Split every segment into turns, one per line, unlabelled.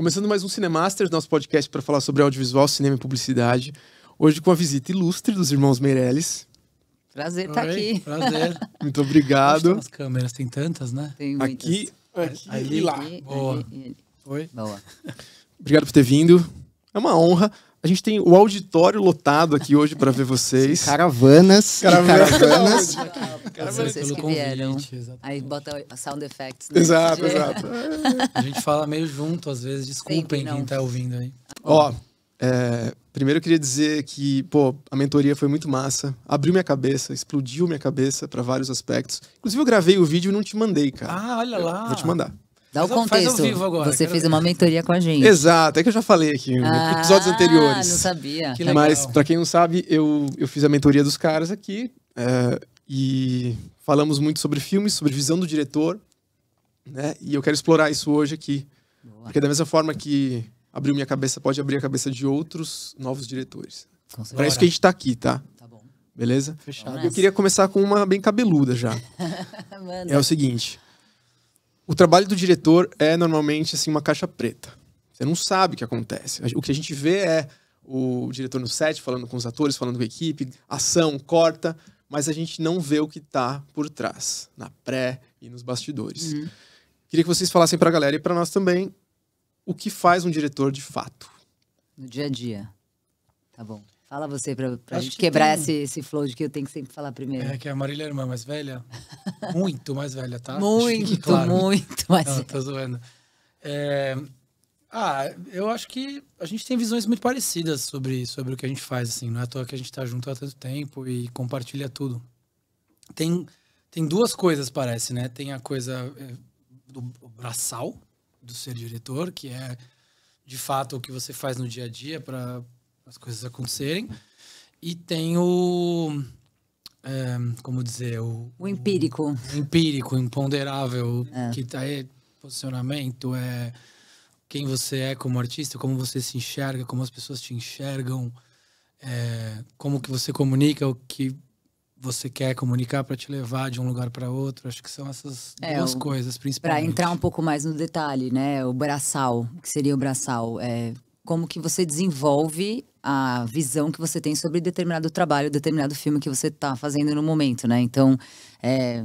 Começando mais um Cinemasters, nosso podcast para falar sobre audiovisual, cinema e publicidade. Hoje com a visita ilustre dos irmãos Meirelles.
Prazer estar tá aqui. Prazer.
Muito obrigado.
As câmeras tem tantas, né?
Tem muitas. Aqui, aqui ali, e lá. Ali, Boa.
Ali, ali. Oi.
Boa. obrigado por ter vindo. É uma honra. A gente tem o auditório lotado aqui hoje para ver vocês. Caravanas. Caravanas. caravanas. caravanas. Vocês que vieram.
Aí bota sound effects. Né? Exato, é. exato. a gente
fala meio junto às vezes. Desculpem quem tá ouvindo aí. Ó,
é, primeiro eu queria dizer que, pô, a mentoria foi muito massa. Abriu minha cabeça, explodiu minha cabeça para vários aspectos. Inclusive eu gravei o vídeo e não te mandei, cara. Ah, olha lá. Eu vou te mandar.
Dá faz o contexto. Agora, Você fez uma mentoria com a gente.
Exato, é que eu já falei aqui em ah, episódios anteriores. não
sabia. Mas,
para quem não sabe, eu, eu fiz a mentoria dos caras aqui é, e falamos muito sobre filmes, sobre visão do diretor, né? E eu quero explorar isso hoje aqui. Boa. Porque da mesma forma que abriu minha cabeça, pode abrir a cabeça de outros novos diretores. Para isso que a gente está aqui, tá? Tá bom. Beleza? Fechado. Eu queria começar com uma bem cabeluda já.
é o seguinte.
O trabalho do diretor é normalmente assim uma caixa preta. Você não sabe o que acontece. O que a gente vê é o diretor no set falando com os atores, falando com a equipe, ação, corta, mas a gente não vê o que está por trás, na pré e nos bastidores. Uhum. Queria que vocês falassem para a galera e para nós também o que faz um diretor de fato. No dia a dia.
Tá bom. Fala você
pra, pra
gente que quebrar esse,
esse flow de que eu tenho que sempre falar primeiro. É que a Marília é a irmã mais velha.
Muito mais velha, tá? Muito, claro. muito mais Não, tô zoando. É... Ah, eu acho que a gente tem visões muito parecidas sobre, sobre o que a gente faz, assim. Não é à toa que a gente tá junto há tanto tempo e compartilha tudo. Tem, tem duas coisas, parece, né? Tem a coisa é, do braçal, do ser diretor, que é de fato o que você faz no dia a dia para as coisas acontecerem. E tem o. É, como dizer? O, o empírico. O, o empírico, imponderável, é. que tá aí, posicionamento, é quem você é como artista, como você se enxerga, como as pessoas te enxergam, é, como que você comunica o que você quer comunicar para te levar de um lugar para outro. Acho que são essas é, duas o, coisas principalmente. Para entrar
um pouco mais no detalhe, né? O braçal, que seria o braçal, é como que você desenvolve a visão que você tem sobre determinado trabalho, determinado filme que você está fazendo no momento, né? Então, é,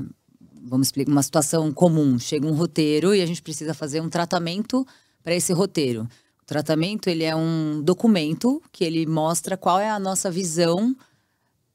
vamos explicar uma situação comum. Chega um roteiro e a gente precisa fazer um tratamento para esse roteiro. O tratamento ele é um documento que ele mostra qual é a nossa visão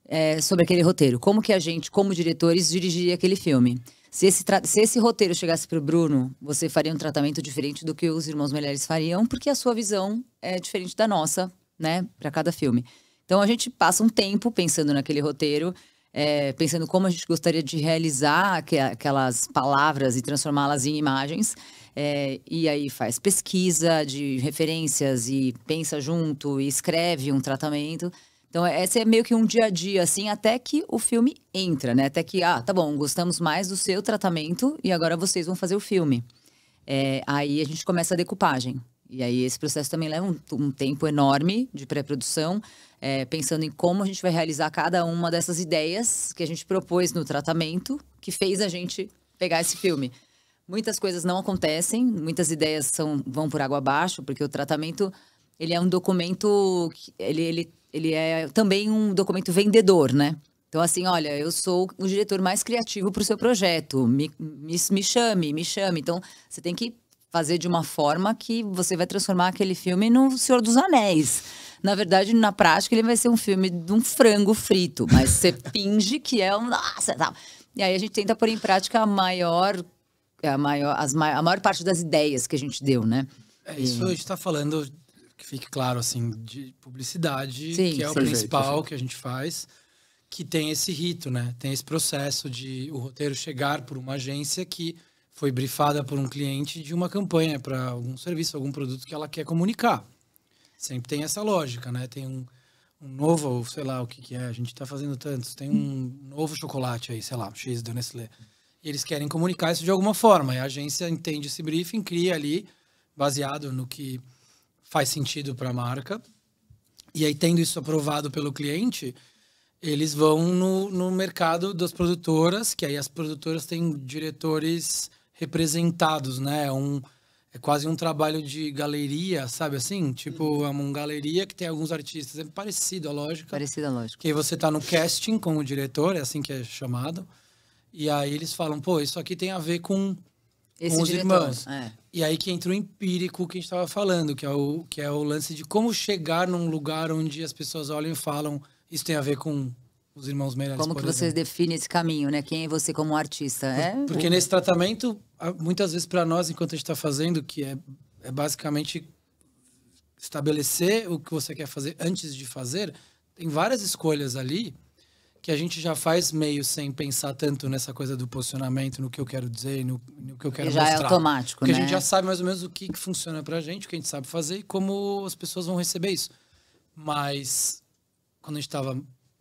é, sobre aquele roteiro, como que a gente, como diretores, dirigiria aquele filme. Se esse, se esse roteiro chegasse para o Bruno, você faria um tratamento diferente do que os irmãos Melheres fariam, porque a sua visão é diferente da nossa né, para cada filme. Então a gente passa um tempo pensando naquele roteiro, é, pensando como a gente gostaria de realizar aqu aquelas palavras e transformá-las em imagens. É, e aí faz pesquisa de referências e pensa junto e escreve um tratamento. Então, é, esse é meio que um dia a dia, assim, até que o filme entra, né? Até que, ah, tá bom, gostamos mais do seu tratamento e agora vocês vão fazer o filme. É, aí a gente começa a decupagem. E aí esse processo também leva um, um tempo enorme de pré-produção, é, pensando em como a gente vai realizar cada uma dessas ideias que a gente propôs no tratamento, que fez a gente pegar esse filme. Muitas coisas não acontecem, muitas ideias são, vão por água abaixo, porque o tratamento ele é um documento, ele, ele, ele é também um documento vendedor, né? Então, assim, olha, eu sou o diretor mais criativo para o seu projeto, me, me, me chame, me chame. Então, você tem que fazer de uma forma que você vai transformar aquele filme no Senhor dos Anéis. Na verdade, na prática, ele vai ser um filme de um frango frito, mas você finge que é um. Nossa, tal. E aí a gente tenta pôr em prática a maior, a maior, as, a maior parte das ideias que a gente deu, né? É,
isso e... a gente está falando, que fique claro, assim, de publicidade, Sim, que é o principal que a gente faz, que tem esse rito, né? Tem esse processo de o roteiro chegar por uma agência que foi brifada por um cliente de uma campanha para algum serviço, algum produto que ela quer comunicar. Sempre tem essa lógica, né? Tem um, um novo, sei lá o que, que é, a gente está fazendo tantos, tem um novo chocolate aí, sei lá, X do Nestlé. E eles querem comunicar isso de alguma forma. E a agência entende esse briefing, cria ali, baseado no que faz sentido para a marca. E aí, tendo isso aprovado pelo cliente, eles vão no, no mercado das produtoras, que aí as produtoras têm diretores representados, né? É um, é quase um trabalho de galeria, sabe assim? Tipo, uhum. é uma galeria que tem alguns artistas, é parecido a é lógica. Parecido a é lógica. Que você tá no casting com o diretor, é assim que é chamado. E aí eles falam, pô, isso aqui tem a ver com, Esse com os diretor, irmãos. É. E aí que entra o empírico que a gente estava falando, que é, o, que é o lance de como chegar num lugar onde as pessoas olham e falam, isso tem a ver com os irmãos Meirelles. Como que você
define esse caminho, né? Quem é você como artista? É? Porque nesse
tratamento, muitas vezes para nós, enquanto a gente está fazendo, que é, é basicamente estabelecer o que você quer fazer antes de fazer, tem várias escolhas ali que a gente já faz meio sem pensar tanto nessa coisa do posicionamento, no que eu quero dizer, no, no que eu quero já mostrar. Já é automático, Porque né? a gente né? já sabe mais ou menos o que, que funciona pra gente, o que a gente sabe fazer e como as pessoas vão receber isso. Mas quando a gente tava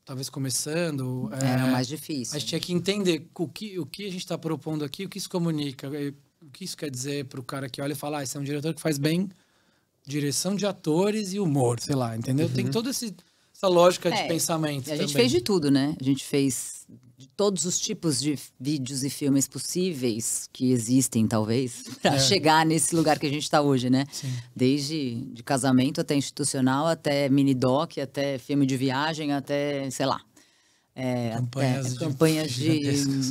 talvez começando. Era é, mais difícil. A gente tinha né? que entender o que, o que a gente está propondo aqui, o que isso comunica, o que isso quer dizer para o cara que olha e fala, ah, esse é um diretor que faz bem direção de atores e humor, sei lá, entendeu? Uhum. Tem toda essa lógica é, de pensamento. A gente também. fez de
tudo, né? A gente fez de todos os tipos de vídeos e filmes possíveis que existem, talvez, para é. chegar nesse lugar que a gente está hoje, né? Sim. Desde de casamento até institucional, até mini doc, até filme de viagem, até sei lá. É, campanhas, até, de, campanhas de,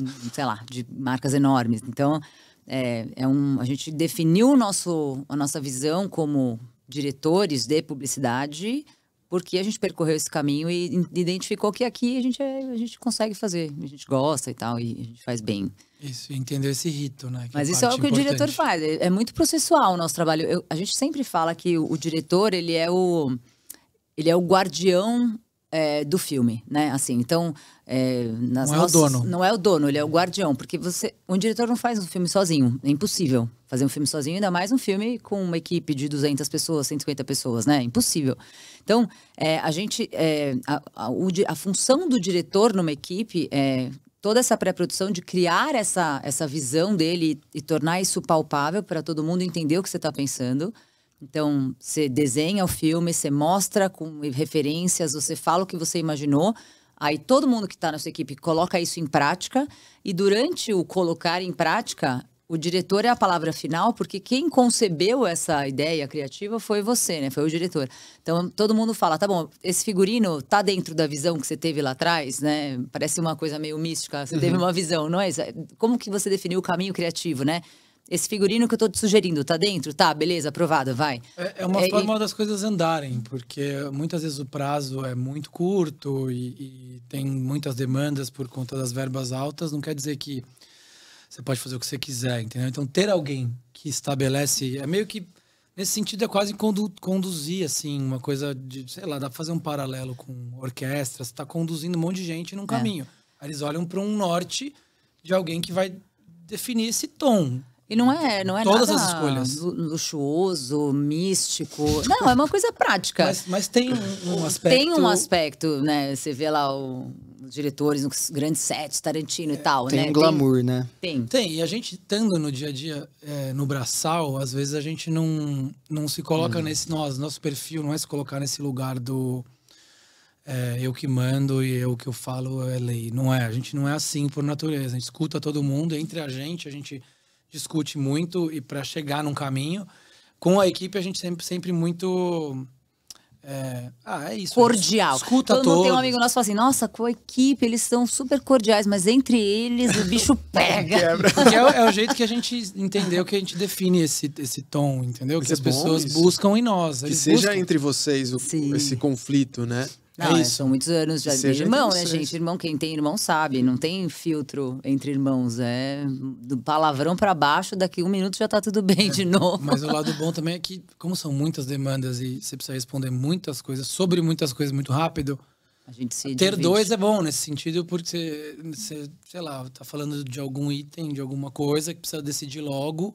sei lá, de marcas enormes. Então, é, é um, a gente definiu o nosso, a nossa visão como diretores de publicidade porque a gente percorreu esse caminho e identificou que aqui a gente, é, a gente consegue fazer, a gente gosta e tal, e a gente faz bem. Isso, entendeu esse rito, né? Que Mas é isso é o que importante. o diretor faz, é, é, muito processual o nosso trabalho. Eu, a gente sempre fala que o, o, diretor, ele é o, ele é o guardião é, do filme, né? Assim, então... É, não nossas, é o dono. Não é o dono, ele é o guardião, porque você, um diretor não faz um filme sozinho, é impossível. Fazer um filme sozinho, ainda mais um filme com uma equipe de 200 pessoas, 150 pessoas, né? Impossível. Então, é, a gente. É, a, a, a, função do diretor numa equipe é toda essa pré-produção de criar essa, essa visão dele e, e tornar isso palpável para todo mundo entender o que você está pensando. Então, você desenha o filme, você mostra com referências, você fala o que você imaginou. Aí todo mundo que está na sua equipe coloca isso em prática. E durante o colocar em prática, o diretor é a palavra final, porque quem concebeu essa ideia criativa foi você, né? Foi o diretor. Então, todo mundo fala, tá bom, esse figurino tá dentro da visão que você teve lá atrás, né? Parece uma coisa meio mística, você uhum. teve uma visão, não é Como que você definiu o caminho criativo, né? Esse figurino que eu tô te sugerindo, tá dentro? Tá, beleza, aprovado, vai. É, é uma é, forma e... das
coisas andarem, porque muitas vezes o prazo é muito curto e, e tem muitas demandas por conta das verbas altas, não quer dizer que você pode fazer o que você quiser, entendeu? Então, ter alguém que estabelece. É meio que. Nesse sentido, é quase condu conduzir, assim, uma coisa de. Sei lá, dá pra fazer um paralelo com orquestras. Você tá conduzindo um monte de gente num é. caminho. É. Aí eles olham para um norte de alguém que vai
definir esse tom. E não é, tipo, não é Todas nada as escolhas. luxuoso, místico. Não, é uma coisa prática. mas, mas tem um, um aspecto. Tem um aspecto, né? Você vê lá o diretores nos grandes sets, Tarantino é, e tal, tem né? Um glamour, tem glamour, né? Tem.
Tem, e a gente estando no dia a dia, é, no braçal, às vezes a gente não, não se coloca uhum. nesse... Nós, nosso perfil não é se colocar nesse lugar do... É, eu que mando e eu que eu falo é lei. Não é, a gente não é assim por natureza. A gente escuta todo mundo, entre a gente, a gente discute muito e para chegar num caminho. Com a equipe, a gente sempre, sempre muito é, ah, é isso. Cordial. Escuta Todo todos. tem um amigo nosso que
fala assim, nossa, com a equipe, eles são super cordiais, mas entre eles o bicho pega.
é, é, o jeito que a gente entendeu, que a gente define esse, esse tom, entendeu? que é as pessoas
isso. buscam em nós. Que seja buscam. entre vocês o, esse conflito, né? Não, é, é isso. são muitos anos já de irmão, né, gente?
Irmão, quem tem irmão sabe, não tem filtro entre irmãos. É do palavrão para baixo, daqui um minuto já tá tudo bem é. de novo. Mas o lado
bom também é que, como são muitas demandas e você precisa responder muitas coisas, sobre muitas coisas muito rápido. A gente se Ter divide. dois é bom nesse sentido, porque você, sei lá, tá falando de algum item, de alguma coisa que precisa decidir logo,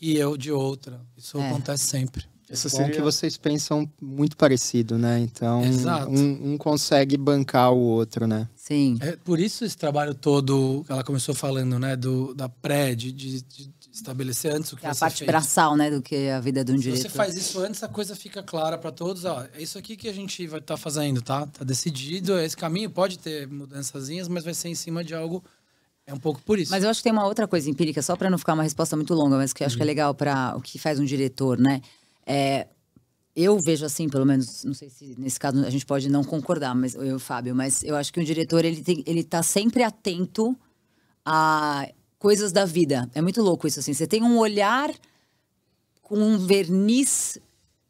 e eu de outra. Isso é. acontece sempre. Essa seria... Bom que
vocês pensam muito parecido, né? Então, um, um, consegue bancar o outro, né?
Sim. É por isso esse trabalho todo, ela começou falando, né?
Do, da pré, de, de, de estabelecer antes o que é a parte braçal, né, do que é a vida de um diretor. Se você faz
isso antes, a coisa fica clara para todos. Ó, é isso aqui que a gente vai estar tá fazendo, tá? Tá decidido. É esse caminho pode ter mudançazinhas, mas vai ser em cima de algo. É um pouco
por isso. Mas eu acho que tem uma outra coisa empírica, só para não ficar uma resposta muito longa, mas que eu acho que é uhum. legal para o que faz um diretor, né? É, eu vejo assim, pelo menos, não sei se nesse caso a gente pode não concordar, mas eu, Fábio, mas eu acho que um diretor ele tem, ele tá sempre atento a coisas da vida. É muito louco isso assim. Você tem um olhar com um verniz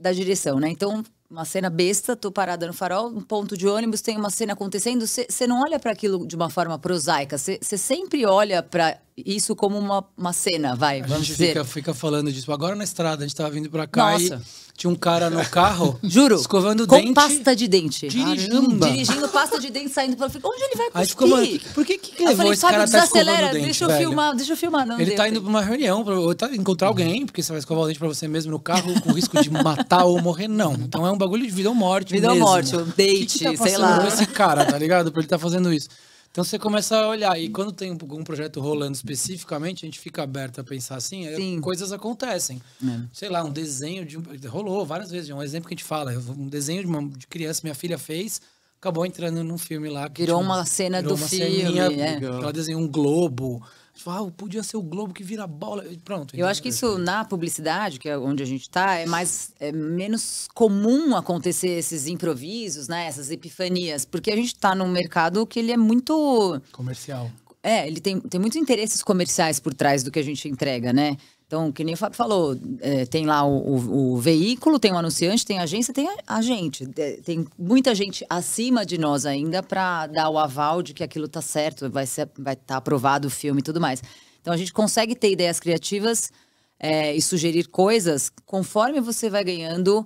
da direção, né? Então, uma cena besta, tô parada no farol, um ponto de ônibus, tem uma cena acontecendo, você não olha para aquilo de uma forma prosaica, você sempre olha para isso como uma, uma cena, vai, a gente dizer. Fica,
fica falando disso. Agora na estrada, a gente tava vindo pra cá Nossa.
e tinha um cara no carro. Juro. Escovando com dente. Com pasta de dente. Dirigindo. Dirigindo pasta de dente, saindo pela. Onde ele vai conseguir? Aí ficou, mano, por que que levou falei, esse cara tá escovando dente, deixa eu velho. filmar, deixa eu filmar. Não, ele deu, tá indo
pra uma reunião, pra, ou tá, encontrar uhum. alguém, porque você vai escovar o dente pra você mesmo no carro, com risco de matar ou morrer, não. Então é um bagulho de vida ou morte Vida mesmo. ou morte, um date, que que tá sei lá. esse cara, tá ligado? Pra ele tá fazendo isso. Então você começa a olhar, e quando tem algum projeto rolando especificamente, a gente fica aberto a pensar assim, Sim. coisas acontecem. É. Sei lá, um desenho de. Rolou várias vezes, um exemplo que a gente fala, um desenho de, uma, de criança, minha filha fez, acabou entrando num filme lá. Que virou tinha, uma cena virou do uma filme. Ceninha, é. Ela desenhou um globo
Fala, tipo, ah, podia ser o Globo que vira bola. Pronto. Eu acho que isso na publicidade, que é onde a gente está, é mais é menos comum acontecer esses improvisos, né? Essas epifanias. Porque a gente está num mercado que ele é muito. Comercial. É, ele tem, tem muitos interesses comerciais por trás do que a gente entrega, né? Então, que nem o Fábio falou, é, tem lá o, o, o, veículo, tem o anunciante, tem a agência, tem a, a gente. É, tem muita gente acima de nós ainda para dar o aval de que aquilo tá certo, vai estar vai tá aprovado o filme e tudo mais. Então, a gente consegue ter ideias criativas é, e sugerir coisas conforme você vai ganhando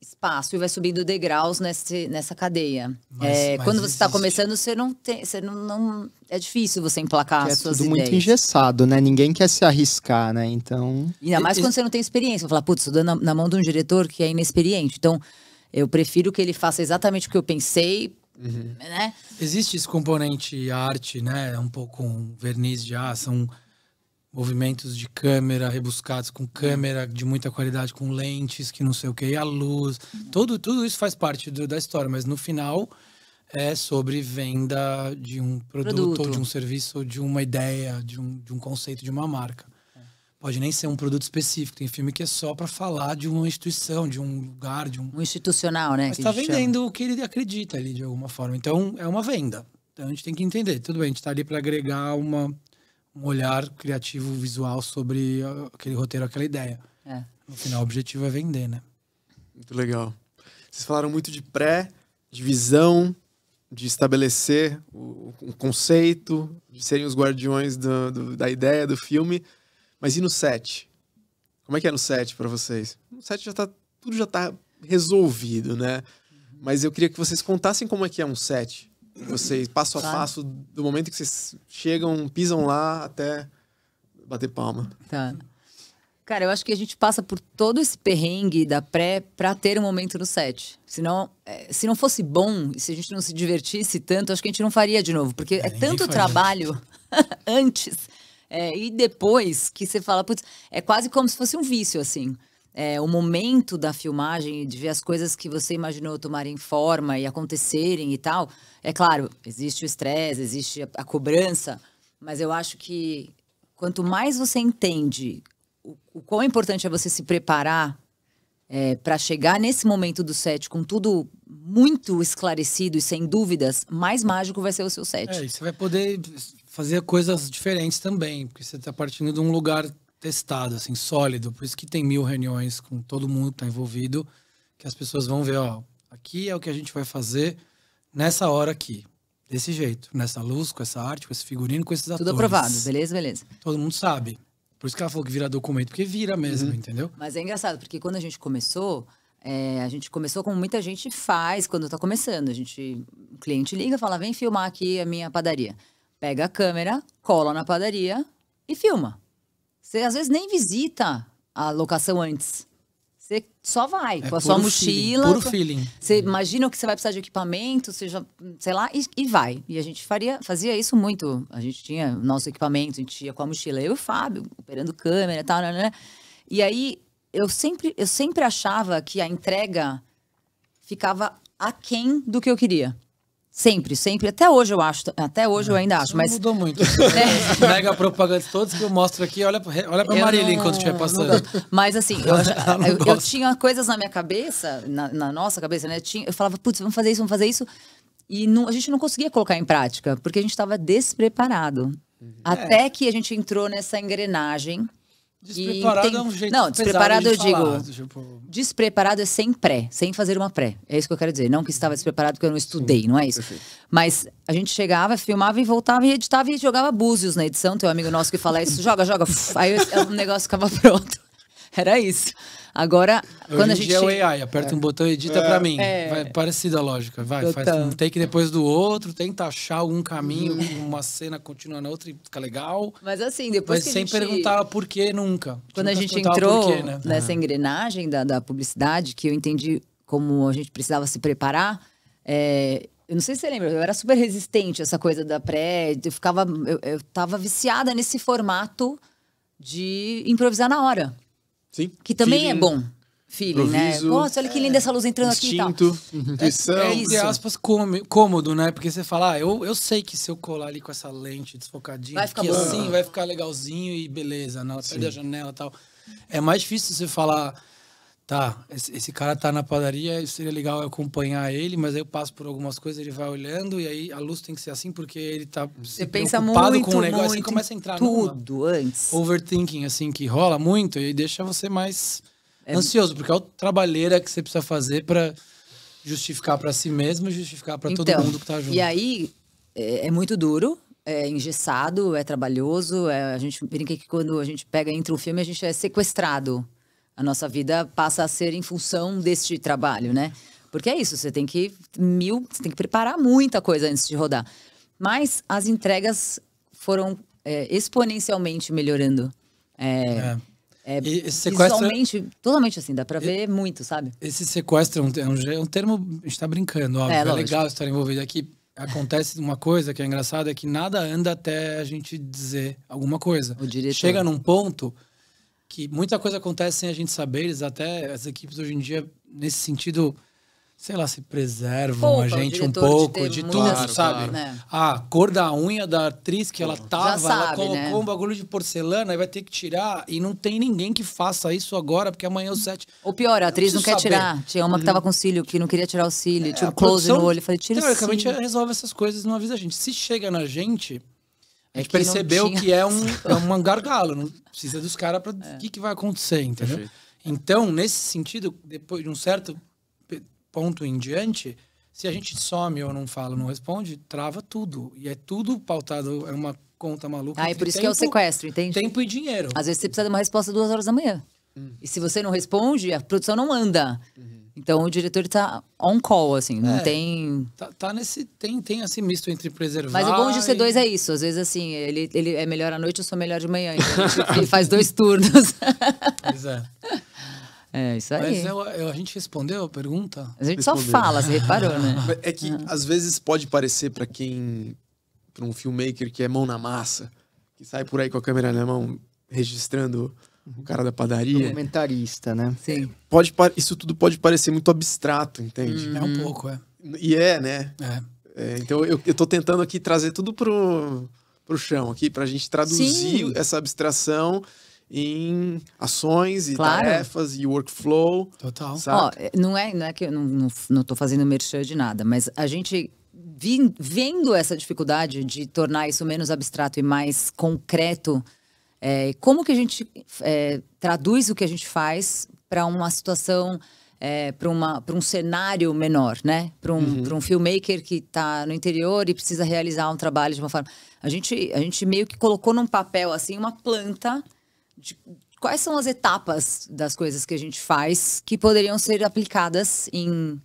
espaço e vai subindo degraus nesse, nessa cadeia. Mas, é, mas quando você está começando, você não tem. Você não, não, é difícil você emplacar Porque é as é tudo ideias. muito
engessado, né? Ninguém quer se arriscar, né? Então. ainda
mais quando você não tem experiência. Você fala, putz, estou dando na, na mão de um diretor que é inexperiente. Então, eu prefiro que ele faça exatamente o que eu pensei. Uhum. Né?
Existe esse componente arte, né? É um pouco um verniz de ação. Ah, movimentos de câmera rebuscados com câmera de muita qualidade, com lentes, que não sei o que, a luz, tudo, tudo isso faz parte do, da história, mas no final é sobre venda de um produto, produto. Ou de um serviço, ou de uma ideia, de um, de um conceito, de uma marca. Pode nem ser um produto específico. Tem filme que é só para falar de uma
instituição, de um lugar, de um. Um institucional, né? está vendendo
chama. o que ele acredita ali, de alguma forma. Então, é uma venda. Então, a gente tem que entender. Tudo bem, a gente está ali para agregar uma um olhar criativo, visual sobre ah, aquele roteiro, aquela ideia. É. No final, o objetivo é vender, né?
Muito legal. Vocês falaram muito de pré, de visão, de estabelecer o, conceito, de serem os guardiões do, do, da ideia do filme. Mas e no set? Como é que é no set para vocês? No set já tá, tudo já tá resolvido, né? Uhum. Mas eu queria que vocês contassem como é que é um set. Vocês, passo a passo, do momento que vocês chegam, pisam lá até bater palma. Tá.
Cara, eu acho que a gente passa por todo esse perrengue da pré para ter um momento no set. Senão, é, se não fosse bom, se a gente não se divertisse tanto, acho que a gente não faria de novo. Porque é, é tanto trabalho antes é, e depois que você fala, putz, é quase como se fosse um vício, assim é, o momento da filmagem, de ver as coisas que você imaginou tomarem forma e acontecerem e tal. É claro, existe o estresse, existe a, a, cobrança, mas eu acho que quanto mais você entende o, o quão importante é você se preparar é, para chegar nesse momento do set com tudo muito esclarecido e sem dúvidas, mais mágico vai ser o seu set. É,
você vai poder fazer coisas diferentes também, porque você está partindo de um lugar testado, assim, sólido. Por isso que tem mil reuniões com todo mundo que está envolvido, que as pessoas vão ver, ó, aqui é o que a gente vai fazer nessa hora aqui. Desse jeito, nessa luz, com essa arte, com esse figurino, com esses Tudo atores. Tudo aprovado, beleza, beleza. Todo mundo sabe. Por isso que ela falou que vira documento, porque vira mesmo, uhum. entendeu?
Mas é engraçado, porque quando a gente começou, é, a gente começou como muita gente faz quando está começando. A gente, o cliente liga, fala, vem filmar aqui a minha padaria. Pega a câmera, cola na padaria e filma. Você às vezes nem visita a locação antes. Você só vai é com a sua mochila. Feeling, puro feeling. Você imagina o que você vai precisar de equipamento, seja, sei lá, e, e, vai. E a gente faria, fazia isso muito. A gente tinha nosso equipamento, a gente ia com a mochila. Eu e o Fábio, operando câmera e tal, né, né, né? E aí eu sempre, eu sempre achava que a entrega ficava aquém do que eu queria. Sempre, sempre. Até hoje eu acho. Até hoje eu é, ainda acho. mas... mudou muito.
É. Mega propaganda todos que eu mostro aqui. Olha, olha pra Marília enquanto estiver passando.
Mas assim, eu, eu, eu, tinha coisas na minha cabeça, na, na nossa cabeça, né? Eu, tinha, eu falava, putz, vamos fazer isso, vamos fazer isso. E não, a gente não conseguia colocar em prática, porque a gente estava despreparado. Uhum. Até é. que a gente entrou nessa engrenagem
Despreparado tem... é um jeito Não, despreparado de eu falar, digo.
Tipo... Despreparado é sem pré, sem fazer uma pré. É isso que eu quero dizer. Não que estava despreparado porque eu não estudei, Sim, não é isso. Perfeito. Mas a gente chegava, filmava e voltava e editava e jogava búzios na edição. Tem um amigo nosso que fala isso: joga, joga. Aí o é negócio ficava pronto. Era isso. Agora, Hoje quando a gente. Hoje é o AI, aperta é. um botão e edita é. para mim. É. Vai,
parecida a lógica. Vai, Total. faz um take depois do outro, tenta achar um caminho, uhum. uma cena continua na outra e fica legal. Mas assim, depois. Mas sem gente... perguntar por que nunca. Quando nunca a gente entrou porquê, né? nessa é.
engrenagem da, da publicidade, que eu entendi como a gente precisava se preparar. É, eu não sei se você lembra, eu era super resistente a essa coisa da pré. Eu ficava. Eu, eu tava viciada nesse formato de improvisar na hora. Sim. Que também Feeling. é bom filho, né? Nossa, olha que linda essa luz entrando instinto, aqui e tal. Intuição. É, é entre aspas,
cômodo, cômodo, né? Porque você fala, ah, eu, eu sei que se eu colar ali com essa lente desfocadinha, vai ficar assim vai ficar legalzinho e beleza, na até da janela e tal. É mais difícil você falar, tá, esse, esse cara tá na padaria, seria legal acompanhar ele, mas aí eu passo por algumas coisas, ele vai olhando e aí a luz tem que ser assim porque ele tá Você pensa muito, com o negócio muito, e começa a entrar tudo numa antes. Overthinking assim que rola muito e deixa você mais é... ansioso, porque é o trabalheira que você precisa fazer para justificar para si mesmo e justificar para então, todo mundo que tá junto. E
aí é, é muito duro, é engessado, é trabalhoso. É, a gente brinca que quando a gente pega, entra o filme, a gente é sequestrado. A nossa vida passa a ser em função deste trabalho, né? Porque é isso, você tem que mil, você tem que preparar muita coisa antes de rodar. Mas as entregas foram é, exponencialmente melhorando. É, é. é e, visualmente, totalmente assim, dá pra ver e, muito, sabe?
Esse sequestro é um, é é um termo, a gente tá brincando, óbvio, é, é legal estar envolvido aqui. Acontece uma coisa que é engraçada, é que nada anda até a gente dizer alguma coisa. Chega num ponto que muita coisa acontece sem a gente saber, eles até, as equipes hoje em dia, nesse sentido, sei lá, se preservam a gente um pouco de, tudo, claro, sabe? Claro. Né? a cor da unha da atriz que ela uhum. tava, sabe, ela né? colocou né? um bagulho de porcelana e vai ter que tirar. E não tem ninguém que faça isso agora, porque amanhã é o set. Ou pior, a atriz não, quer saber. tirar. Tinha uma que tava uhum.
com cílio, que não queria tirar o cílio, é, tinha um close produção, no olho. falei, tira Teoricamente, resolve
essas coisas não avisa a gente. Se chega na gente, a gente é percebeu tinha... que é um, é um gargalo, não precisa dos caras para o é. que, que vai acontecer, entendeu? Perfeito. Então, nesse sentido, depois de um certo ponto em diante, se a gente some ou não fala, não responde, trava tudo. E é tudo pautado, é uma conta maluca. Ah, é por isso tempo, que é o sequestro, entende?
Tempo e dinheiro. Às vezes você precisa de uma resposta duas horas da manhã. Hum. E se você não responde, a produção não anda. Uhum. Então o diretor está on call, assim, não é, tem. Tá, tá, nesse. Tem, tem esse misto entre preservar. Mas o bom de é e... dois é isso. Às vezes, assim, ele, ele é melhor à noite, eu sou melhor de manhã. Então ele
faz dois turnos. Pois é. É, isso aí. Mas eu, é eu, é, a gente respondeu a pergunta? A gente respondeu. só fala, você reparou, né?
É que ah. às vezes pode parecer para quem. para um filmmaker que é mão na massa, que sai por aí com a câmera na mão registrando o cara da padaria. Comentarista, né? Sim. Pode, isso tudo pode parecer muito abstrato, entende? Hum. É um pouco, é.
E é, né?
É. É, então eu, eu tô tentando aqui trazer tudo pro, pro chão aqui, pra gente traduzir Sim. essa abstração em ações e claro. tarefas e workflow.
Total. Ó, é, não, é, não é que eu não, não, não tô fazendo merchan de nada, mas a gente vendo essa dificuldade de tornar isso menos abstrato e mais concreto é, como que a gente é, traduz o que a gente faz para uma situação, é, para um cenário menor, né? Para um, uhum. um, filmmaker que está no interior e precisa realizar um trabalho de uma forma. A gente, a gente meio que colocou num papel assim uma planta de quais são as etapas das coisas que a gente faz que poderiam ser aplicadas em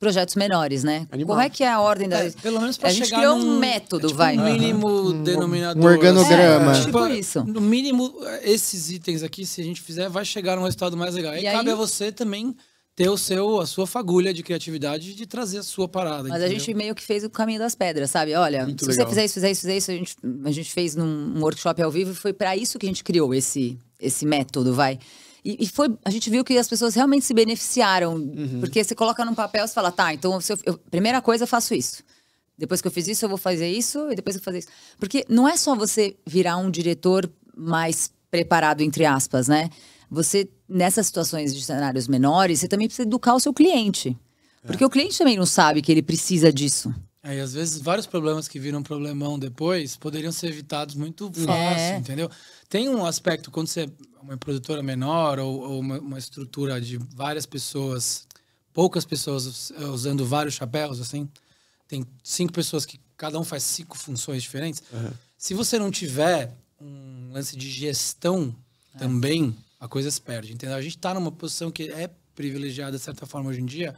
projetos menores, né? Animal. Como é que é a ordem da. É, pelo menos pra a gente criou num, um método, é tipo vai. Um mínimo uhum. denominador. Um organograma. É, é tipo, tipo isso. No
mínimo, esses itens aqui, se a gente fizer, vai chegar num resultado mais legal. E, e aí, cabe a você também ter o seu, a sua fagulha de criatividade de trazer a sua parada. Mas entendeu? a gente
meio que fez o caminho das pedras, sabe? Olha, Muito se legal. você fizer isso, fizer isso, fizer isso, a gente, a gente fez num workshop ao vivo, e foi para isso que a gente criou esse, esse método, vai. E, e, foi, a gente viu que as pessoas realmente se beneficiaram. Uhum. Porque você coloca num papel, e fala, tá, então eu, eu, primeira coisa eu faço isso. Depois que eu fiz isso, eu vou fazer isso, e depois eu vou fazer isso. Porque não é só você virar um diretor mais preparado, entre aspas, né? Você, nessas situações de cenários menores, você também precisa educar o seu cliente. É. Porque o cliente também não sabe que ele precisa disso.
Aí, é, às vezes, vários problemas que viram problemão depois poderiam ser evitados muito fácil, é. entendeu? Tem um aspecto, quando você uma produtora menor ou, ou uma, uma, estrutura de várias pessoas, poucas pessoas eh, usando vários chapéus, assim, tem cinco pessoas que cada um faz cinco funções diferentes. Uhum. Se você não tiver um lance de gestão é. também, a coisa se perde, entendeu? A gente está numa posição que é privilegiada, de certa forma, hoje em dia,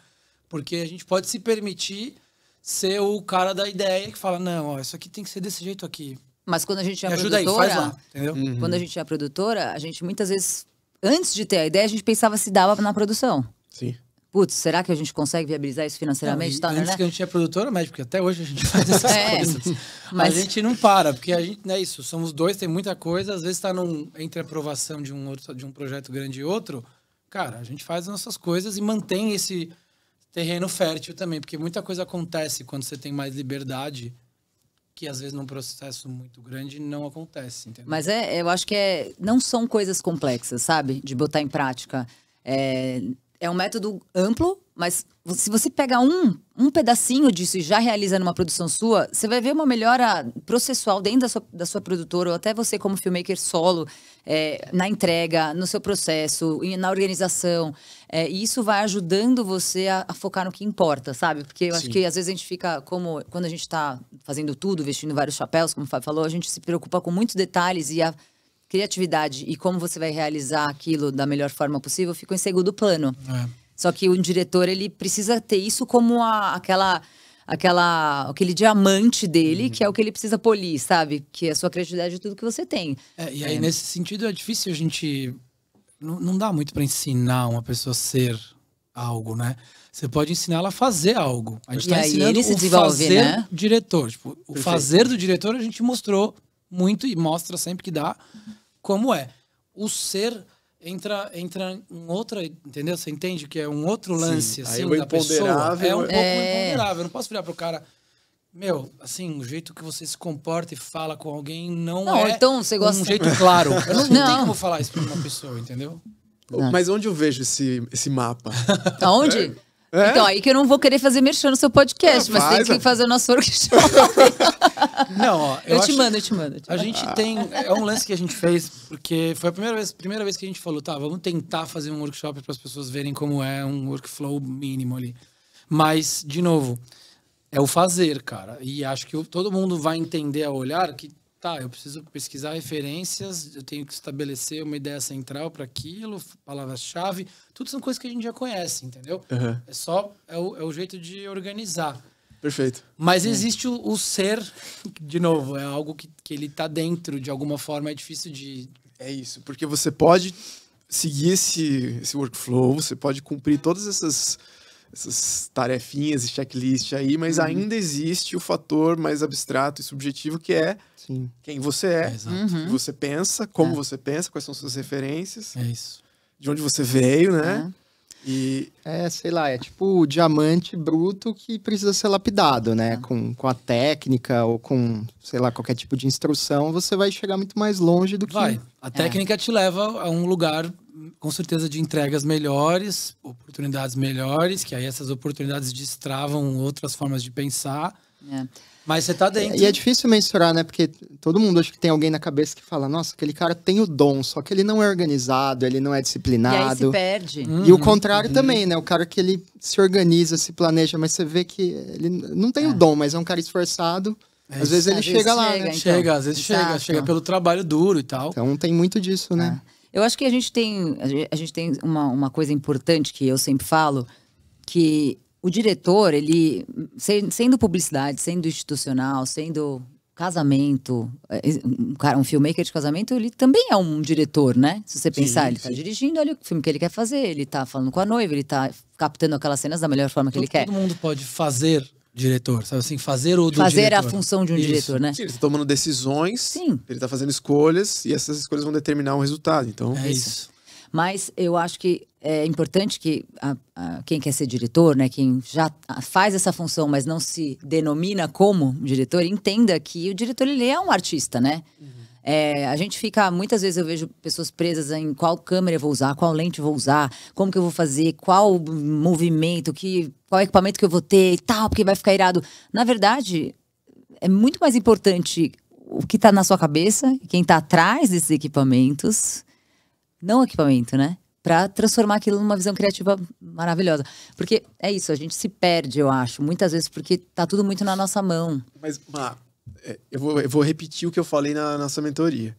porque a gente pode se permitir ser o cara da ideia que fala, não, ó, isso aqui tem que ser desse jeito aqui. Mas quando a gente é Me ajuda produtora. Aí, faz lá,
entendeu? Uhum. Quando
a gente é produtora, a gente muitas vezes, antes de ter a ideia, a gente pensava se dava na produção. Sim. Putz, será que a gente consegue viabilizar isso financeiramente? Não, tá, antes né? que a gente é produtora mas porque até hoje a gente faz
essas é, coisas. Mas... A gente
não para, porque a gente, não é isso, somos dois, tem muita coisa, às vezes está entre a aprovação de um, outro, de um projeto grande e outro, cara, a gente faz as nossas coisas e mantém esse terreno fértil também, porque muita coisa acontece quando você tem mais liberdade que às vezes num processo muito grande não acontece, entendeu? Mas
é, eu acho que é, não são coisas complexas, sabe? De botar em prática. É, é um método amplo, mas se você pega um, um pedacinho disso e já realiza numa produção sua, você vai ver uma melhora processual dentro da sua, da sua produtora, ou até você como filmmaker solo, é, na entrega, no seu processo, na organização. É, e isso vai ajudando você a, a, focar no que importa, sabe? Porque eu Sim. acho que às vezes a gente fica, como quando a gente está fazendo tudo, vestindo vários chapéus, como o Fábio falou, a gente se preocupa com muitos detalhes e a criatividade e como você vai realizar aquilo da melhor forma possível ficam em segundo plano. É. Só que o diretor ele precisa ter isso como a, aquela aquela aquele diamante dele, uhum. que é o que ele precisa polir, sabe? Que é a sua criatividade e tudo que você tem. É, e aí é. nesse
sentido é difícil a gente não, não dá muito para ensinar uma pessoa a ser algo, né? Você pode ensinar ela a fazer algo. A gente está ensinando ele se o fazer né? diretor. Tipo, o Perfeito. fazer do diretor a gente mostrou muito e mostra sempre que dá. Uhum como é. O ser entra entra um outra entendeu você entende que é um outro lance Sim. assim Aí, da pessoa é um é- pouco é... imponderável eu não posso virar pro cara meu assim o jeito que você se comporta e fala com alguém não, não é então você gosta um jeito claro eu não, não. tenho como falar isso para uma pessoa entendeu não.
mas onde eu vejo esse esse mapa
aonde é. É?
Então,
aí que eu não vou querer fazer merchan no seu podcast, é, mas faz, tem que é. fazer o nosso workshop.
não, ó, eu, eu te mando, eu te mando. Eu te mando. A gente tem. É um lance que a gente fez, porque foi a primeira vez, primeira vez que a gente falou, tá, vamos tentar fazer um workshop para as pessoas verem como é um workflow mínimo ali. Mas, de novo, é o fazer, cara. E acho que todo mundo vai entender a olhar que tá, eu preciso pesquisar referências, eu tenho que estabelecer uma ideia central para aquilo, palavras-chave, tudo são coisas que a gente já conhece, entendeu? Uhum. É só é o, é o jeito de organizar. Perfeito. Mas existe o, o, ser, de novo, é algo que, que ele tá dentro, de alguma forma é difícil de. É isso,
porque você pode seguir esse, esse workflow, você pode cumprir todas essas essas tarefinhas e checklist aí, mas uhum. ainda existe o fator mais abstrato e subjetivo que é Sim. quem você é, é uhum. você pensa, como é. você pensa, quais são suas referências, é de onde você veio, né? É. E...
É, sei lá, é tipo o diamante bruto que precisa ser lapidado, né? É. Com, com a técnica ou com, sei lá, qualquer tipo de instrução, você vai chegar muito mais longe do que. Vai.
A é. técnica
é. te leva a um lugar com certeza de entregas melhores, oportunidades melhores, que aí essas oportunidades destravam outras formas de pensar. É. Mas você tá dentro. E é
difícil mensurar, né? Porque todo mundo acho que tem alguém na cabeça que fala, nossa, aquele cara tem o dom, só que ele não é organizado, ele não é disciplinado. E aí se
perde. Uhum. E o contrário uhum. também,
né? O cara que ele se organiza, se planeja, mas você vê que ele não tem é. o dom, mas é um cara
esforçado. É. Às vezes ele às chega vezes lá, chega, né? Chega, às vezes Exato. chega, chega pelo trabalho duro e tal. Então tem muito disso, né? É. Eu acho que a gente tem, a gente tem uma, uma coisa importante que eu sempre falo, que o diretor, ele, sendo publicidade, sendo institucional, sendo casamento, é, um cara, um filmmaker de casamento, ele também é um diretor, né? Se você pensar, sim, ele está dirigindo, olha o filme que ele quer fazer, ele está falando com a noiva, ele está captando aquelas cenas da melhor forma que todo, então ele quer. Todo mundo pode fazer diretor, sabe assim, fazer o do fazer diretor. a função de um Isso. diretor, né? Sim, ele está
tomando decisões, Sim. ele está fazendo escolhas e essas escolhas vão
determinar
um resultado. Então é isso. Mas eu acho que é importante que a, a, quem quer ser diretor, né, quem já faz essa função, mas não se denomina como diretor, entenda que o diretor ele é um artista, né? Uhum. É, a gente fica, muitas vezes eu vejo pessoas presas em qual câmera eu vou usar, qual lente eu vou usar, como que eu vou fazer, qual movimento, que, qual equipamento que eu vou ter e tal, porque vai ficar irado. Na verdade, é muito mais importante o que está na sua cabeça, quem está atrás desses equipamentos, não equipamento, né? Para transformar aquilo numa visão criativa maravilhosa. Porque é isso, a gente se perde, eu acho, muitas vezes, porque está tudo muito na nossa mão.
Mas, Marco. É, eu vou, eu vou repetir o que eu falei na nossa mentoria.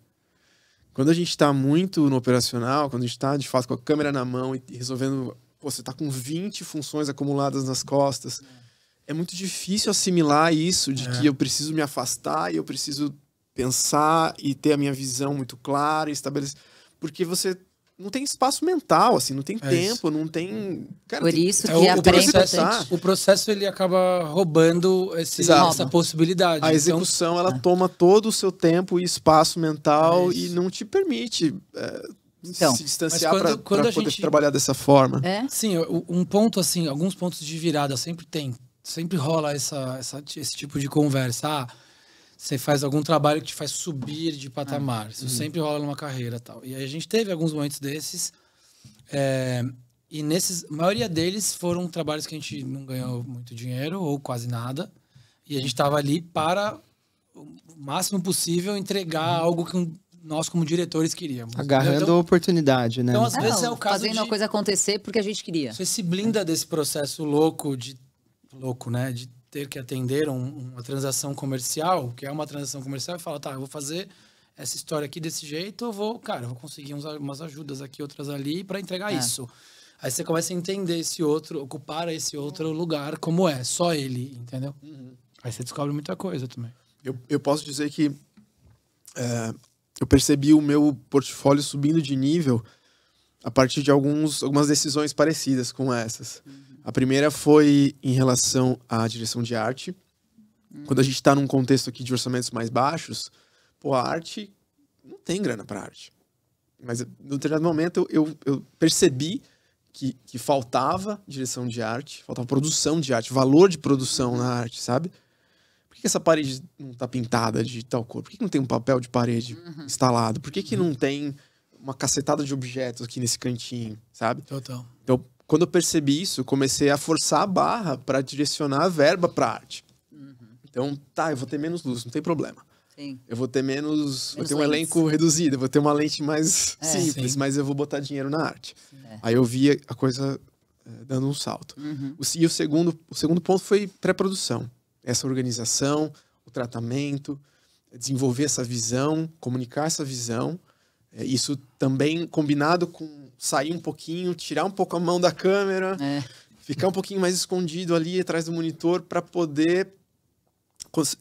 Quando a gente está muito no operacional, quando a gente está de fato com a câmera na mão e resolvendo. Pô, você está com 20 funções acumuladas nas costas. É muito difícil assimilar isso de é. que eu preciso me afastar e eu preciso pensar e ter a minha visão muito clara e estabelecer. Porque você não tem espaço mental, assim, não tem é tempo, isso. não tem. Cara, Por isso tem... É, que é, o, o processo, é
o processo ele acaba roubando esse, essa possibilidade. A então, execução então... ela é.
toma todo o seu tempo e espaço
mental é e não te
permite. É, então, se distanciar para poder gente... trabalhar dessa forma.
Sim, um ponto assim, alguns pontos de virada sempre tem, sempre rola essa, essa esse tipo de conversa. Ah, você faz algum trabalho que te faz subir de patamar. Ah, Isso hum. sempre rola numa carreira tal. E aí a gente teve alguns momentos desses. É, e nesses, a maioria deles foram trabalhos que a gente não ganhou muito dinheiro ou quase nada. E a gente estava ali para o máximo possível entregar hum. algo que nós como diretores queríamos. Agarrando então,
a oportunidade, né? Então às
vezes é o caso fazendo
de, a coisa acontecer porque a gente queria. Você se
blinda desse processo louco de louco, né? De ter que atender um, uma transação comercial, que é uma transação comercial, e fala, tá, eu vou fazer essa história aqui desse jeito, eu vou, cara, eu vou conseguir uns, umas ajudas aqui, outras ali, para entregar é. isso. Aí você começa a entender esse outro, ocupar esse outro lugar como é, só ele, entendeu? Uhum. Aí você descobre muita coisa também.
Eu, eu posso dizer que é, eu percebi o meu portfólio subindo de nível a partir de alguns, algumas decisões parecidas com essas. Uhum. A primeira foi em relação à direção de arte. Quando a gente está num contexto aqui de orçamentos mais baixos, pô, a arte não tem grana para arte. Mas no determinado momento eu, eu, percebi que, que, faltava direção de arte, faltava produção de arte, valor de produção na arte, sabe? Por que, que essa parede não está pintada de tal cor? Por que, que, não tem um papel de parede uhum. instalado? Por que, que uhum. não tem uma cacetada de objetos aqui nesse cantinho, sabe? Total. Então, quando eu percebi isso, comecei a forçar a barra para direcionar a verba para arte. Uhum. Então, tá, eu vou ter menos luz, não tem problema. Sim. Eu vou ter menos. menos Vou ter um elenco reduzido, eu vou ter uma lente mais é, simples, sim. mas eu vou botar dinheiro na arte. É. Aí eu vi a coisa é, dando um salto. Uhum. O, e o segundo, o segundo ponto foi pré-produção. Essa organização, o tratamento, desenvolver essa visão, comunicar essa visão. É, isso também combinado com sair um pouquinho, tirar um pouco a mão da câmera, é. ficar um pouquinho mais escondido ali atrás do monitor para poder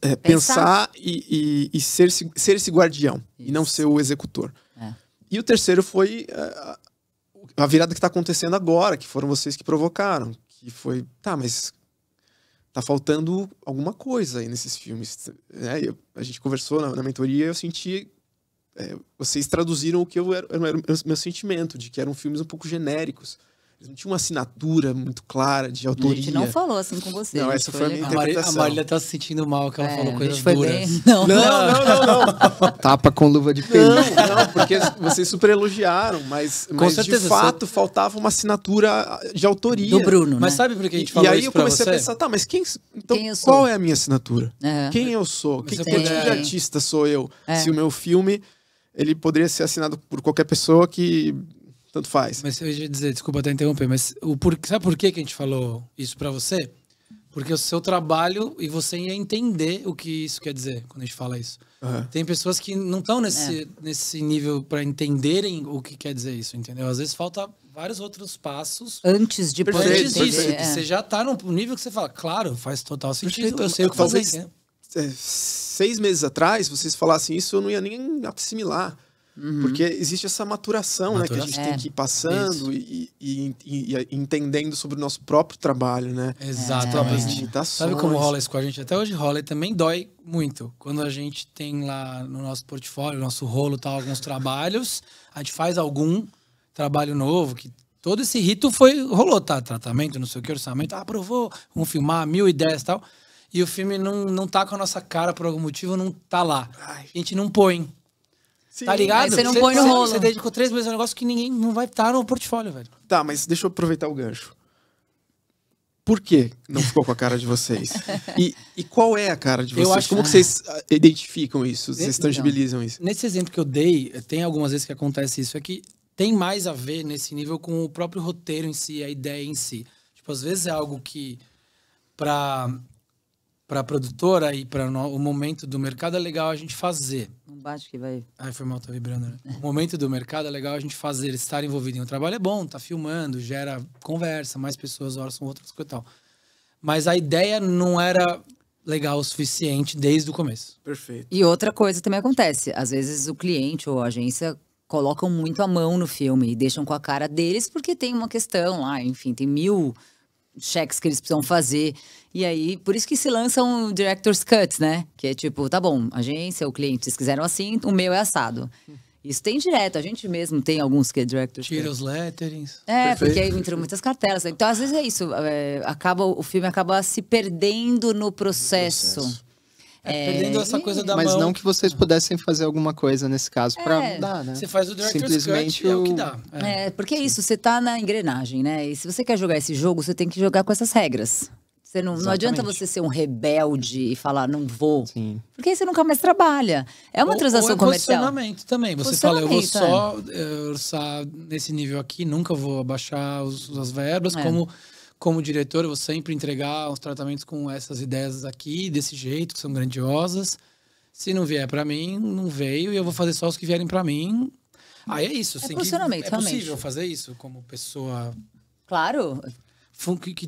é, pensar, pensar e, e, e, ser, ser esse guardião Isso. e não ser o executor. É. E o terceiro foi é, a, a virada que está acontecendo agora, que foram vocês que provocaram, que foi, tá, mas tá faltando alguma coisa aí nesses filmes. Né? Eu, a gente conversou na, na mentoria e eu senti é, vocês traduziram o que eu era, era, meu sentimento, de que eram filmes um pouco genéricos. Eles não tinham uma assinatura muito clara de autoria. A gente não falou assim com
vocês Não, essa foi, a minha interpretação. A Marília tá
se sentindo mal que
ela é, falou coisas duras. Bem... Não, não, não, não. não.
Tapa com luva de peixe. Não, não, porque
vocês super elogiaram, mas, com mas certeza, de fato você... faltava uma assinatura de autoria. Do Bruno, Mas né? sabe por que a gente falou isso E aí eu comecei você? a pensar, tá, mas quem, então, quem qual é a minha assinatura? Uhum. Quem eu sou? Quem, que tipo de artista sou eu? É. Se o meu filme ele poderia ser assinado
por qualquer pessoa
que tanto
faz. Mas eu ia dizer, desculpa até interromper, mas o por, sabe por que, que a gente falou isso para você? Porque o seu trabalho e você ia entender o que isso quer dizer quando a gente fala isso. Uhum. Tem pessoas que não estão nesse, é. nesse nível para entenderem o que quer dizer isso, entendeu? Às vezes falta vários outros passos. Antes de poder Antes disso, é. você já está num nível que você fala, claro, faz total sentido, Perfeito. eu sei o que fazer. Talvez, né?
seis meses atrás, vocês falassem isso, eu não ia nem assimilar. Uhum. Porque existe essa maturação, maturação, né? Que a gente é. tem que ir passando e, e, e, e, entendendo sobre o nosso próprio trabalho, né? Exato. Sabe como rola isso com a gente?
Até hoje rola e também dói muito. Quando a gente tem lá no nosso portfólio, nosso rolo tal, alguns trabalhos, a gente faz algum trabalho novo que todo esse rito foi rolou, tá? Tratamento, não sei o que, orçamento, aprovou, vamos filmar, mil e dez tal e o filme não, não tá com a nossa cara por algum motivo, não tá lá. Ai. A gente não põe. Sim. Tá ligado? você não cê, põe no rolo. Você dedicou três meses a um negócio que ninguém não vai estar tá no portfólio, velho.
Tá, mas deixa eu aproveitar o gancho. Por que não ficou com a cara de vocês? E, e qual é a cara de vocês? Acho... Como que vocês identificam isso? Vocês tangibilizam isso?
Nesse exemplo que eu dei, tem algumas vezes que acontece isso. É que tem mais a ver nesse nível com o próprio roteiro em si, a ideia em si. Tipo, às vezes é algo que, para para a produtora e para o momento do mercado é legal a gente fazer. Não bate que vai. Ai, foi mal, tá vibrando, né? O momento do mercado é legal a gente fazer, estar envolvido em um trabalho é bom, tá filmando, gera conversa, mais pessoas são outras coisas e tal. Mas a ideia não era legal o suficiente desde
o começo. Perfeito. E outra coisa também acontece, às vezes o cliente ou a agência colocam muito a mão no filme e deixam com a cara deles porque tem uma questão lá, enfim, tem mil cheques que eles precisam fazer. E aí, por isso que se lançam director's cuts, né? Que é tipo, tá bom, agência, o cliente, vocês quiseram assim, o meu é assado. Isso tem direto, a gente mesmo tem alguns que é director's Tira cut. os letterings. É, Perfeito. porque aí entram muitas cartelas. Então, às vezes é isso, é, acaba, o filme acaba se perdendo no processo. processo. É, é, perdendo essa coisa da Mas não que
vocês pudessem fazer alguma coisa nesse caso é. para dar, né? Você faz o director's Simplesmente cut, o... é o que dá. É,
é porque é isso, você tá na engrenagem, né? E se você quer jogar esse jogo, você tem que jogar com essas regras. Você não, não, adianta você ser um rebelde e falar, não vou. Sim. Porque aí você nunca mais trabalha. É uma ou, transação ou é comercial. Funcionamento também. Você fala, eu vou só
é. eh, orçar nesse nível aqui, nunca vou abaixar os, as verbas. É. Como, como diretor, eu vou sempre entregar os tratamentos com essas ideias aqui, desse jeito, que são grandiosas. Se não vier para mim, não veio. E eu vou fazer só os que vierem para mim. Aí é isso. É, também assim, que, é realmente. possível fazer isso como pessoa... Claro. Que, que,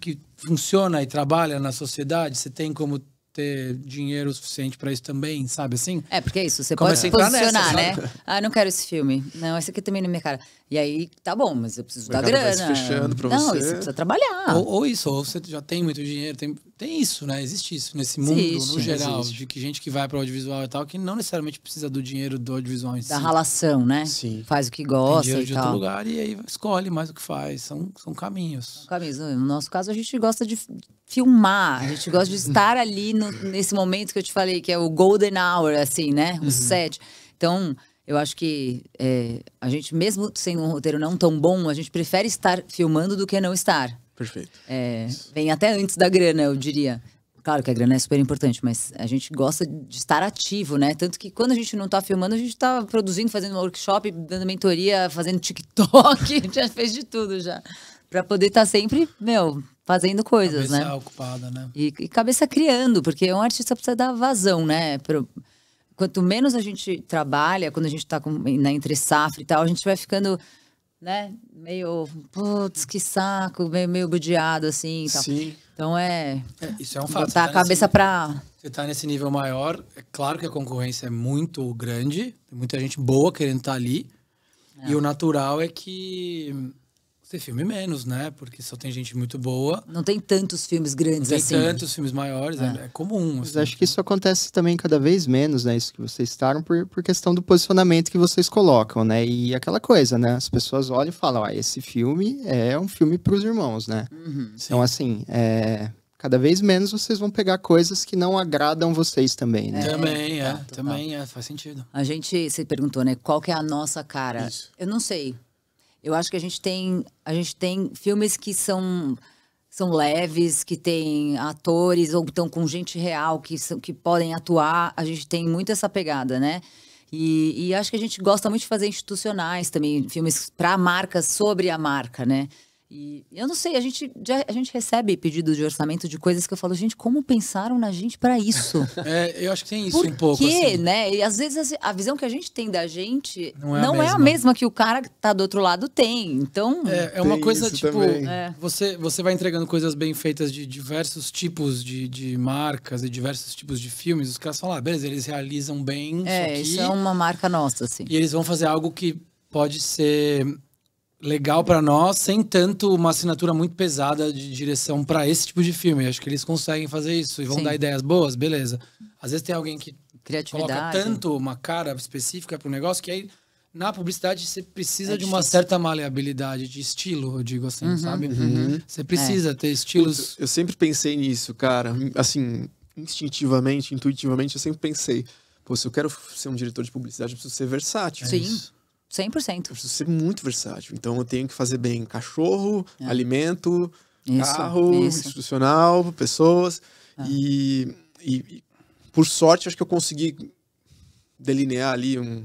que funciona e trabalha na sociedade, você tem como ter dinheiro suficiente para isso também, sabe assim? É, porque é isso, você Começa pode assim, tá posicionar, nessa, né?
Ah, não quero esse filme. Não, esse aqui também não é minha cara. E aí, tá bom, mas eu preciso dar grana. Vai se fechando pra não, você. precisa trabalhar. Ou,
ou, isso, ou você já tem muito dinheiro, tem tem isso, né? Existe isso nesse mundo existe, no geral, existe. de que gente que vai para o audiovisual e tal, que não necessariamente precisa do dinheiro do audiovisual em si. Da
relação, né? Sim. Faz o que gosta tem dinheiro e de tal. outro lugar e aí escolhe mais o que faz. São, são caminhos. São caminhos. No nosso caso, a gente gosta de filmar, a gente gosta de estar ali no, nesse momento que eu te falei, que é o golden hour, assim, né? O uhum. set. Então, eu acho que é, a gente, mesmo sendo um roteiro não tão bom, a gente prefere estar filmando do que não estar. Perfeito. É, vem até antes da grana, eu diria. Claro que a grana é super importante, mas a gente gosta de estar ativo, né? Tanto que quando a gente não tá filmando, a gente tá produzindo, fazendo workshop, dando mentoria, fazendo TikTok, já fez de tudo já. Pra poder estar tá sempre, meu, fazendo coisas, cabeça né? Cabeça ocupada, né? E, e, cabeça criando, porque um artista precisa dar vazão, né? Pro, quanto menos a gente trabalha, quando a gente tá com, na entre safra e tal, a gente vai ficando né? Meio, putz, que saco, meio, meio budiado, assim. Então. Sim. Então é, é. Isso é um fato. Botar tá a cabeça pra
Você está nesse nível maior, é claro que a concorrência é muito grande, tem muita gente boa querendo estar tá ali. É. E o natural é que ter filme menos, né? Porque só tem gente muito boa.
Não tem tantos filmes grandes não assim. Tem tantos filmes maiores, é, é, é comum. Mas assim. acho que
isso acontece também cada vez menos, né? Isso que vocês estaram por, por questão do posicionamento que vocês colocam, né? E aquela coisa, né? As pessoas olham e falam, ah, esse filme é um filme para os irmãos, né? Uhum, então, assim, é, cada vez menos vocês vão pegar coisas que não agradam
vocês também, né? Também, é, é também é, faz sentido. A gente se perguntou, né, qual que é a nossa cara? Isso. Eu não sei. Eu acho que a gente tem, a gente tem filmes que são são leves, que tem atores ou estão com gente real que, são, que podem atuar. A gente tem muito essa pegada, né? E, e acho que a gente gosta muito de fazer institucionais também, filmes para marcas sobre a marca, né? E eu não sei, a gente, já, a gente recebe pedidos de orçamento de coisas que eu falo, gente, como pensaram na gente para isso?
é, eu acho que tem isso Por um pouco. Porque, assim.
né? E às vezes assim, a visão que a gente tem da gente não é, não é a, mesma. É a mesma que o cara que tá do outro lado tem. Então. É, é uma coisa, tipo, é.
você, você vai entregando coisas bem feitas de diversos tipos de, de marcas e diversos tipos de filmes. Os caras falam, ah, beleza, eles realizam bem. É, isso, aqui, isso é uma
marca nossa, assim.
E eles vão fazer algo que pode ser legal para nós, sem tanto uma assinatura muito pesada de direção para esse tipo de filme. Acho que eles conseguem fazer isso e vão Sim. dar ideias boas, beleza. Às vezes tem alguém que coloca tanto uma cara específica para o negócio que aí na publicidade você precisa é de uma certa maleabilidade de estilo, eu digo assim, uhum, sabe? Uhum. uhum. Você precisa é. ter estilos.
Eu sempre pensei nisso, cara. Assim, instintivamente, intuitivamente, eu sempre pensei. Pô, se eu quero ser um diretor de publicidade, eu preciso ser versátil. Sim. Isso. 100%. preciso ser muito versátil. Então eu tenho que fazer bem cachorro, é. alimento, isso, carro, isso. institucional, pessoas. É. E, e, por sorte, acho que eu consegui delinear ali um,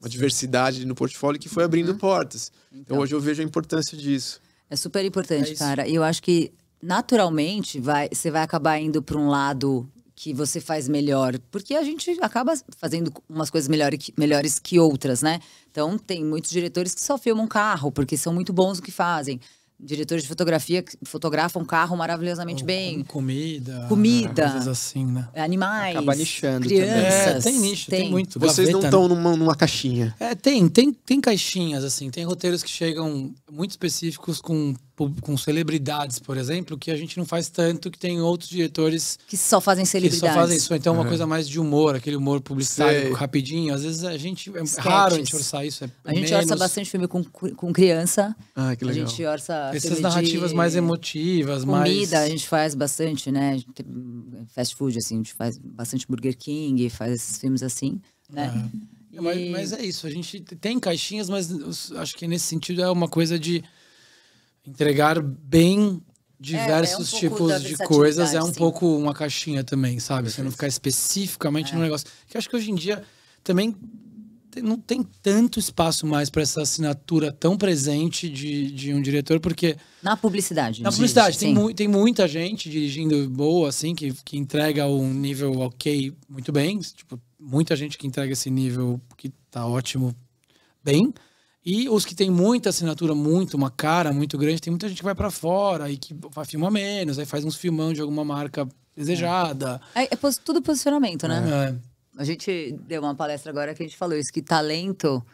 uma diversidade no portfólio que foi abrindo uhum. portas. Então, então, hoje eu vejo a importância disso.
É super importante, é cara. E eu acho que naturalmente vai, você vai acabar indo para um lado que você faz melhor, porque a gente acaba fazendo umas coisas melhor que, melhores que outras, né? Então, tem muitos diretores que só filmam carro, porque são muito bons no que fazem. Diretores de fotografia que fotografam carro maravilhosamente Ou, bem.
Comida.
Comida. Coisas
assim, né?
Animais. Acaba nichando crianças, também. É, tem nicho, tem, tem muito.
Vocês Gaveta, não estão
numa, numa, caixinha.
É, tem, tem,
tem caixinhas, assim. Tem roteiros que chegam muito específicos com com celebridades, por exemplo, que a gente não faz tanto, que tem outros diretores que só fazem celebridades. Que só fazem isso, então é uhum. uma coisa mais de humor, aquele humor publicitário Sei. rapidinho. Às vezes a gente é Sketches. raro a gente orçar isso. É a gente menos... orça bastante
filme com, com criança. Ah, que legal. A gente orça essas narrativas de... mais
emotivas,
comida, mais comida a gente faz bastante, né? Fast food assim, a gente faz bastante Burger King, faz esses filmes assim, né?
Uhum. E... Mas, mas é isso, a gente tem caixinhas, mas acho que nesse sentido é uma coisa de entregar bem é, diversos é, é um tipos de coisas é um sim. pouco uma caixinha também, sabe? Você não ficar especificamente é. no negócio. Que acho que hoje em dia também não tem tanto espaço mais para essa assinatura tão presente de, de um diretor, porque.
Na publicidade. Na publicidade. tem, mu
tem muita gente dirigindo boa, assim, que, que entrega um nível ok muito bem. Tipo, muita gente que entrega esse nível que tá ótimo bem. E os que têm muita assinatura, muito, uma cara muito grande, tem muita gente que vai para fora e que filma menos, aí faz uns filmão de alguma marca desejada.
É, é, é tudo posicionamento, né? É. A gente deu uma palestra agora que a gente falou isso, que talento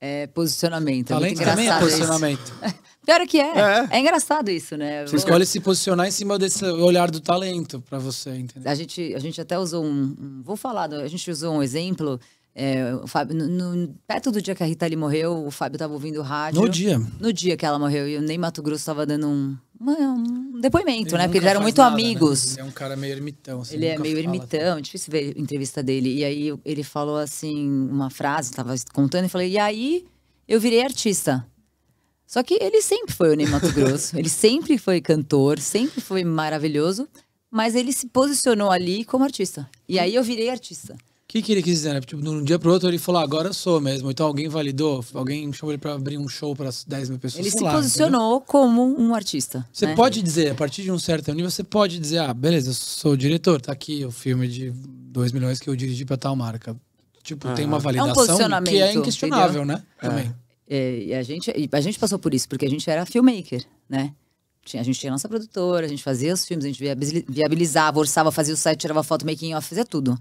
é posicionamento. É talento é também é posicionamento. Pior que é. é. é. engraçado isso, né? Você escolhe se posicionar em cima desse olhar do talento para você, entendeu? A gente, a gente até usou um, um Vou falar, a gente usou um exemplo é, o Fábio, no, no, perto do dia que a Rita Lee morreu, o Fábio estava ouvindo o rádio. No dia. No dia que ela morreu. E o Ney Mato Grosso estava dando um, um depoimento, ele né? Porque eles eram muito nada, né? amigos. Né? Ele é
um cara meio ermitão.
Assim, ele é meio fala, assim. ermitão, tá? difícil ver entrevista dele. E aí ele falou assim, uma frase, estava contando, e falei, e aí eu virei artista. Só que ele sempre foi o Ney Mato Grosso. ele sempre foi cantor, sempre foi maravilhoso. Mas ele se posicionou ali como artista. E aí eu virei artista
que, que ele quis dizer? Né? Tipo, de um dia pro outro ele falou, ah, agora eu sou mesmo. Então alguém validou, alguém chamou ele pra abrir um show pra 10 mil pessoas. Ele se lá, posicionou
entendeu? como um artista. Você né? pode
dizer, a partir de um certo nível, você pode dizer, ah, beleza, eu sou o diretor, tá aqui o filme de 2 milhões que eu dirigi pra tal marca. Tipo, tem uma ah. validação é um que é inquestionável, entendeu? né? Também.
É, é e a gente, a gente passou por isso, porque a gente era filmmaker, né? Tinha, a gente tinha a nossa produtora, a gente fazia os filmes, a gente viabilizava, orçava, fazia o site, tirava foto, making off, fazia tudo.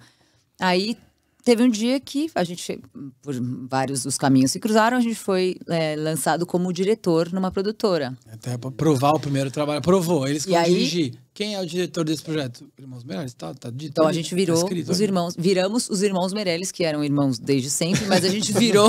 Aí teve um dia que a gente, por vários dos caminhos se cruzaram, a gente foi é, lançado como diretor numa produtora.
Até provar o primeiro trabalho. Provou, eles e aí, dirigir. Quem é o diretor desse projeto? Irmãos Meirelles, tá, tá dito. Então a gente virou tá os
irmãos, viramos os irmãos Meirelles, que eram irmãos desde sempre, mas a gente virou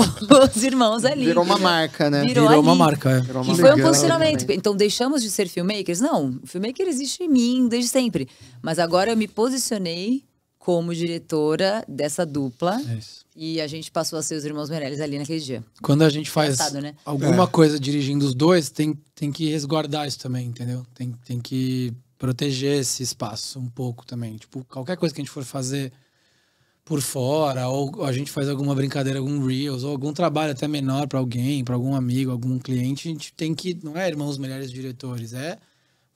os irmãos ali. Virou uma marca, né? Virou, virou uma marca. É. Virou uma e foi um posicionamento. Também. Então deixamos de ser filmmakers? Não, o filmmaker existe em mim desde sempre. Mas agora eu me posicionei como diretora dessa dupla. É e a gente passou a ser os irmãos Meirelles ali naquele dia. Quando a gente faz né?
alguma é. coisa dirigindo os dois, tem, tem que resguardar isso também, entendeu? Tem, tem que proteger esse espaço um pouco também. Tipo, qualquer coisa que a gente for fazer por fora, ou a gente faz alguma brincadeira, algum Reels, ou algum trabalho até menor para alguém, para algum amigo, algum cliente, a gente tem que. Não é irmãos Meirelles diretores, é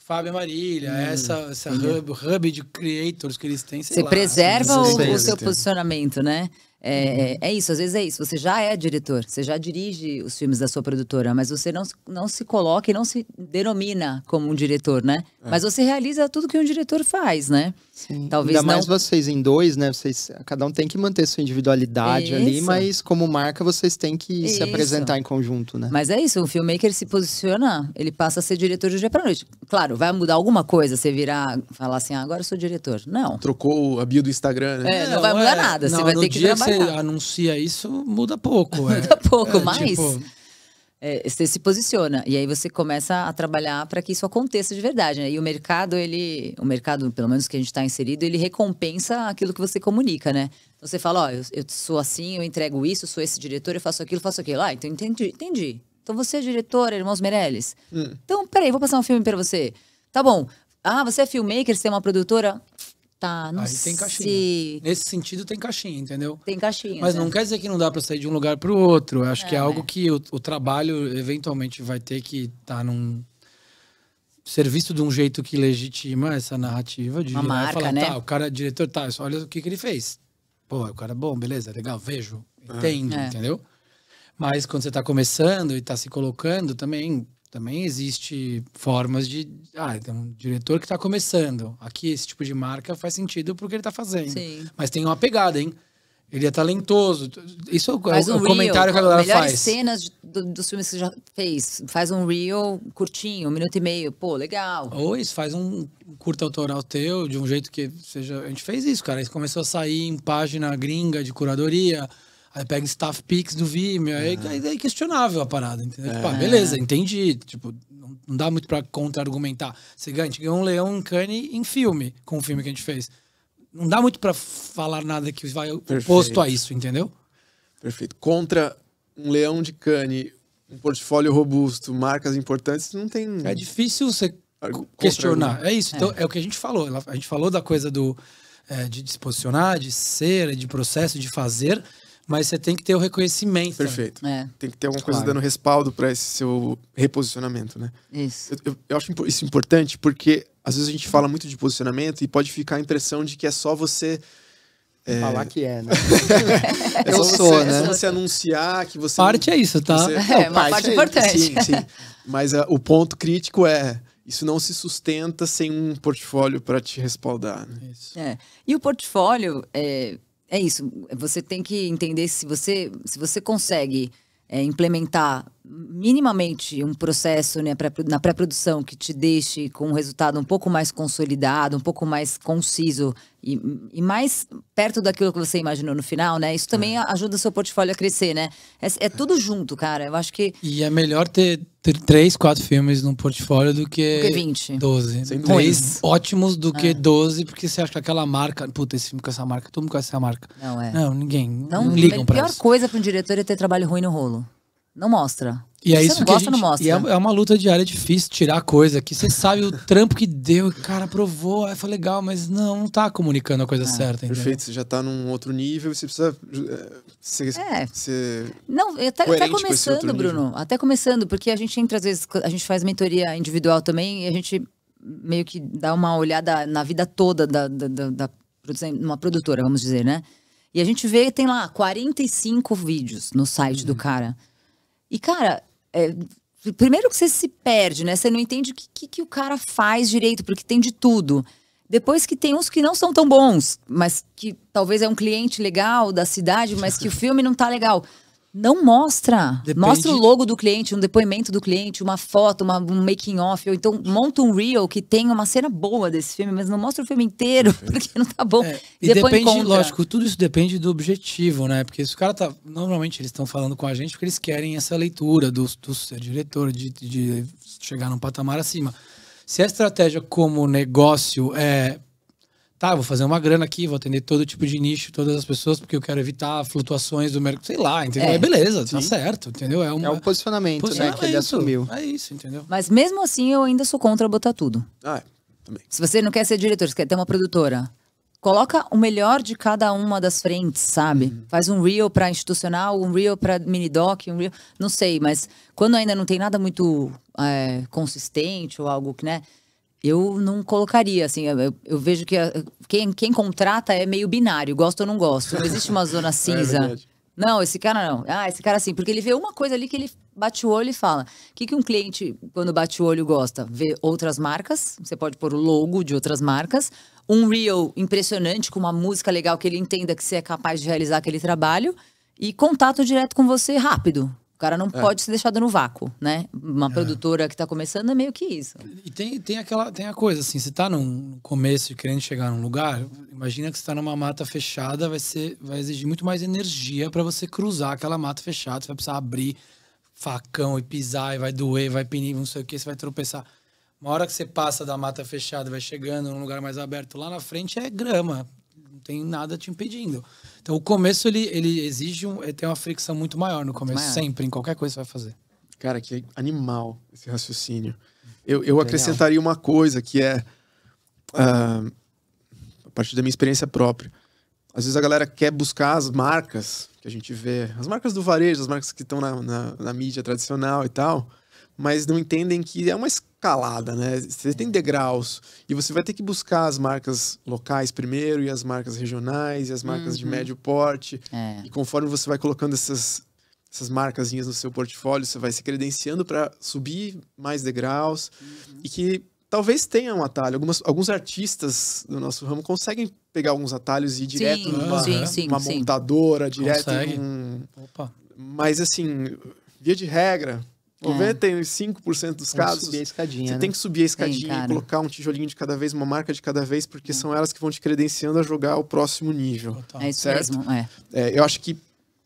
Fábio Marília, hum, essa, essa hub, hub, de creators que eles têm. Você lá, preserva o, o seu
posicionamento, né? É, é, é, isso, às vezes é isso. Você já é diretor, você já dirige os filmes da sua produtora, mas você não, não se coloca e não se denomina como um diretor, né? É. Mas você realiza tudo que um diretor faz, né? Sim. Talvez Ainda não... mais vocês em dois, né?
Vocês, cada um tem que manter sua individualidade isso. ali, mas como marca vocês têm que isso. se apresentar
em
conjunto, né?
Mas é isso, o filmmaker se posiciona, ele passa a ser diretor de dia pra noite. Claro, vai mudar alguma coisa, você virar, falar assim, ah, agora eu sou diretor. Não.
Trocou a bio do Instagram,
né? É, não, não vai mudar é. nada, não, você vai ter que trabalhar você
anuncia isso, muda pouco. Muda é.
pouco, é, mas tipo... é, você se posiciona. E aí você começa a trabalhar para que isso aconteça de verdade. Né? E o mercado, ele. O mercado, pelo menos que a gente está inserido, ele recompensa aquilo que você comunica, né? você fala, ó, oh, eu, eu, sou assim, eu entrego isso, sou esse diretor, eu faço aquilo, faço aquilo. Ah, então entendi, entendi. Então você é diretor, Irmãos Meirelles. Hum. Então, peraí, vou passar um filme para você. Tá bom. Ah, você é filmmaker, você é uma produtora. Tá, não Aí tem caixinha. Sei.
Nesse sentido tem caixinha, entendeu? Tem
caixinha. Mas né? não quer
dizer que não dá para sair de um lugar para o outro. Eu acho é, que é algo que o, o, trabalho eventualmente vai ter que estar tá num ser visto de um jeito que legitima essa narrativa de Uma marca, falar, né? tá, o cara diretor tá, olha o que que ele fez. Pô, o cara é bom, beleza, legal, vejo, ah. entendo, é. entendeu? Mas quando você está começando e está se colocando também, também existe formas de. Ah, tem então, um diretor que está começando. Aqui, esse tipo de marca faz sentido porque ele está fazendo. Sim. Mas tem uma pegada, hein? Ele é talentoso. Isso faz é o, é um o comentário que a galera faz.
cenas do, dos filmes que você já fez. Faz um reel curtinho, um minuto e meio. Pô, legal.
Ou isso, faz um curta autoral teu, de um jeito que seja... A gente fez isso, cara. Isso começou a sair em página gringa de curadoria. Aí pega staff picks do Vimeo, aí, uhum. aí é questionável a parada, entendeu? É. Tipo, ah, é. beleza, entendi. Tipo, não dá muito para contra-argumentar. Você ganha, ganhou um leão, um cane em filme, com o filme que a gente fez. Não dá muito para falar nada que vai Perfeito. oposto a isso, entendeu?
Perfeito. Contra um leão de cane, um portfólio robusto, marcas importantes, não tem. É difícil você
questionar. É isso. Então, é. Então, é o que a gente falou. A gente falou da coisa do. É, de se posicionar, de ser, de processo, de fazer. Mas você tem que ter o reconhecimento. Perfeito. É. Tem que ter
alguma coisa dando respaldo para esse seu reposicionamento, né? Isso. Eu, eu, eu, acho isso importante porque às vezes a gente fala muito de posicionamento e pode ficar a impressão de que é só você. É... Falar que é, né?
é eu sou, você, né? É só é né? você
anunciar que você. Parte é isso, tá? Você... é uma parte, parte é importante. Sim, sim. Mas uh, o ponto crítico é isso não se sustenta sem um portfólio para te respaldar. Né?
É. E o portfólio, é, é isso. Você tem que entender se você, se você consegue é, implementar minimamente um processo né, pra, na pré-produção que te deixe com um resultado um pouco mais consolidado, um pouco mais conciso e, e mais perto daquilo que você imaginou no final, né? Isso também é. ajuda o seu portfólio a crescer, né? É, é tudo é. junto, cara. Eu acho que.
E é melhor ter, ter três, quatro filmes no portfólio do que, do que 20. 12. três ótimos do que 12, é. porque você acha que aquela marca. Puta, esse filme com essa marca, todo mundo com essa marca. Não, é. Não, ninguém. Não, não ligam é pra A pior
coisa pra um diretor é ter trabalho ruim no rolo. Não mostra. E é você isso não gosta, que a gente, não mostra. E é,
é, uma luta diária difícil tirar coisa que você sabe o trampo que deu, cara, provou, aí foi legal, mas não, não tá comunicando a coisa é, certa. Entendeu? Perfeito, você já
tá num outro nível, você precisa
ser, eh, é. ser
Não, até, até começando, com Bruno, nível. até começando, porque a gente entra às vezes, a gente faz mentoria individual também e a gente meio que dá uma olhada na vida toda da, da, da, da uma produtora, vamos dizer, né? E a gente vê, tem lá 45 vídeos no site uhum. do cara. E, cara, é, primeiro que você se perde, né? Você não entende o que, que, que o cara faz direito, porque tem de tudo. Depois que tem uns que não são tão bons, mas que talvez é um cliente legal da cidade, mas que o filme não tá legal. Não mostra. Depende. Mostra o logo do cliente, um depoimento do cliente, uma foto, uma, um making off. Ou então monta um reel que tem uma cena boa desse filme, mas não mostra o filme inteiro, porque não tá bom. É. E Depois depende, encontra. lógico,
tudo isso depende do objetivo, né? Porque se o cara tá. Normalmente eles estão falando com a gente porque eles querem essa leitura do, do ser diretor, de, de chegar num patamar acima. Se a estratégia como negócio é tá, vou fazer uma grana aqui, vou atender todo tipo de nicho, todas as pessoas, porque eu quero evitar flutuações do mercado, sei lá, entendeu? É, é beleza, tá sim. tá certo, entendeu? É, uma... é um posicionamento,
posicionamento, né, que ele assumiu.
É isso, entendeu?
Mas mesmo assim, eu ainda sou contra botar tudo. Ah, é. também. Se você não quer ser diretor, você quer ter uma produtora, coloca o melhor de cada uma das frentes, sabe? Uhum. Faz um reel para institucional, um reel para mini doc, um reel, não sei, mas quando ainda não tem nada muito é, consistente ou algo que, né? Eu não colocaria, assim, eu, eu vejo que a, quem, quem contrata é meio binário, gosto ou não gosto. Não existe uma zona é cinza. É não, esse cara não. Ah, esse cara sim. Porque ele vê uma coisa ali que ele bate o olho e fala. O que, que um cliente, quando bate o olho, gosta? Vê outras marcas. Você pode pôr o logo de outras marcas. Um reel impressionante, com uma música legal que ele entenda que você é capaz de realizar aquele trabalho. E contato direto com você rápido. O cara não é. pode ser deixado no vácuo, né? Uma é. produtora que está começando é meio que isso. E tem, tem aquela
tem a coisa, assim, você está num começo e querendo chegar num lugar, imagina que você tá numa mata fechada, vai ser vai exigir muito mais energia para você cruzar aquela mata fechada, você vai precisar abrir facão e pisar, e vai doer, vai pinir, não sei o que, você vai tropeçar. Uma hora que você passa da mata fechada, vai chegando num lugar mais aberto, lá na frente é grama, não tem nada te impedindo. Então o começo ele, ele exige um, ele tem uma fricção muito maior no começo, maior. sempre, em qualquer coisa que você vai fazer. Cara, que animal
esse raciocínio. Eu, eu acrescentaria uma coisa que é uh, a partir da minha experiência própria. Às vezes a galera quer buscar as marcas que a gente vê, as marcas do varejo, as marcas que estão na, na, na mídia tradicional e tal, mas não entendem que é uma, escalada, né? Você tem degraus e você vai ter que buscar as marcas locais primeiro e as marcas regionais e as marcas uhum. de médio porte. É. E conforme você vai colocando essas essas marcazinhas no seu portfólio, você vai se credenciando para subir mais degraus uhum. e que talvez tenha um atalho. Algumas, alguns artistas do nosso ramo conseguem pegar alguns atalhos e ir direto sim, numa sim, sim, uma montadora, direto Consegue. num... Opa. Mas assim, via de regra, 95% é. dos casos, tem você né? tem que subir a escadinha tem, e colocar um tijolinho de cada vez, uma marca de cada vez, porque é. são elas que vão te credenciando a jogar o próximo nível. É isso certo? mesmo, é. é eu acho que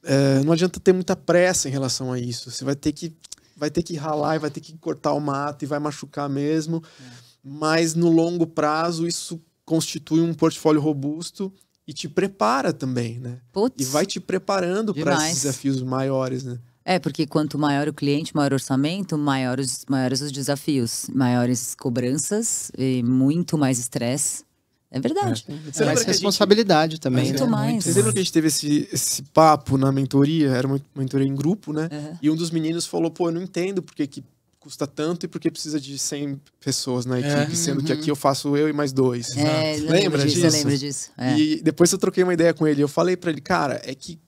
é, não adianta ter muita pressa em relação a isso. Você vai ter que, vai ter que ralar e vai ter que cortar o mato e vai machucar mesmo. É. Mas no longo prazo, isso constitui um portfólio robusto e te prepara
também, né?
e vai te preparando para esses desafios maiores, né?
É, porque quanto maior o cliente, maior o orçamento, maiores, maiores os desafios, maiores cobranças e muito mais estresse. É verdade. É. Mais responsabilidade gente... também. Muito né? mais. Você lembra que
a gente teve esse, esse papo na mentoria? Era uma mentoria em grupo, né? Uhum. E um dos meninos falou: pô, eu não entendo porque que custa tanto e porque precisa de 100 pessoas na é. equipe, é. sendo uhum. que aqui uhum. eu faço eu e mais dois. É, lembra disso? disso? lembro disso. É. E depois eu troquei uma ideia com ele. Eu falei para ele, cara, é que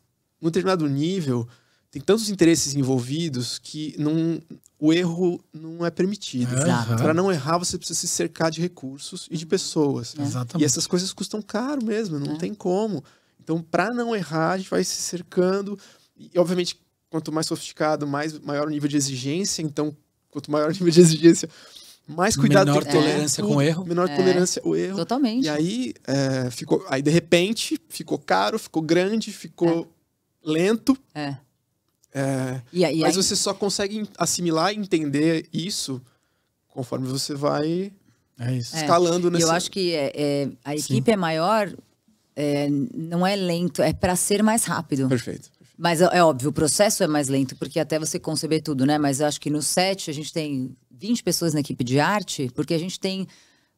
num determinado nível tem tantos interesses envolvidos que não, o erro não é permitido. É, exato. Para não errar, você precisa se cercar de recursos e de pessoas. É. E essas coisas custam caro mesmo, não é. tem como. Então, para não errar, a gente vai se cercando. E, obviamente, quanto mais sofisticado, mais, maior o nível de exigência. Então, quanto maior o nível de exigência, mais cuidado menor tem que ter. tolerância é. com o erro. Menor é. tolerância ao erro. Totalmente. E aí, é, ficou, aí, de repente, ficou caro, ficou grande, ficou é. lento. É. É, e aí, mas aí... você só consegue assimilar e entender isso conforme você vai é, é. escalando é. nesse... Eu acho
que é, é a equipe Sim. é maior, é, não é lento, é para ser mais rápido. Perfeito. Mas é óbvio, o processo é mais lento, porque até você conceber tudo, né? Mas eu acho que no set a gente tem 20 pessoas na equipe de arte, porque a gente tem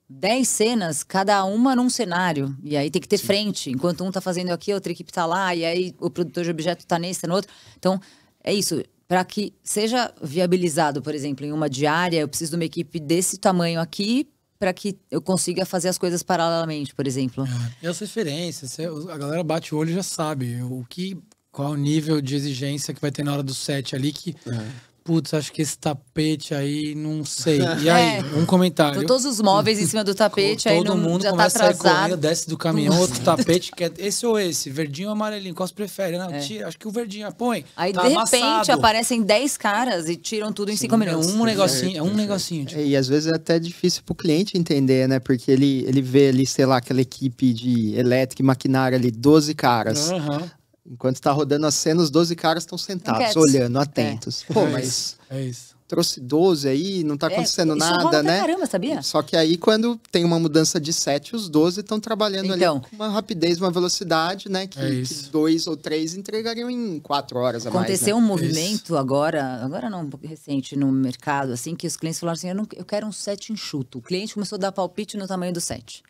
10 cenas, cada uma num cenário. E aí tem que ter Sim. frente. Enquanto um tá fazendo aqui, outra equipe tá lá, e aí o produtor de objeto tá nesse, tá no outro. Então, é isso. Para que seja viabilizado, por exemplo, em uma diária, eu preciso de uma equipe desse tamanho aqui para que eu consiga fazer as coisas paralelamente, por exemplo. É, ah,
essa referência, a galera bate o olho e já sabe o que, qual o nível de exigência que vai ter na hora do set ali que é putz, acho que esse tapete aí, não sei. E aí, é. um comentário. todos os
móveis em cima do tapete, Todo aí não, mundo já tá atrasado.
desce do caminhão, outro tapete, é esse ou esse, verdinho ou amarelinho, qual você prefere? Não, é. tira, acho que o verdinho, ah, põe. Aí, tá de repente, amassado.
aparecem 10 caras e tiram tudo em 5 é minutos. É um negocinho, é
um negocinho. Tipo. É, e às vezes é até difícil pro cliente entender, né? Porque ele, ele vê ali, sei lá, aquela equipe de elétrica e maquinária ali, 12 caras. Uhum. Enquanto está rodando a cena, os 12 caras estão sentados, olhando, atentos. É. Pô, é mas. Isso. É isso. Trouxe 12 aí, não está é, acontecendo é, nada, né? Caramba, sabia? Só que aí, quando tem uma mudança de 7, os 12 estão trabalhando então, ali com uma rapidez, uma velocidade, né? Que, é que dois ou três entregariam em quatro horas a Aconteceu mais, né? um movimento
isso. agora, agora não recente, no mercado, assim, que os clientes falaram assim: eu, não, eu quero um set enxuto. O cliente começou a dar palpite no tamanho do set.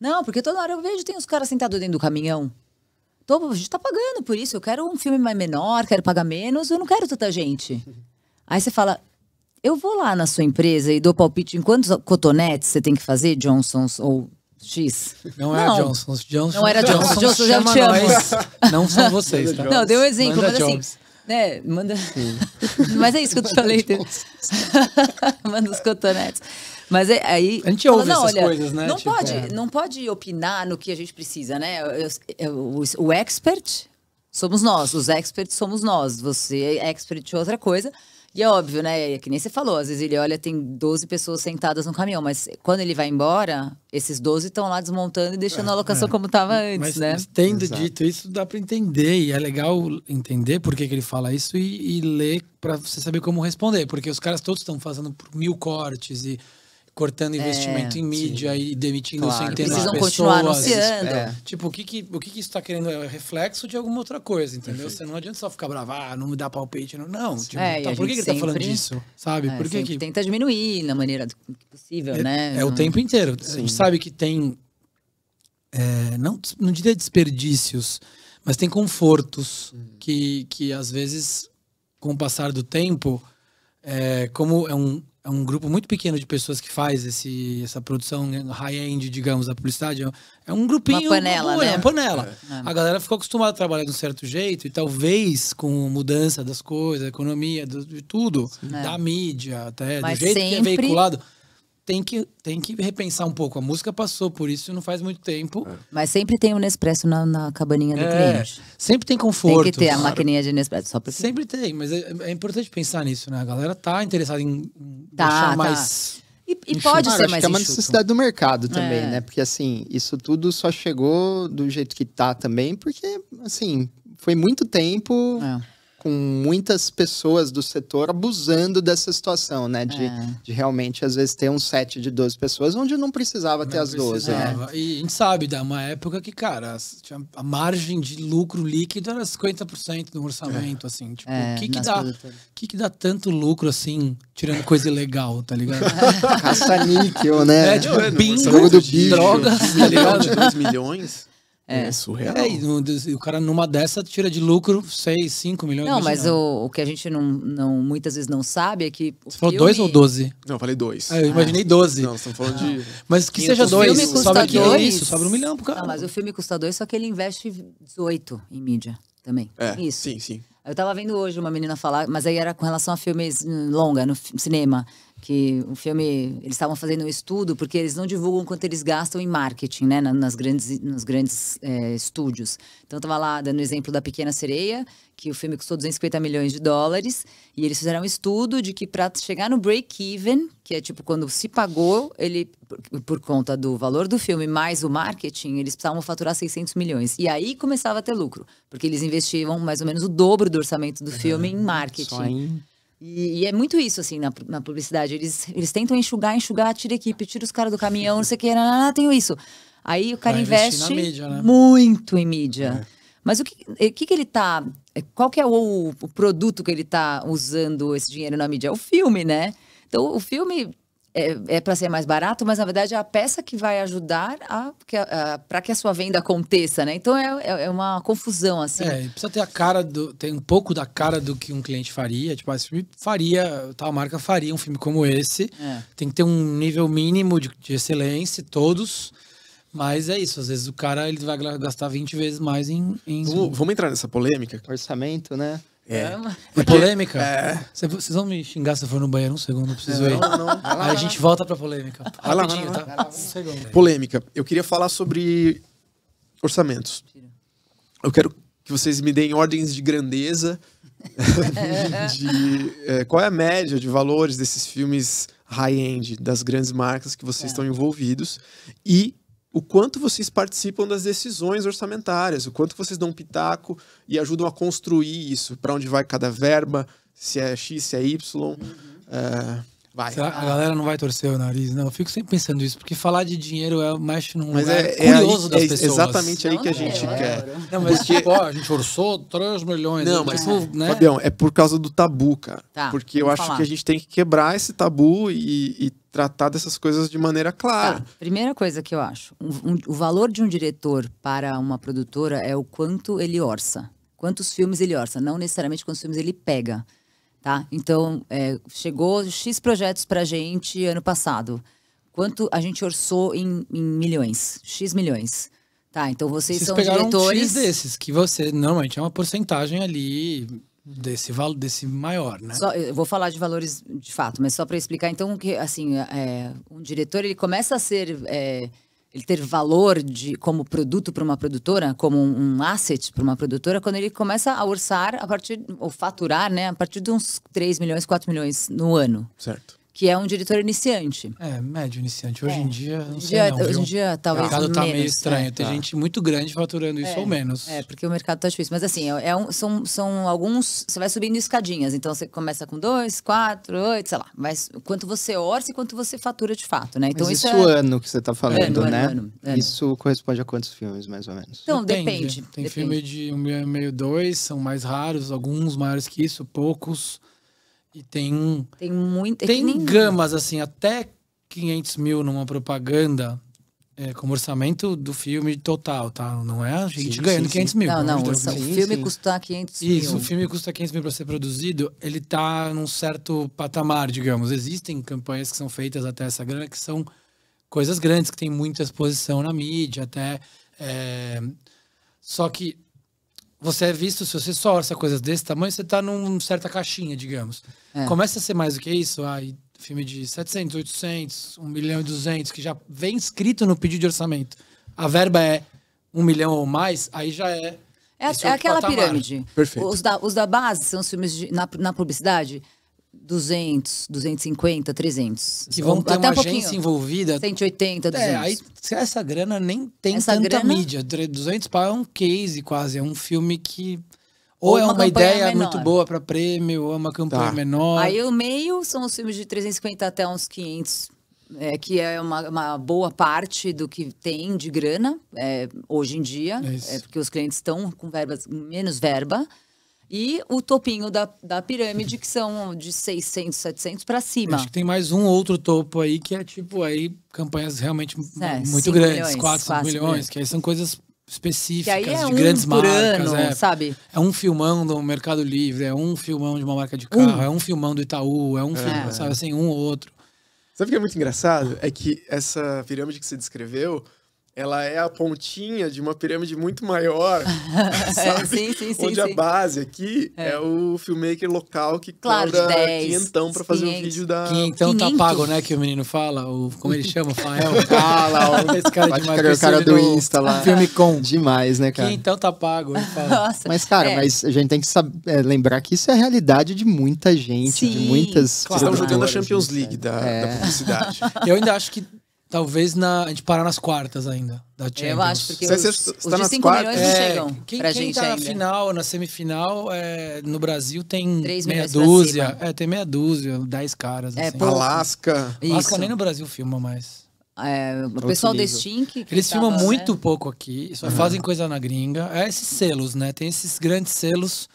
Não, porque toda hora eu vejo tem os caras sentados dentro do caminhão tô, a gente tá pagando por isso, eu quero um filme mais menor, quero pagar menos, eu não quero tanta gente. Aí você fala, eu vou lá na sua empresa e dou palpite em quantos cotonetes você tem que fazer, Johnsons ou X. Não, é não. era Johnsons. Johnson, não era Johnsons. Johnsons, já te amo. Não são vocês, tá? Não, deu um exemplo, Manda mas Jones. assim... Né, manda... Sim. mas é isso que eu te falei. Manda os cotonetes. Mas é, aí. A gente ouve essas olha, coisas, né? Não, tipo, pode, é. não pode opinar no que a gente precisa, né? Eu, eu, o, o expert somos nós, os experts somos nós. Você é expert de outra coisa. E é óbvio, né? É que nem você falou, às vezes ele olha, tem 12 pessoas sentadas no caminhão, mas quando ele vai embora, esses 12 estão lá desmontando e deixando é, a locação é. como estava antes, mas, né? Mas tendo Exato.
dito isso, dá para entender, e é legal entender por que, que ele fala isso e, e ler para você saber como responder, porque os caras todos estão fazendo mil cortes e cortando investimento é, em mídia sim. e demitindo claro. centenas de pessoas. Precisam continuar anunciando. É. Tipo, o que, que o que, que isso está querendo? É reflexo de alguma outra coisa, entendeu? Você não adianta só ficar bravo, ah, não me dá palpite. Não, não tipo, é, tá, por que, tá sempre, ele falando disso? Sabe? É, por que, que
Tenta diminuir na maneira possível, é, né? É o tempo inteiro. Sim. A gente
sabe que tem, é, não, não diria desperdícios, mas tem confortos hum. que, que às vezes, com o passar do tempo... É, como é um, é um grupo muito pequeno de pessoas que faz esse, essa produção né, high-end, digamos, da publicidade. É um é grupinho. Uma panela, uma bolha, né? É uma panela. É. é. A galera ficou acostumada a trabalhar de um certo jeito e talvez com mudança das coisas, economia, do, de
tudo, Sim. da
mídia, até Mas do jeito sempre... que é veiculado tem que, tem que repensar um pouco. A música passou por isso não faz muito tempo. É.
Mas sempre tem um Nespresso na, na cabaninha do é, cliente. Sempre tem conforto. Tem que ter a maquininha de Nespresso. Só porque... Sempre
tem, mas é, é, importante pensar nisso, né? A galera tá interessada em tá, deixar tá. mais... E, e pode ser acho mais que enxuto. é uma necessidade
do mercado também, é. né? Porque, assim, isso tudo só chegou do jeito que tá também, porque, assim, foi muito tempo... É com muitas pessoas do setor abusando dessa situação, né? De, é. de realmente, às vezes, ter um set de 12 pessoas onde
não precisava não ter as 12. Né? E a gente sabe, da né? uma época que, cara, a margem de lucro líquido era 50% no orçamento, é. assim. Tipo, é, o que que dá, que que dá tanto lucro, assim, tirando coisa ilegal, tá ligado? É. Caça-níquel, né? É, tipo, bingo, do drogas, tá ligado? Tipo, de 2 milhões? É, é surreal. É, o cara numa dessa tira de lucro 6, 5 milhões de Não, mas
o, o, que a gente não, não, muitas vezes não sabe é que. Você filme... falou
2 ou 12? Não, eu falei 2. Ah, eu imaginei 12. Não, estamos tá falando de.
Ah. Mas que e seja 2. Sobra aqui, dois. isso, sobra um milhão pro cara. Não, mas o filme custa 2, só que ele investe 18 em mídia também. É, isso. Sim, sim. Eu tava vendo hoje uma menina falar, mas aí era com relação a filmes hum, longa, no cinema que o filme eles estavam fazendo um estudo porque eles não divulgam quanto eles gastam em marketing, né, nas grandes nos grandes é, estúdios. Então estava lá dando o exemplo da Pequena Sereia, que o filme custou 250 milhões de dólares e eles fizeram um estudo de que para chegar no break even, que é tipo quando se pagou, ele por, por conta do valor do filme mais o marketing, eles precisavam faturar 600 milhões. E aí começava a ter lucro, porque eles investiam mais ou menos o dobro do orçamento do filme em marketing. Só em e, e, é muito isso, assim, na, na publicidade. Eles, eles tentam enxugar, enxugar, tira a equipe, tira os caras do caminhão, não sei o que, ah, tenho isso. Aí o cara Vai investe mídia, né? muito em mídia. É. Mas o que, eh, que, que ele tá. Eh, qual que é o, o produto que ele tá usando esse dinheiro na mídia? É o filme, né? Então, o filme é, é para ser mais barato, mas na verdade é a peça que vai ajudar a, a, a para que a sua venda aconteça, né? Então é, é, é uma confusão, assim. É,
precisa ter a cara do. Tem um pouco da cara do que um cliente faria. Tipo, ah, esse filme faria, tal marca faria um filme como esse. É. Tem que ter um nível mínimo de, de excelência, todos. Mas é isso, às vezes o cara ele vai gastar 20 vezes mais em. em... Vamos, vamos
entrar nessa polêmica?
Orçamento, né? É. é. polêmica? É. Vocês vão me xingar se eu for no banheiro um segundo, eu preciso não, ir. Não, não. Aí a gente volta pra polêmica. Vai Rapidinho, lá,
tá? Lá, um segundo.
Polêmica.
Eu queria falar sobre orçamentos. Eu quero que vocês me deem ordens de grandeza.
de,
é, qual é a média de valores desses filmes high-end, das grandes marcas que vocês é. estão envolvidos. E o quanto vocês participam das decisões orçamentárias, o quanto vocês dão um pitaco e ajudam a construir isso, para onde vai cada verba, se é X, se é Y. Uhum. É,
Vai. Será a galera não vai torcer o nariz, não? Eu fico sempre pensando isso, porque falar de dinheiro é, mexe num é, curioso é, é, aí, das é pessoas. Exatamente aí que a gente não, é. quer. Não, mas porque... tipo, ó, a gente orçou 3 milhões. Não, mas, tipo, né? Fabião,
é por causa do tabu, cara. Tá, porque eu acho falar. que a gente tem que quebrar esse tabu e, e tratar dessas coisas de maneira clara. Tá,
primeira coisa que eu acho, um, um, o valor de um diretor para uma produtora é o quanto ele orça. Quantos filmes ele orça, não necessariamente quantos filmes ele pega. Tá? Então, é, chegou X projetos para gente ano passado. Quanto a gente orçou em, em milhões? X milhões. Tá, então vocês, vocês são pegaram diretores. Um X desses,
que você normalmente é uma porcentagem ali desse valor desse maior, né? Só,
eu vou falar de valores de fato, mas só para explicar então que assim é, um diretor ele começa a ser é, ele ter valor de como produto para uma produtora, como um, um asset para uma produtora, quando ele começa a orçar a partir, ou faturar, né, a partir de uns 3 milhões, 4 milhões no ano. Certo que é um diretor iniciante. É, médio iniciante. Hoje é. em dia, não sei dia, é, não, Hoje em dia, talvez O mercado está meio né? estranho. tá. Tem gente muito grande faturando isso é, ou menos. É, porque o mercado está difícil. Mas assim, é um, são, são alguns... Você vai subindo escadinhas. Então, você começa com dois, quatro, oito, sei lá. Mas quanto você orça e quanto você fatura de fato, né? Então, Mas isso, isso é é
ano que você está falando, ano, né? Ano, ano, isso corresponde a quantos filmes, mais ou menos?
Então, depende. depende. Tem depende. filme
de um milhão e meio, dois. São mais raros. Alguns maiores que isso, poucos e tem.
Tem muito. É tem, tem
gamas, assim, até 500 mil numa propaganda. É, como orçamento do filme total, tá? Não é a gente sim, ganhando sim, 500 sim. mil. Não, não, o, filme
custa 500 mil. Isso, o
filme custa 500 mil para ser produzido, ele tá num certo patamar, digamos. Existem campanhas que são feitas até essa grana que são coisas grandes, que tem muita exposição na mídia, até... É... Só que você é visto, se você só orça coisas desse tamanho, você tá numa certa caixinha, digamos. É. Começa a ser mais do que isso, aí filme de 700, 800, 1 milhão e 200, que já vem escrito no pedido de orçamento. A verba é 1 milhão ou mais, aí já é...
É, é aquela patamar. pirâmide. Perfeito. Os da, os da base são os filmes de, na, na publicidade 200, 250, 300. Que vão ter até uma um agência envolvida. 180, 200. É, aí
essa grana nem tem essa tanta grana... mídia. 200 pau é um case quase, é um filme que... Ou, ou é uma, uma ideia menor. muito boa para prêmio, ou é uma campanha tá. menor. Aí
o meio são os filmes de 350 até uns 500, é, que é uma, uma, boa parte do que tem de grana é, hoje em dia. É, é porque os clientes estão com verbas, menos verba e o topinho da, da pirâmide, que são de 600, 700 para cima. Acho que
tem mais um outro topo aí, que é tipo aí campanhas realmente é, muito grandes, milhões, 4, 5 milhões, que aí são coisas específicas, é de um grandes marcas. Ano, é, sabe? É um filmão do Mercado Livre, é um filmão de uma marca de carro, um. é um filmão do Itaú, é um é. filmão, sabe assim, um ou outro. Sabe
o que é muito engraçado?
É que essa
pirâmide que você descreveu ela é a pontinha de uma pirâmide muito maior, é, sabe? sim, sim, sim, Onde a base aqui é. é o filmmaker local que claro, cobra 10, quinhentão pra fazer o um vídeo da... Que então tá
pago, né? Que o menino fala, o, como ele chama? Fael. Fala, é, ó, esse
cara é
demais. O cara do Insta lá. Filme
com. Demais, né, cara?
Que então tá pago, ele fala. Nossa,
mas, cara, é. mas a gente tem que saber, é, lembrar que isso é a realidade de muita gente, sim,
de muitas...
Claro, estão jogando a Champions League né? da, da publicidade. Eu ainda acho que Talvez na, a gente parar nas quartas ainda da Champions. Eu acho, porque
os, está os tá de 5 milhões não é, chegam quem, pra
quem gente tá ainda. na final, na semifinal, é, no Brasil tem meia dúzia. É, tem meia dúzia, 10 caras. É, assim. Alasca. Alasca nem no Brasil filma mais. É, o pessoal do Stink. Eles tava, filmam né? muito pouco aqui, só uhum. fazem coisa na gringa. É esses selos, né? Tem esses grandes selos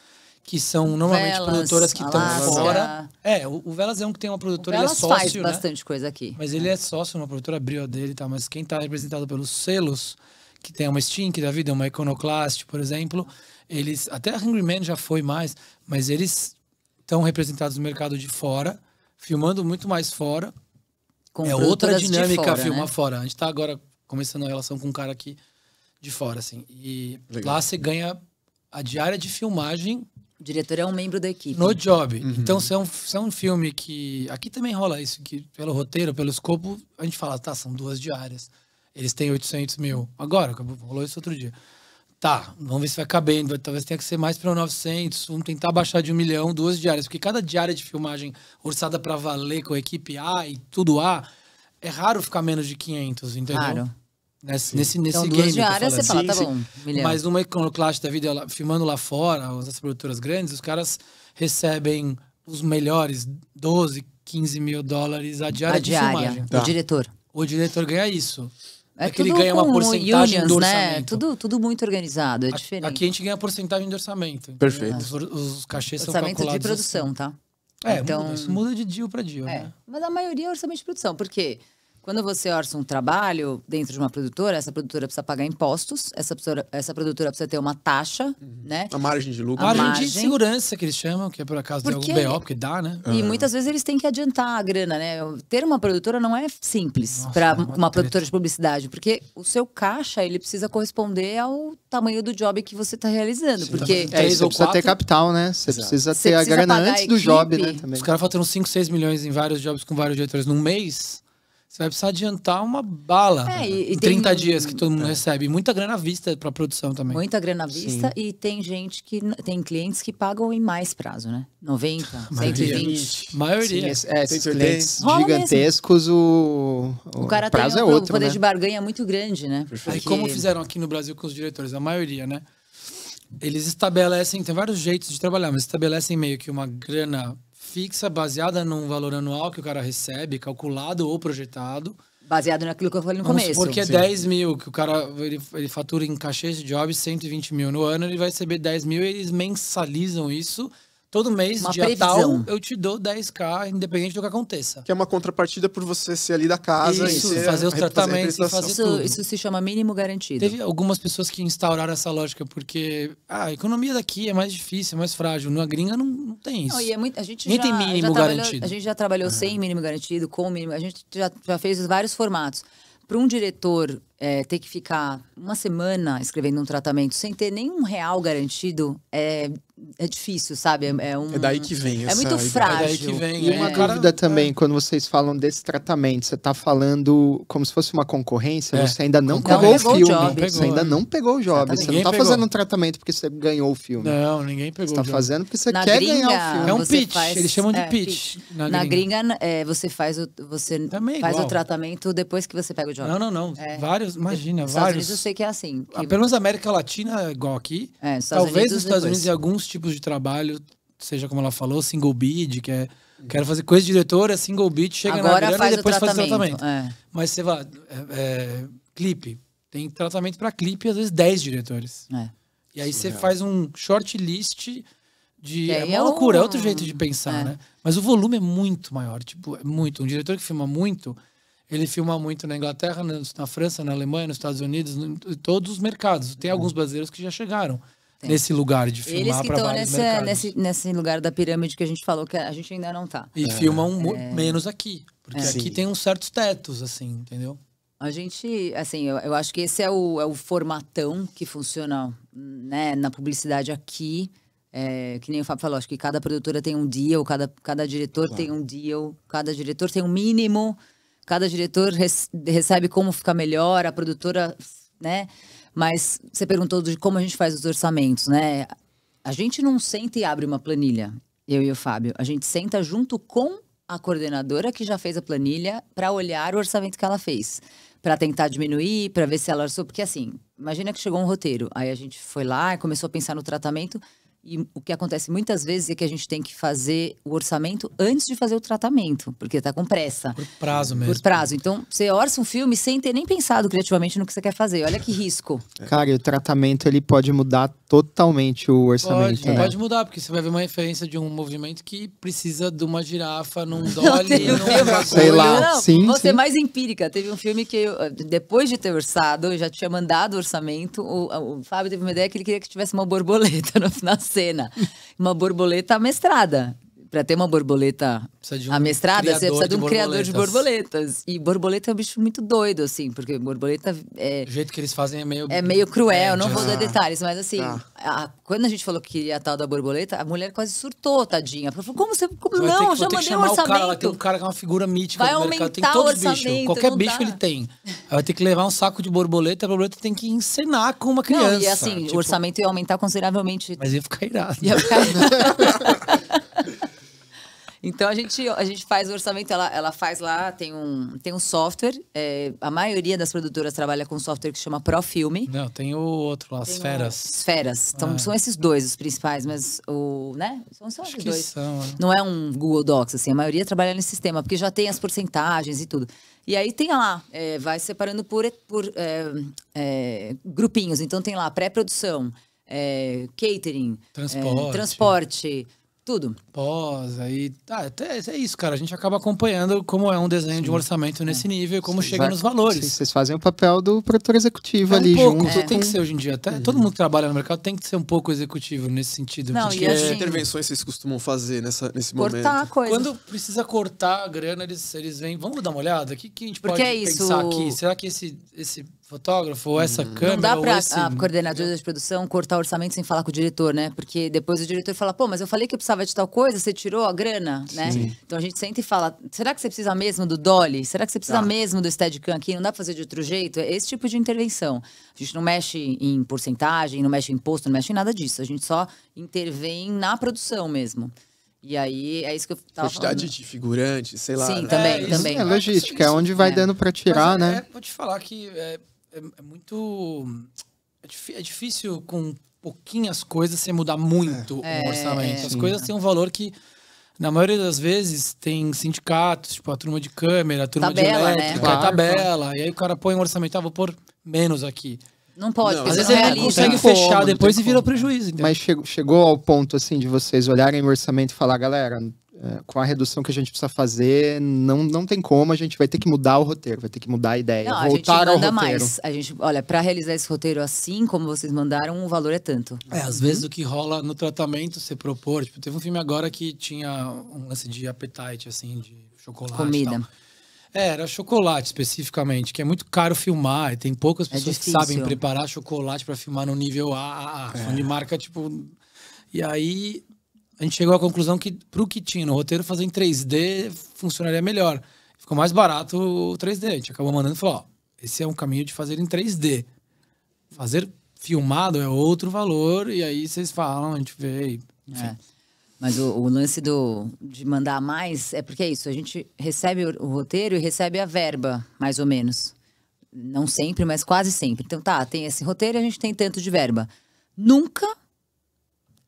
que são normalmente Velas, produtoras que estão fora. É, o, o Velas é um que tem uma produtora, ele é sócio. faz né? bastante coisa aqui. Mas ele é sócio, uma produtora abriu dele e tal. Mas quem está representado pelos selos, que tem uma Stink da vida, uma Iconoclast, por exemplo, eles. Até a Hungry Man já foi mais, mas eles estão representados no mercado de fora, filmando muito mais fora. Com é outra dinâmica fora, filmar né? fora. A gente está agora começando a relação com um cara aqui de fora, assim. E Legal. lá você ganha a diária de filmagem o diretor é um membro da equipe. No job. Uhum. Então, se é, um, se é um filme que. Aqui também rola isso, que pelo roteiro, pelo escopo, a gente fala, tá, são duas diárias. Eles têm 800 mil. Agora, rolou isso outro dia. Tá, vamos ver se vai cabendo. Talvez tenha que ser mais para 900. Vamos tentar baixar de um milhão, duas diárias. Porque cada diária de filmagem orçada para valer com a equipe A e tudo A, é raro ficar menos de 500, entendeu? Claro. Nesse, nesse, nesse então, game. Diárias, você fala, tá sim, tá bom, milhão. Mas numa iconoclaste da vida, filmando lá fora, as produtoras grandes, os caras recebem os melhores 12, 15 mil dólares a diária, a diária. filmagem. Tá. O diretor. O diretor ganha
isso. É, é que ele ganha uma porcentagem unions, do né? orçamento. Né? Tudo, tudo muito organizado, é diferente. Aqui a
gente ganha porcentagem de orçamento. Perfeito. Os, os cachês orçamento são calculados. Orçamento de assim. produção, assim.
tá? É, então... muda, isso muda
de dia para dia, é.
né? Mas a maioria é orçamento de produção, porque... quê? Quando você orça um trabalho dentro de uma produtora, essa produtora precisa pagar impostos, essa produtora, essa produtora precisa ter uma taxa, uhum. né? A margem de lucro. A margem, de
segurança que eles chamam, que é por acaso porque... de algum BO, porque dá, né? E uhum. muitas
vezes eles têm que adiantar a grana, né? Ter uma produtora não é simples para é uma, uma produtora de publicidade, porque o seu caixa, ele precisa corresponder ao tamanho do job que você está realizando, Sim, porque... Tá é, você precisa ter capital,
né? Você Exato. precisa ter você precisa a grana antes do job, né? Também.
Os caras faltaram 5, 6 milhões em vários jobs com vários diretores num mês você vai precisar adiantar uma bala é, e, em 30 tem... dias que todo mundo é. recebe. Muita grana à vista para produção também. Muita
grana à vista Sim. e tem gente que tem clientes que pagam em mais prazo, né? 90,
maioria. 120. Maioria. Sim, é, esses clientes gigantescos,
o, o, o cara prazo tem é um, é outro, o
poder né? de
barganha é muito grande, né? Porque... Aí como fizeram
aqui no Brasil com os diretores, a maioria, né? Eles estabelecem, tem vários jeitos de trabalhar, mas estabelecem meio que uma grana fixa baseada num valor anual que o cara recebe, calculado ou projetado.
Baseado naquilo que eu falei no Vamos começo. Porque é 10
mil, que o cara ele, ele fatura em cachês de job 120 mil no ano, ele vai receber 10 mil e eles mensalizam isso Todo mês, uma dia previsão. tal, eu te dou 10k, independente do que aconteça. Que é uma contrapartida por você ser ali da casa isso, e fazer os tratamentos e fazer isso, tudo. Isso
se chama mínimo garantido. Teve algumas
pessoas que instauraram essa lógica, porque ah, a economia daqui é mais difícil, é mais frágil. Na gringa não, não tem isso. Não, é muito, a
gente Nem já, tem mínimo garantido. A gente já trabalhou sem mínimo garantido, com mínimo. A gente já, já fez vários formatos. Para um diretor é, ter que ficar uma semana escrevendo um tratamento sem ter nenhum real garantido é, é difícil, sabe? É, é um, é daí que
vem. É muito frágil.
É vem, e uma é. dúvida é.
também, quando vocês falam desse tratamento, você está falando como se fosse uma concorrência, você ainda não, não pegou o filme. Pegou, você ainda não pegou o job. Você não está fazendo um tratamento porque você ganhou o filme. Não, ninguém pegou. Você está fazendo porque você Na quer gringa, ganhar o filme. É um pitch. Faz, Eles chamam de pitch.
pitch. Na, Na, gringa, gringa você faz o, você faz o tratamento depois que você pega o job. Não, não, não.
Vários vários, imagina, Estados vários. Unidos eu sei que é assim. Ah, que... Pelo menos América Latina, é igual aqui. É, Estados talvez Unidos, nos Estados Unidos, em alguns tipos de trabalho, seja como ela falou, single bid, que é. Quero fazer coisa de diretora, single bid chega Agora na grana faz e depois o faz o tratamento. É. Mas você vai. É, é, clipe. Tem tratamento para clipe, às vezes 10 diretores. É. E aí você faz um short list de. É uma é loucura, um... é outro jeito de pensar, né? Mas o volume é muito maior. Tipo, é muito. Um diretor que filma muito ele filma muito na Inglaterra, na, na França, na Alemanha, nos Estados Unidos, em todos os mercados. Tem alguns uhum. brasileiros que já chegaram
Tem. nesse lugar de filmar para vários nessa, mercados. Nesse, nesse lugar da pirâmide que a gente falou que a gente ainda não tá. E é.
filmam é. menos aqui, porque é. aqui tem uns certos tetos, assim, entendeu?
A gente, assim, eu, eu acho que esse é o, é o formatão que funciona né, na publicidade aqui. É, que nem o Fábio falou, acho que cada produtora tem um deal, cada, cada diretor claro. tem um deal, cada diretor tem um mínimo Cada diretor recebe como ficar melhor, a produtora, né? Mas você perguntou de como a gente faz os orçamentos, né? A gente não senta e abre uma planilha, eu e o Fábio. A gente senta junto com a coordenadora que já fez a planilha para olhar o orçamento que ela fez, para tentar diminuir, para ver se ela orçou, porque assim, imagina que chegou um roteiro, aí a gente foi lá e começou a pensar no tratamento. E o que acontece muitas vezes é que a gente tem que fazer o orçamento antes de fazer o tratamento, porque está com pressa. Por
prazo
mesmo.
Por prazo. Então, você orça um filme sem ter nem pensado criativamente no que você quer fazer. Olha que risco.
Cara, e o tratamento ele pode mudar totalmente o orçamento. Pode, né? pode
mudar, porque você
vai ver uma referência de um movimento que precisa de uma
girafa num dolly, num Sei lá. Não, sim, vou
é sim. ser mais empírica. Teve um filme que, eu, depois de ter orçado, eu já tinha mandado o orçamento. O, o Fábio teve uma ideia que ele queria que tivesse uma borboleta no final cena. Uma borboleta amestrada para ter uma borboleta um amestrada, você precisa de um de criador de borboletas. E borboleta é um bicho muito doido, assim, porque borboleta é. O jeito que eles fazem é meio. É meio cruel, é, não vou dar detalhes, mas assim, ah. a, quando a gente falou que ia tal da borboleta, a mulher quase surtou, tadinha. falou, como você. Como, você não, ter, já mandei um orçamento. ela tem um
cara que é uma figura mítica vai aumentar mercado, tem todos Qualquer bicho dá. ele tem. Ela vai ter que levar um saco de borboleta, a borboleta tem que encenar com uma criança. Não, e assim, tipo... o orçamento
ia aumentar consideravelmente.
Mas ia ficar irado. Ia ficar
Então a gente, a gente faz o orçamento, ela, ela faz lá, tem um, tem um software. É, a maioria das produtoras trabalha com um software que chama ProFilme. Não, tem o outro lá, as feras. As feras. Então, é. São esses dois os principais, mas o. né? São só dois. São, né? Não é um Google Docs, assim, a maioria trabalha nesse sistema, porque já tem as porcentagens e tudo. E aí tem lá, é, vai separando por, por é, é, grupinhos. Então tem lá pré-produção, é, catering, é, transporte, transporte tudo pós, aí. Tá,
é isso, cara. A gente acaba acompanhando como é um desenho Sim. de um orçamento nesse nível nível, como Sim, chega nos valores. Vocês
fazem o papel do produtor executivo é um ali pouco, junto. É. Tem que ser
hoje em dia. Até, uhum. Todo mundo que trabalha no mercado tem que ser um pouco executivo nesse sentido. Não, porque... e assim, que intervenções vocês costumam fazer nessa, nesse cortar momento? Cortar coisa. Quando precisa cortar a grana, eles, eles vêm. Vamos dar uma olhada? O que, que a gente porque pode é isso... pensar aqui? Será que esse, esse fotógrafo ou essa hum. câmera. Não dá pra esse... a ah,
coordenadora de produção cortar orçamento sem falar com o diretor, né? Porque depois o diretor fala, pô, mas eu falei que eu precisava de tal coisa coisa, você tirou a grana, né? Sim. Então a gente sempre e fala, será que você precisa mesmo do Dolly? Será que você precisa tá. mesmo do Steadicam aqui? Não dá pra fazer de outro jeito? É esse tipo de intervenção. A gente não mexe em porcentagem, não mexe em imposto, não mexe em nada disso. A gente só intervém na produção mesmo. E aí, é isso que eu tava Quantidade falando. de figurantes, sei lá. Sim, né? também, é, também. É logística, é
onde vai é. dando
para
tirar, Mas, é, né? É, vou te falar
que é, é, é muito... É, é difícil com pouquinhas coisas sem mudar muito é. o é, orçamento. É, As sim, coisas têm um valor que, na maioria das vezes, tem sindicatos, tipo a turma de câmera, a turma tabela, de né? elétrica, né? claro, tabela. Claro. E aí o cara põe um orçamento, ah, vou pôr menos aqui. Não pode, não, porque às vezes ele é consegue fechar depois e vira
né? prejuízo.
Entendeu? Mas chegou, chegou ao ponto, assim, de vocês olharem o orçamento e falar, galera, é, com a redução que a gente precisa fazer, não, não tem como, a gente vai ter que mudar o roteiro, vai ter que mudar a ideia, não, voltar a gente manda ao roteiro. Mais.
A gente, olha, para realizar esse roteiro assim como vocês mandaram, o valor é tanto. É, às
vezes o que rola no tratamento, você propor, tipo, teve um filme agora que tinha um lance de apetite, assim, de chocolate. Comida. É, era chocolate especificamente, que é muito caro filmar, e tem poucas é pessoas é que sabem preparar chocolate para filmar no nível a é. de marca tipo. E aí a gente chegou à conclusão que pro que tinha no roteiro fazer em 3D funcionaria melhor. Ficou mais barato o 3D. A gente acabou mandando e falou: ó, esse é um caminho de fazer em 3D. Fazer filmado é outro valor, e aí
vocês falam, a gente vê. Enfim. É. Mas o, o, lance do, de mandar mais é porque é isso: a gente recebe o, o roteiro e recebe a verba, mais ou menos. Não sempre, mas quase sempre. Então tá, tem esse roteiro e a gente tem tanto de verba. Nunca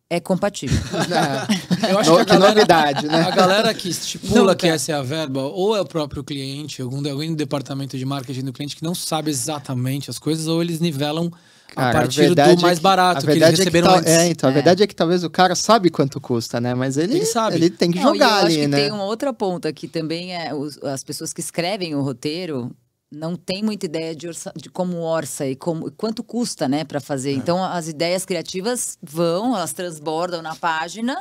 é compatível. Eu acho no, que, galera, novidade, né? A galera que estipula não,
que é. essa é a verba, ou é o próprio cliente, algum, alguém do departamento de marketing do cliente que não sabe exatamente as coisas, ou eles nivelam cara, a partir é a do mais barato que eles receberam é que, antes. É,
então, a é. verdade é que talvez o cara sabe quanto custa, né? Mas ele, ele, sabe. ele tem que não, jogar eu ali, acho que né? Tem uma
outra ponta que também é os, as pessoas que escrevem o roteiro não tem muita ideia de, orça, de como orça e como, quanto custa, né, para fazer. É. Então as ideias criativas vão, elas transbordam na página,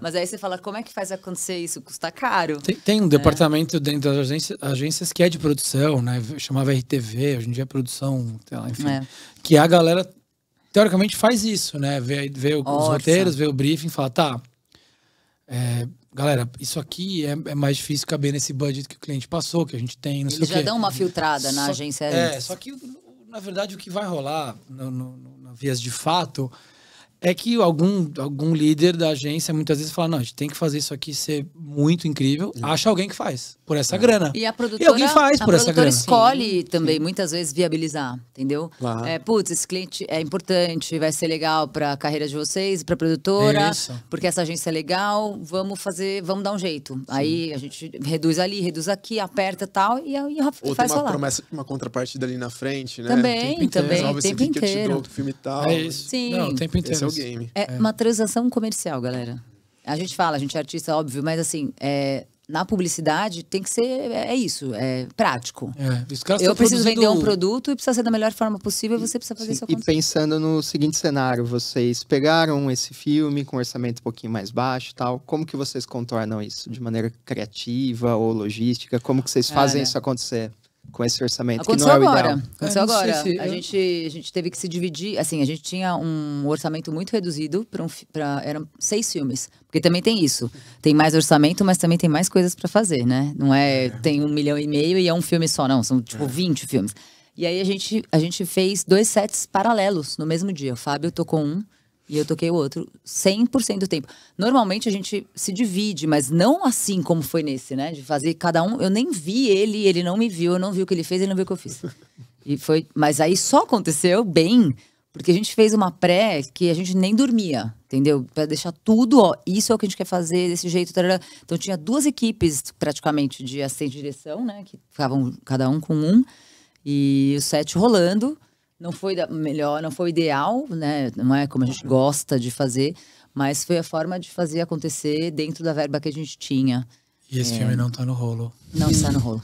mas aí você fala, como é que faz acontecer isso? Custa caro. Tem, tem um é. departamento
dentro das agências, agências, que é de produção, né? Chamava RTV, hoje em dia é produção, enfim. É. Que a galera, teoricamente, faz isso, né? Vê, vê os Orça. roteiros, vê o briefing, fala, tá, é, galera, isso aqui é, é, mais difícil caber nesse budget que o cliente passou, que a gente tem, não Eles sei o quê. Eles já dão uma filtrada só, na agência. É, antes. só que, na verdade, o que vai rolar no, no, no, na Vias de Fato é que algum, algum líder da agência muitas vezes fala: não, a gente tem que fazer isso aqui ser muito incrível. Sim. Acha alguém que faz por essa é. grana. E a produtora. E alguém faz por essa grana. A escolhe
Sim. também, Sim. muitas vezes, viabilizar, entendeu? Claro. É, putz, esse cliente é importante, vai ser legal para a carreira de vocês, para a produtora, isso. porque essa agência é legal, vamos fazer, vamos dar um jeito. Aí a gente reduz ali, reduz aqui, aperta tal, e aí Ou faz tem uma falar. promessa,
uma contrapartida ali na frente, né? Também, também. o tempo inteiro. Resolve esse aqui que eu te dou, outro filme tal. É isso. Sim. Não, o tempo inteiro. É videogame. É, é
uma transação comercial, galera. A gente fala, a gente é artista, óbvio, mas assim, é, na publicidade tem que ser é, é isso, é prático. É, tá eu preciso produzindo... vender um produto e precisa ser da melhor forma possível e você precisa fazer Sim, isso E
pensando no seguinte cenário, vocês pegaram esse filme com orçamento um pouquinho mais baixo tal, como que vocês contornam isso? De maneira criativa ou logística? Como que vocês fazem é, isso acontecer? com esse orçamento, Aconteceu que não é o agora. ideal.
Aconteceu é, agora. Se a, eu... gente, a gente teve que se dividir, assim, a gente tinha um orçamento muito reduzido para um, eram seis filmes. Porque também tem isso. Tem mais orçamento, mas também tem mais coisas para fazer, né? Não é, é, tem um milhão e meio e é um filme só, não. São tipo é. 20 filmes. E aí a gente, a gente fez dois sets paralelos no mesmo dia. O Fábio tocou um e eu toquei o outro 100% do tempo. Normalmente a gente se divide, mas não assim como foi nesse, né? De fazer cada um. Eu nem vi ele, ele não me viu, eu não vi o que ele fez, ele não viu o que eu fiz. E foi, mas aí só aconteceu bem porque a gente fez uma pré que a gente nem dormia, entendeu? Para deixar tudo, ó, isso é o que a gente quer fazer desse jeito. Tarará. Então tinha duas equipes praticamente de assistente de direção, né? Que ficavam cada um com um. E o set rolando. Não foi da, melhor, não foi ideal, né? Não é como a gente gosta de fazer, mas foi a forma de fazer acontecer dentro da verba que a gente tinha. E esse é... filme
não tá no rolo. Não está no rolo.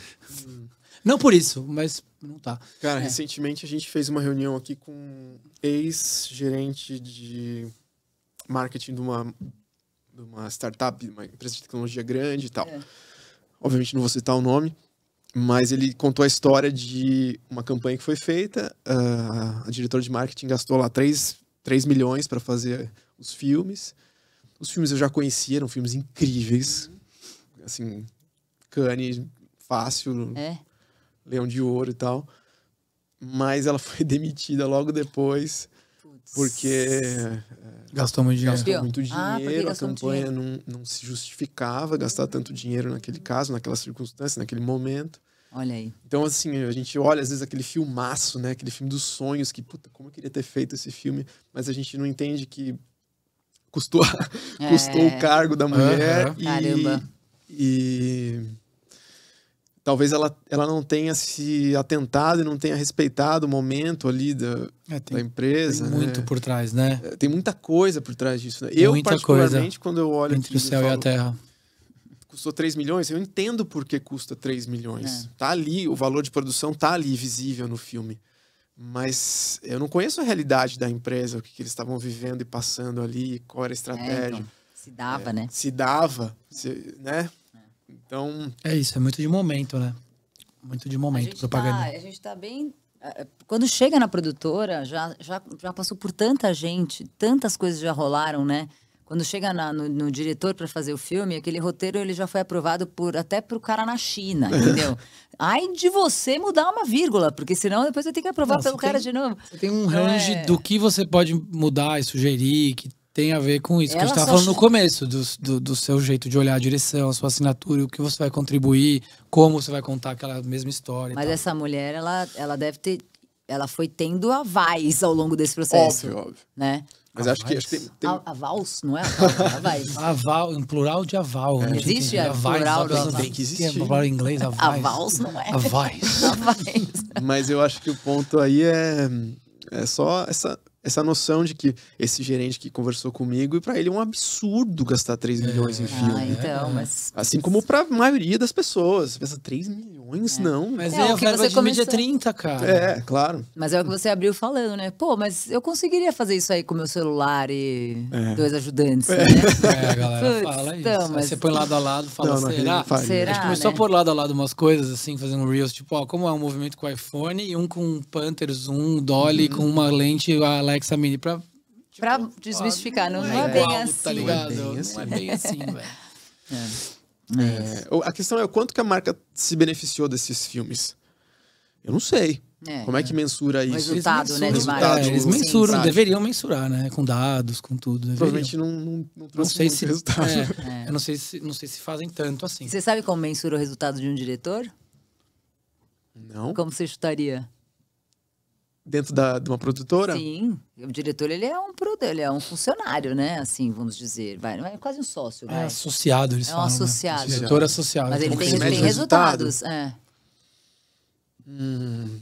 não por isso, mas não tá. Cara,
é. recentemente a gente fez uma reunião aqui com um ex-gerente de marketing de uma, de uma startup, uma empresa de tecnologia grande e tal. É. Obviamente não vou citar o nome mas ele contou a história de uma campanha que foi feita. Uh, a diretora de marketing gastou lá 3, 3 milhões para fazer os filmes. Os filmes eu já conhecia, eram filmes incríveis. Uhum. Assim, Cannes, fácil, é. Leão de Ouro e tal. Mas ela foi demitida logo depois porque. É,
gastou muito dinheiro. Gastou muito ah, dinheiro, ah, a campanha
dinheiro? Não, não se justificava gastar tanto dinheiro naquele caso, naquela circunstância, naquele momento. Olha aí. Então, assim, a gente olha às vezes aquele filmaço, né? Aquele filme dos sonhos, que puta, como eu queria ter feito esse filme, mas a gente não entende que custou, é... custou o é. cargo da mulher. Uhum. E, Caramba. E talvez ela, ela não tenha se atentado e não tenha respeitado o momento ali da, é, tem, da empresa. Tem né? muito por
trás, né?
É, tem muita coisa por trás disso. Né? Eu, particularmente, coisa. quando eu olho. Entre o céu falo, e a terra. Custou 3 milhões, eu entendo por que custa 3 milhões. É. Tá ali, o valor de produção tá ali visível no filme. Mas eu não conheço a realidade da empresa, o que, que eles estavam vivendo e passando ali, qual era a estratégia. É, então, se dava, é, né? Se dava, se, né?
Então. É isso, é muito de momento, né? Muito de momento, a propaganda. Tá,
a gente tá bem. É, é, quando chega na produtora, já, já, já passou por tanta gente, tantas coisas já rolaram, né? Quando chega na, no, no, diretor para fazer o filme, aquele roteiro ele já foi aprovado por até pro cara na China, entendeu? Ai de você mudar uma vírgula, porque senão depois eu tenho que aprovar Não, pelo cara tem, de novo. Você tem um então range é... do
que você pode mudar e sugerir, que tem a ver com isso Ela que a gente estava falando acha... no começo, do, do, do, seu jeito de olhar a direção, a sua assinatura, o que você vai contribuir, como você vai contar aquela mesma história. Mas essa
mulher, ela, ela deve ter. Ela foi tendo avais ao longo desse processo. Óbvio, óbvio. Né? Mas acho que, acho que, tem. A, avals, não é?
Avais. É aval, um plural de aval. É. Existe avais, plural de aval. Tem que existir. Tem em inglês, avais. Avals não é? Avais. avais. Mas eu acho que o
ponto aí é, é só essa essa noção de que esse gerente que conversou comigo, e para ele é um absurdo gastar 3 milhões é. em filme. Ah, então, é. mas... Assim como para a maioria das pessoas. Você pensa, 3 milhões? É. Não. Mas é, é o que você
de começou... 30, é cara. É,
claro.
Mas é o que você abriu falando, né? Pô, mas eu conseguiria fazer isso aí com meu celular e
é. dois
ajudantes, é. né? É, a
galera Puts, fala isso. Então, mas... Você põe lado a lado, fala, não, não, será? Não
né? será, a gente começou né? a pôr lado a lado umas coisas, assim, fazendo reels, tipo, ó, como é um movimento com iPhone e um com um Panther Zoom, Dolly, uhum. com uma lente... A Alexa Mini pra.
Tipo, pra desmistificar, não, é tá assim. não, é, é bem assim. Tá ligado? Não é bem assim,
assim É.
é. a questão é o quanto que a marca se beneficiou desses filmes. Eu não sei. É, Como é que mensura isso? Resultado, eles né, mensuram, né? Resultado, é, eles mensuram, sim,
deveriam mensurar, né? Com dados, com tudo.
Provavelmente não, não, não trouxe não sei se, resultado. É, é, eu não sei,
se, não sei se fazem tanto assim. Você sabe como mensura o resultado de um diretor? Não. Como você chutaria?
dentro da, de uma produtora?
Sim, o diretor ele é um ele é um funcionário, né? Assim, vamos dizer, vai, é quase um sócio. É né? associado, eles é um né? associado. Né? Diretor associado. Mas ele tem, tem resultados, é.
Hum,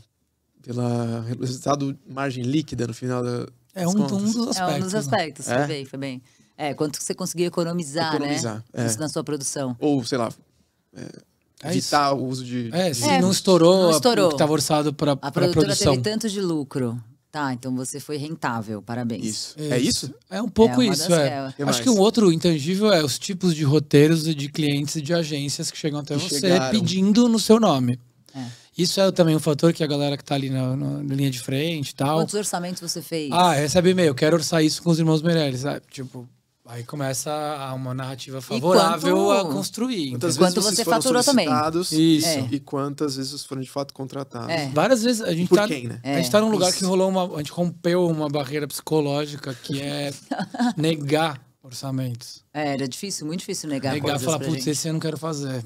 pela resultado margem líquida no final da, é um, então um,
dos aspectos. É um dos aspectos, né? foi é? bem, foi bem. É, quanto você conseguia economizar, economizar né? É. Isso na sua produção.
Ou, sei lá, é, é evitar o uso de. É, se não estourou, não estourou. o que estava tá orçado para a produtora produção. teve
tanto de lucro. Tá, então você foi rentável, parabéns. Isso. É, é isso? É um pouco é isso, é. é Acho que um
outro intangível é os tipos de roteiros de clientes de agências que chegam até que você chegaram. pedindo no seu nome. É. Isso é também um fator que a galera que está ali na, na, linha de frente e tal. Quantos
orçamentos você fez? Ah,
recebe e-mail, quero orçar isso com os irmãos Meirelles, sabe? Ah, tipo, Aí começa uma narrativa favorável quanto, a construir. Quantas vezes quanto você faturou também. Isso. É.
E quantas vezes foram de fato contratados. É. Várias vezes a gente Por tá, quem,
né? É. A gente está num lugar Isso. que rolou uma. A gente rompeu uma barreira psicológica que é negar orçamentos.
É, era difícil, muito difícil negar. Negar e falar, putz, esse
eu não quero fazer.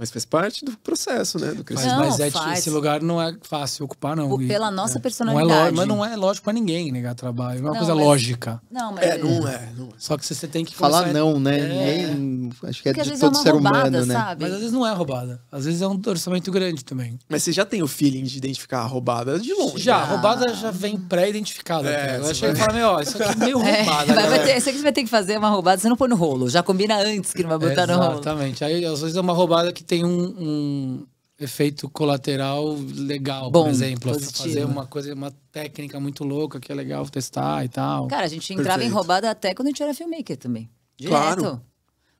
Mas faz parte do processo, né? Do crescimento. Não, mas é faz. esse lugar não é fácil ocupar, não. pela é, nossa é, personalidade. Não é, mas não é lógico pra ninguém negar trabalho. Não é uma não, coisa mas, lógica. Não, mas... É, não é, é não é. Só que você tem que Falar começar... não, né? É. Ninguém... Acho que é Porque de todo ser roubada, humano, né? Sabe? Mas às vezes não é roubada. Às vezes é um orçamento grande também. Mas você já tem o feeling de identificar a roubada de longe. Já, né? roubada já vem pré-identificada. É, eu achei vai... que falar, meu, ó, isso aqui é meio roubada. Vai, vai ter,
isso aqui você vai ter que fazer uma roubada, você não põe no rolo. Já combina antes que não vai botar no rolo.
Exatamente. Aí às vezes é uma roubada que tem um, um efeito colateral legal, Bom, por exemplo. Positivo. Fazer né? uma coisa, uma técnica muito louca que é legal testar e tal. Cara, a gente entrava Perfeito. em roubada
até quando a gente era filmmaker também. Direto. Claro.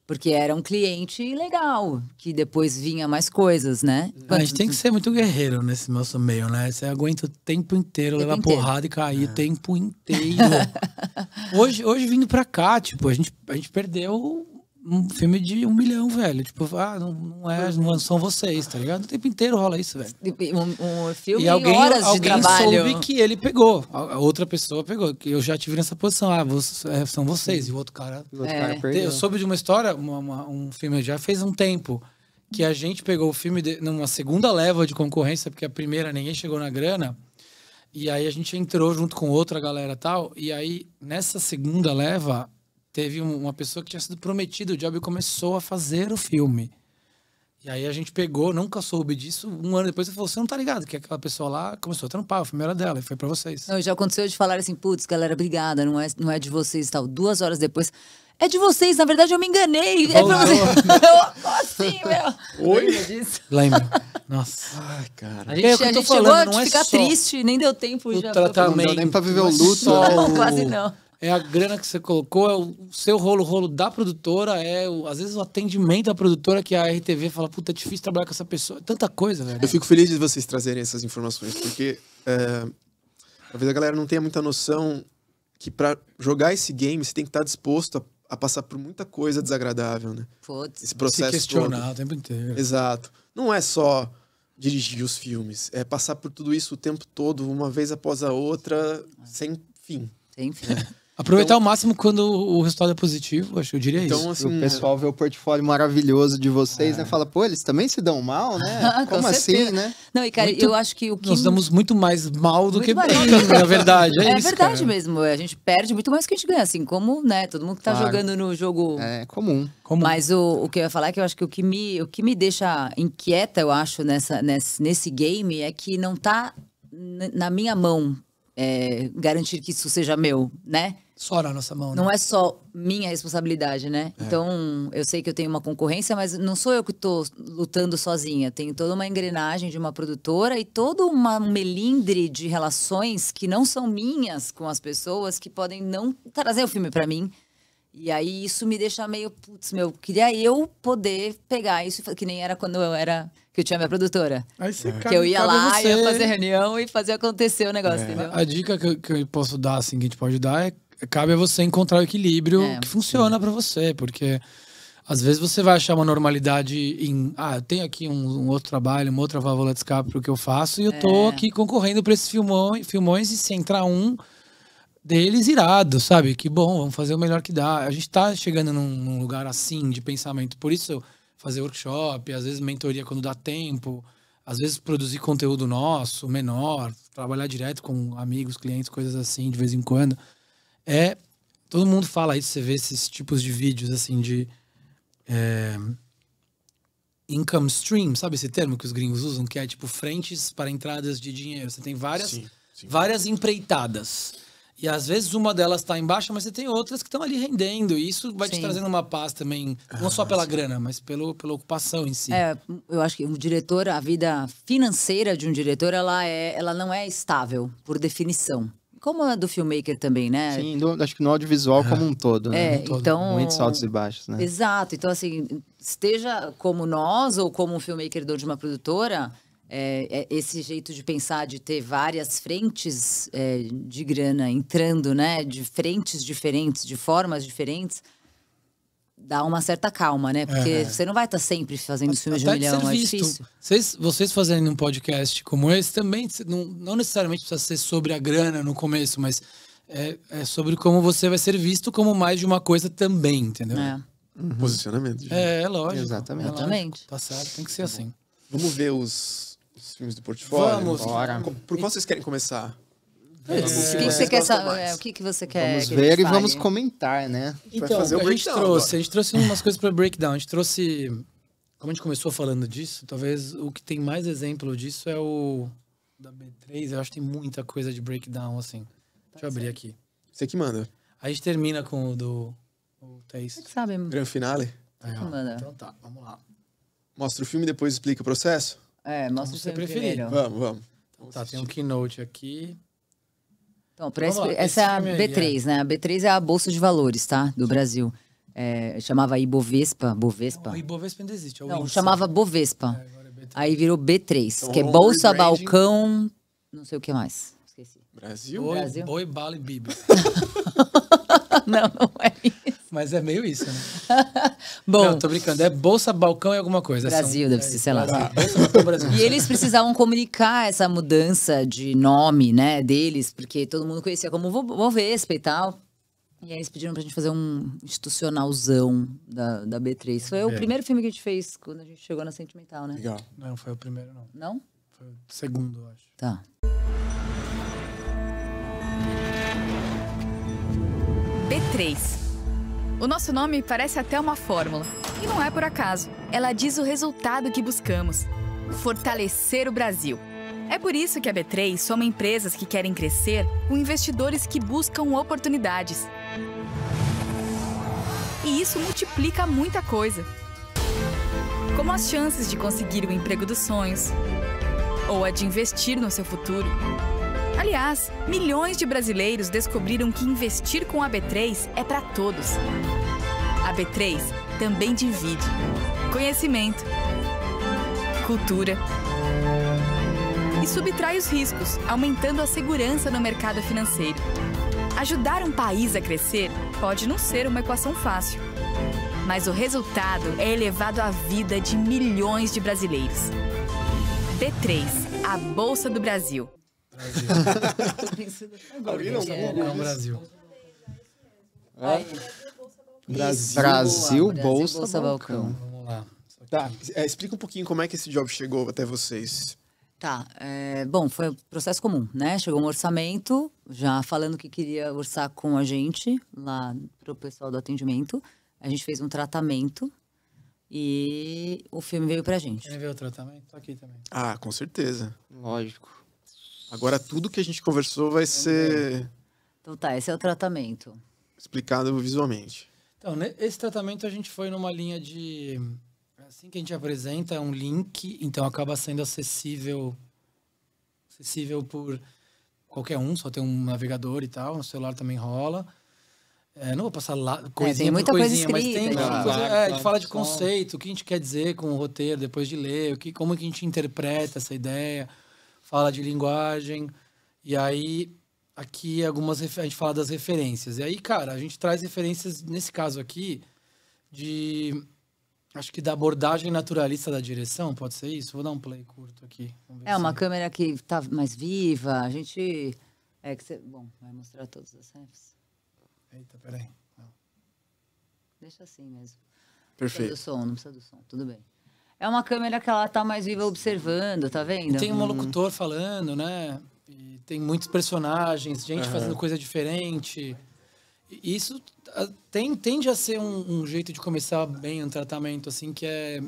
Porque era um cliente legal, que depois vinha mais coisas, né? Quando... A gente tem que
ser muito guerreiro nesse nosso meio, né? Você aguenta o tempo inteiro, levar porrada e cair é. o tempo inteiro.
hoje,
hoje, vindo pra cá, tipo, a gente, a gente perdeu um filme de um milhão, velho. Tipo, ah, não, não, é, não é, são vocês, tá ligado? O tempo
inteiro rola isso, velho. Um, um filme e alguém, horas alguém de trabalho. soube
que ele pegou. A outra pessoa pegou. Que eu já tive nessa posição. Ah, você, é, são vocês. E o outro cara. O outro é. cara perdeu. Eu soube de uma história, uma, uma, um filme já fez um tempo. Que a gente pegou o filme de, numa segunda leva de concorrência, porque a primeira ninguém chegou na grana. E aí a gente entrou junto com outra galera tal. E aí, nessa segunda leva, teve uma pessoa que tinha sido prometida o job começou a fazer o filme. E aí a gente pegou, nunca soube disso. Um ano depois você falou: você não tá ligado, que aquela pessoa lá começou a trampar, o filme era dela, e foi pra
vocês. Não, já aconteceu de falar assim, putz, galera, obrigada, não é, não é de vocês e tal. Duas horas depois. É de vocês, na verdade eu me enganei. Voltou. É pra vocês. assim, meu. Oi? Lembra Nossa. Ai, cara. A gente, é, a gente falando, chegou a é ficar só... triste, nem deu tempo o já. Tratamento. Não nem pra viver o luto. É não, quase não
é a grana que você colocou, é o seu rolo, rolo da produtora, é o, às vezes o atendimento da produtora que a RTV fala, puta, é difícil trabalhar com essa pessoa, é tanta coisa, velho. Eu fico
feliz de vocês trazerem essas informações, porque é, talvez a galera não tenha muita noção que para jogar esse game você tem que estar tá disposto a, a passar por muita coisa desagradável, né?
Putz,
esse processo se questionar todo. o tempo inteiro.
Exato. Não é só dirigir os filmes, é passar por tudo isso o tempo todo, uma vez após a outra, é. sem fim. Sem fim. Aproveitar então,
ao máximo
quando o resultado é positivo, acho eu diria então, isso. Então, assim, o pessoal vê o portfólio maravilhoso de vocês, né? é. né? Fala, pô, eles também se dão mal, né? Como assim, né?
Não, e cara, muito, eu acho que o que. Nós damos muito
mais mal
do muito que bem, na verdade. É, é isso, verdade cara.
mesmo. A gente perde muito mais que a gente ganha, assim, como, né? Todo mundo que tá claro. jogando no jogo. É comum. comum. Mas o, o que eu ia falar é que eu acho que o que me, o que me deixa inquieta, eu acho, nessa, nesse, nesse game é que não tá na minha mão é, garantir que isso seja meu, né? Só na nossa mão. Né? Não é só minha responsabilidade, né? É. Então, eu sei que eu tenho uma concorrência, mas não sou eu que estou lutando sozinha. Tenho toda uma engrenagem de uma produtora e todo um melindre de relações que não são minhas com as pessoas que podem não trazer o filme para mim. E aí isso me deixa meio, putz, meu, queria eu poder pegar isso, que nem era quando eu era eu tinha minha produtora. Aí você é. Que eu ia lá, você... ia fazer reunião e fazer acontecer o negócio, é. entendeu? A
dica que eu, que eu, posso dar, assim, que a gente pode dar é cabe a você encontrar o equilíbrio é. que funciona para você, porque às vezes você vai achar uma normalidade em, ah, eu tenho aqui um, um outro trabalho, uma outra válvula de escape pro que eu faço e eu tô é. aqui concorrendo para esses filmões, filmões e se entrar um, deles irado, sabe? Que bom, vamos fazer o melhor que dá. A gente tá chegando num, num, lugar assim de pensamento. Por isso, fazer workshop, às vezes mentoria quando dá tempo, às vezes produzir conteúdo nosso, menor, trabalhar direto com amigos, clientes, coisas assim, de vez em quando. É, todo mundo fala isso, você vê esses tipos de vídeos, assim, de é, income stream, sabe esse termo que os gringos usam? Que é, tipo, frentes para entradas de dinheiro. Você tem várias, sim, sim. várias empreitadas e às vezes uma delas está em baixa, mas você tem outras que estão ali rendendo. E isso vai Sim. te trazendo uma paz também, não ah, só pela sim. grana, mas pelo, pela ocupação
em si. É, eu acho que o diretor, a vida financeira de um diretor, ela, é, ela não é estável, por definição. Como a do filmmaker também, né? Sim,
do, acho que no audiovisual como um todo, né? É, um todo. então... Muitos altos e baixos, né?
Exato. Então, assim, esteja como nós ou como um filmmaker de uma produtora é, é, esse jeito de pensar, de ter várias frentes é, de grana entrando, né? De frentes diferentes, de formas diferentes, dá uma certa calma, né? Porque é. você não vai estar sempre fazendo filmes de um milhão, é difícil.
Vocês, vocês fazendo um podcast como esse também, não, não necessariamente precisa ser sobre a grana no começo, mas é, é, sobre como você vai ser visto como mais de uma coisa também, entendeu? É. Uhum. Posicionamento. É, lógico. Exatamente. Lógico. Tá certo, tem que ser tá assim.
Vamos ver os os filmes do portfólio. Vamos. Bora. Por qual vocês querem começar? É. O que, você quer é, O que, que você quer? Vamos que ver e vamos comentar, né?
Então, fazer o a gente trouxe, agora. a gente
trouxe umas coisas para breakdown. A gente trouxe, como a gente começou falando disso, talvez o que tem mais exemplo disso é o da B3. Eu acho que tem muita coisa de breakdown assim. Tá Deixa eu abrir aqui. Você que manda. A gente termina com o do o Thaís. Você que sabe. Gran finale.
Tá,
Aí,
então tá, vamos lá.
Mostra o filme e depois explica o processo.
É, mostra o você preferir.
Vamos, vamos.
Então, tá, assistir. tem um keynote aqui. Então, então pra esse, lá, essa é a B3,
é. né? A B3 é a Bolsa de Valores, tá? Do Sim. Brasil. É, chamava Ibovespa, Bovespa. Não, Ibovespa ainda existe. É não, Insta. chamava Bovespa. É, é aí virou B3, então, que é Bolsa, Balcão, não sei o que mais.
Esqueci. Brasil? Boi, Bala e Bíblia.
não, não
é isso. Mas é meio isso, né? Bom, não, tô brincando. É Bolsa Balcão e alguma coisa.
Brasil, São... deve ser, sei lá. Ah, e eles precisavam comunicar essa mudança de nome, né, deles, porque todo mundo conhecia como Bovespa e tal. E aí eles pediram pra gente fazer um institucionalzão da, da B3. Foi é. o primeiro filme que a gente fez quando a gente chegou na Sentimental, né? Legal. Não, foi o primeiro, não. Não? Foi o segundo, acho. Tá.
B3 o nosso nome parece até uma fórmula, e não é por acaso. Ela diz o resultado que buscamos: fortalecer o Brasil. É por isso que a B3 soma empresas que querem crescer com investidores que buscam oportunidades. E isso multiplica muita coisa. Como as chances de conseguir o emprego dos sonhos, ou a de investir no seu futuro. Aliás, milhões de brasileiros descobriram que investir com a B3 é para todos. A B3 também divide conhecimento, cultura e subtrai os riscos, aumentando a segurança no mercado financeiro. Ajudar um país a crescer pode não ser uma equação fácil, mas o resultado é elevado à vida de milhões de brasileiros. B3, a Bolsa do Brasil. Brasil. Alguém não Brasil.
Brasil, Brasil, Bolsa, Bolsa, Balcão.
Tá, é,
explica um pouquinho como é que esse job chegou até vocês. Tá, é, bom, foi um processo comum, né? Chegou um orçamento, já falando que queria orçar com a gente, lá pro pessoal do atendimento. A gente fez um tratamento e o filme veio pra gente. Quer ver o tratamento? Tô tá aqui também.
Ah, com certeza. Lógico. Agora tudo que a gente conversou vai tá ser.
Então tá, esse é o tratamento.
Explicado visualmente.
Então, esse tratamento a gente foi numa linha de. Assim que a gente apresenta, é um link, então acaba sendo acessível acessível por qualquer um, só tem um navegador e tal, no celular também rola. É, não vou passar lá, coisinha é, tem muita coisinha, coisa escrita, mas tem. Né? Claro, coisa, é, claro, a gente fala de conceito, o que a gente quer dizer com o roteiro depois de ler, o que, como que a gente interpreta essa ideia fala de linguagem. E aí, aqui algumas a gente fala das referências. E aí, cara, a gente traz referências, nesse caso aqui, de. Acho que da abordagem naturalista
da direção, pode ser isso? Vou dar um play curto aqui. É uma câmera que tá mais viva, a gente. É que Bom, vai mostrar todas as refs. Eita, peraí. Deixa assim mesmo. Perfeito. Não precisa do som, não precisa do som, tudo bem. É uma câmera que ela tá mais viva observando, tá vendo? E tem um hum. locutor falando, né?
E tem muitos personagens, gente uhum. fazendo coisa diferente. E isso ah, tem, tende a ser um, um, jeito de começar bem um tratamento, assim, que é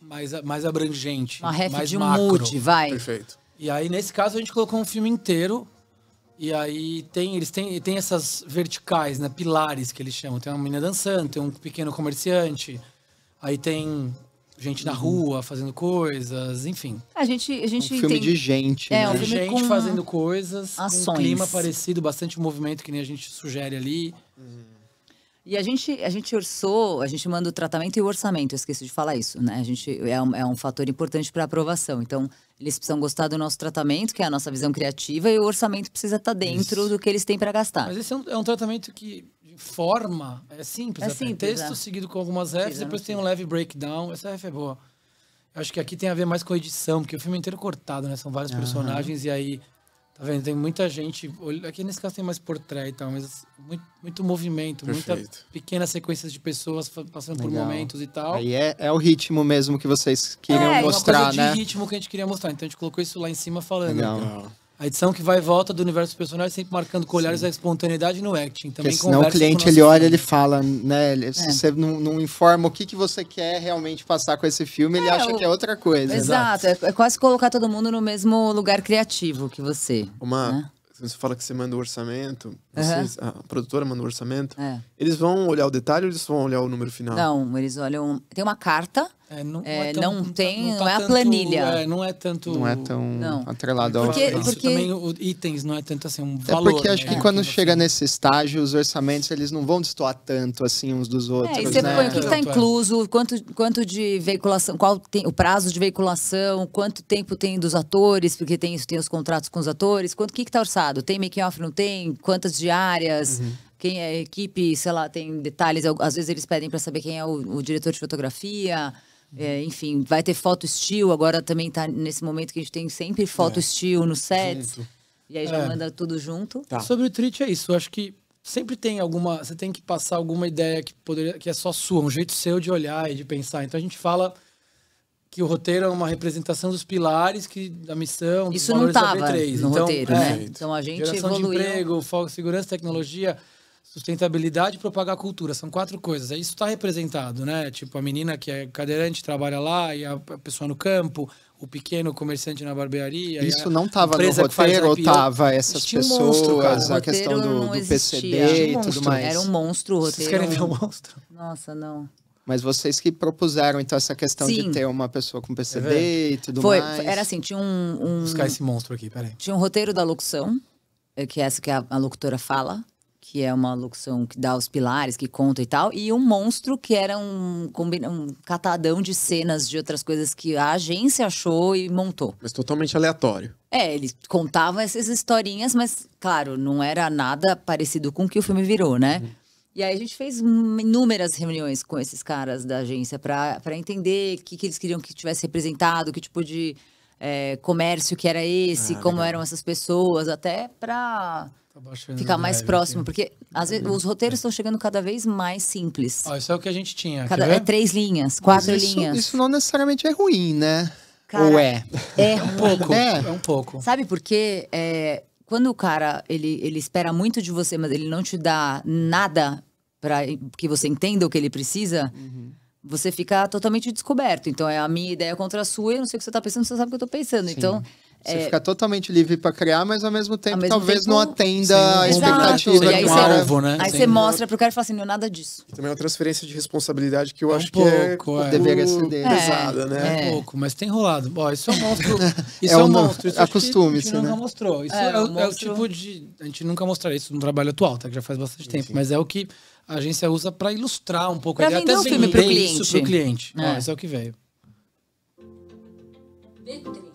mais, mais abrangente. Uma ref mais de macro. mood, vai. Perfeito. E aí, nesse caso, a gente colocou um filme inteiro. E aí tem, eles têm, tem essas verticais, né? Pilares que eles chamam. Tem uma menina dançando, tem um pequeno comerciante, aí tem gente na uhum. rua fazendo coisas, enfim.
A gente, a gente um filme tem... de gente, é, né? um filme gente
com... fazendo coisas, Ações. um clima parecido, bastante movimento que nem a gente sugere ali. Uhum.
E a gente, a gente orçou, a gente manda o tratamento e o orçamento, eu esqueci de falar isso, né? A gente é um, é um fator importante para aprovação. Então, eles precisam gostar do nosso tratamento, que é a nossa visão criativa, e o orçamento precisa estar tá dentro isso. do que eles têm para gastar. Mas esse é um,
é um tratamento que forma é simples. É, simples, é texto é. seguido com algumas refs, depois tem um leve breakdown. Essa ref é boa. Eu acho que aqui tem a ver mais com a edição, porque o filme inteiro é cortado, né? São vários uhum. personagens e aí... Tá vendo? Tem muita gente... Aqui nesse caso tem mais portrait e tal, mas muito, muito movimento. Muitas pequenas sequências de pessoas passando Legal. por momentos e tal. Aí
é, é o ritmo mesmo que vocês queriam é, mostrar, é uma coisa né? É,
ritmo que a gente queria mostrar. Então a gente colocou isso lá em cima falando. Legal. Né? A edição que vai e volta do universo dos é sempre marcando com olhares a espontaneidade no acting. Também Porque senão o
cliente, ele olha, ele fala, né? Ele, é. Você não, não, informa o que, que você quer realmente passar com
esse filme,
ele é, acha o... que é outra
coisa. Exato.
É, é, quase colocar todo mundo no mesmo lugar criativo
que você. Uma... Né? você fala que você manda o orçamento, vocês, uhum. a produtora manda o orçamento, é. eles vão olhar o detalhe ou eles vão olhar o número final?
Não, eles olham. Tem uma carta é, não, é, é tão, não, tem, não, tá, não é tá tanto, a planilha. É,
não é tanto. Não é
tão atrelado
ao.
Porque, porque... também o, itens não é tanto assim um é valor. É porque acho né? que quando
assim? chega nesse estágio, os orçamentos eles não vão destoar tanto assim uns dos outros. É, e você né? põe o que está é. incluso,
quanto, quanto de veiculação, qual tem o prazo de veiculação, quanto tempo tem dos atores, porque tem isso, tem os contratos com os atores, quanto que está orçado? Tem make-off, não tem? Quantas diárias? Uhum quem é a equipe, sei lá, tem detalhes. Às vezes eles pedem para saber quem é o, o, diretor de fotografia. É, enfim, vai ter foto estilo, agora também tá nesse momento que a gente tem sempre foto é. estilo no set. E aí já é. manda tudo junto. Tá. Sobre
o treat é isso, eu acho que sempre tem alguma, você tem que passar alguma ideia que poderia, que é só sua, um jeito seu de olhar e de pensar. Então a gente fala que o roteiro é uma representação dos pilares que da missão. Isso não estava no então, roteiro, né? é, né? Então a gente Geração evoluiu. de emprego, foco, segurança, tecnologia, sustentabilidade, propagar cultura. São quatro coisas. Isso está representado, né? Tipo, a menina que é cadeirante trabalha lá, e a pessoa no campo, o pequeno comerciante na barbearia. Isso não estava no
roteiro, estava essas Existe pessoas, um monstro, a questão do, do PCB e tudo mais. Era
um monstro o roteiro. Vocês querem ver um monstro? Nossa, não.
Mas vocês que propuseram, então, essa questão Sim. de
ter uma pessoa com PCB é e tudo Foi, mais. Era assim, tinha um, um... buscar esse monstro aqui, peraí. Tinha um roteiro da locução, é, que é essa que a, a locutora fala que é uma locução que dá os pilares, que conta e tal, e um monstro que era um, um catadão de cenas de outras coisas que a agência achou e montou. Mas totalmente aleatório. É, eles contavam essas historinhas, mas, claro, não era nada parecido com o que o filme virou, né? Uhum. E aí a gente fez inúmeras reuniões com esses caras da agência para entender o que, que eles queriam que tivesse representado, que tipo de é, comércio que era esse, ah, como legal. eram essas pessoas, até para
Tá Ficar mais
próximo, aqui. porque às vezes, os roteiros estão chegando cada vez mais simples. isso é o que a gente tinha. Cada, é três linhas, quatro isso, linhas. Isso não necessariamente é ruim, né? Cara, Ou é? É, é um pouco. É. é. um pouco. Sabe por quê? É, quando o cara ele, ele espera muito de você, mas ele não te dá nada para que você entenda o que ele precisa. Uhum você fica totalmente descoberto. Então, é a minha ideia contra a sua, eu não sei o que você está pensando, você sabe o que eu estou pensando. Sim. Então, você é... fica totalmente livre para criar, mas ao mesmo tempo ao mesmo talvez tempo, não atenda sim, a expectativa do um alvo, né? Aí você mostra pro cara e fala assim, não é nada disso.
E também é uma transferência de responsabilidade que eu é um acho pouco, que é, é. deveria ser É, pesada, né? É. Um é. pouco,
mas tem rolado. Bom, isso é um monstro.
Isso
é, é um, monstro. Isso
Acostume-se, né? nunca mostrou. Isso é, o, é o tipo de... A gente nunca mostraria isso no trabalho atual, tá? Que já faz bastante tempo. Mas é o que a agência usa para ilustrar um pouco. Pra até o filme pro cliente. Isso pro cliente. isso é o que veio. Vitrine.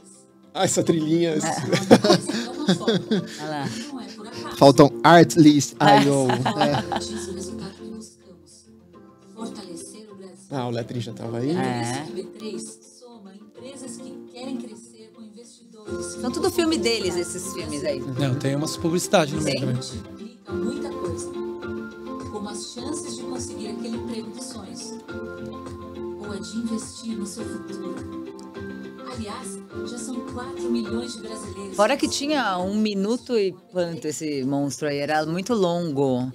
Ah, essa trilhinha. É. é
Faltam art list. I.O. É. é. Ah, o Letrin já estava aí. É. é.
São tudo filme deles, esses filmes aí. Não, tem umas publicidades no meio também. muita coisa, como as chances de conseguir aquele emprego de sonhos,
ou a de investir no seu futuro
Aliás, já são 4 milhões de brasileiros. Fora que tinha um minuto e quanto esse monstro aí, era muito longo.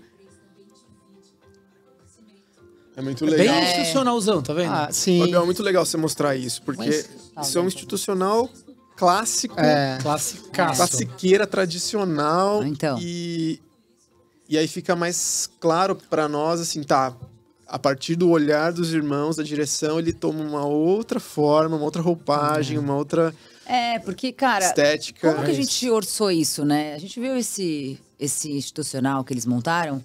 É muito é legal. Bem institucionalzão, tá vendo? Ah, sim. Fabio, é muito legal você mostrar isso, porque Mas, tá, isso é um institucional clássico. É.
Classicaço.
Classiqueira tradicional. então. E, e aí fica mais claro para nós, assim, tá, a partir do olhar dos irmãos, da direção, ele toma uma outra
forma, uma outra roupagem, uhum. uma outra. É, porque, cara, estética. como que a é gente orçou isso, né? A gente viu esse, esse institucional que eles montaram.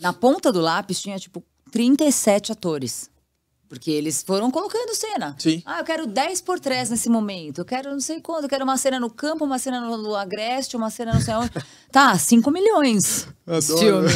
Na ponta do lápis tinha, tipo, 37 atores. Porque eles foram colocando cena. Sim. Ah, eu quero 10 portrés nesse momento. Eu quero não sei quanto. Eu quero uma cena no campo, uma cena no, no agreste, uma cena no onde. tá, 5 milhões. Adoro.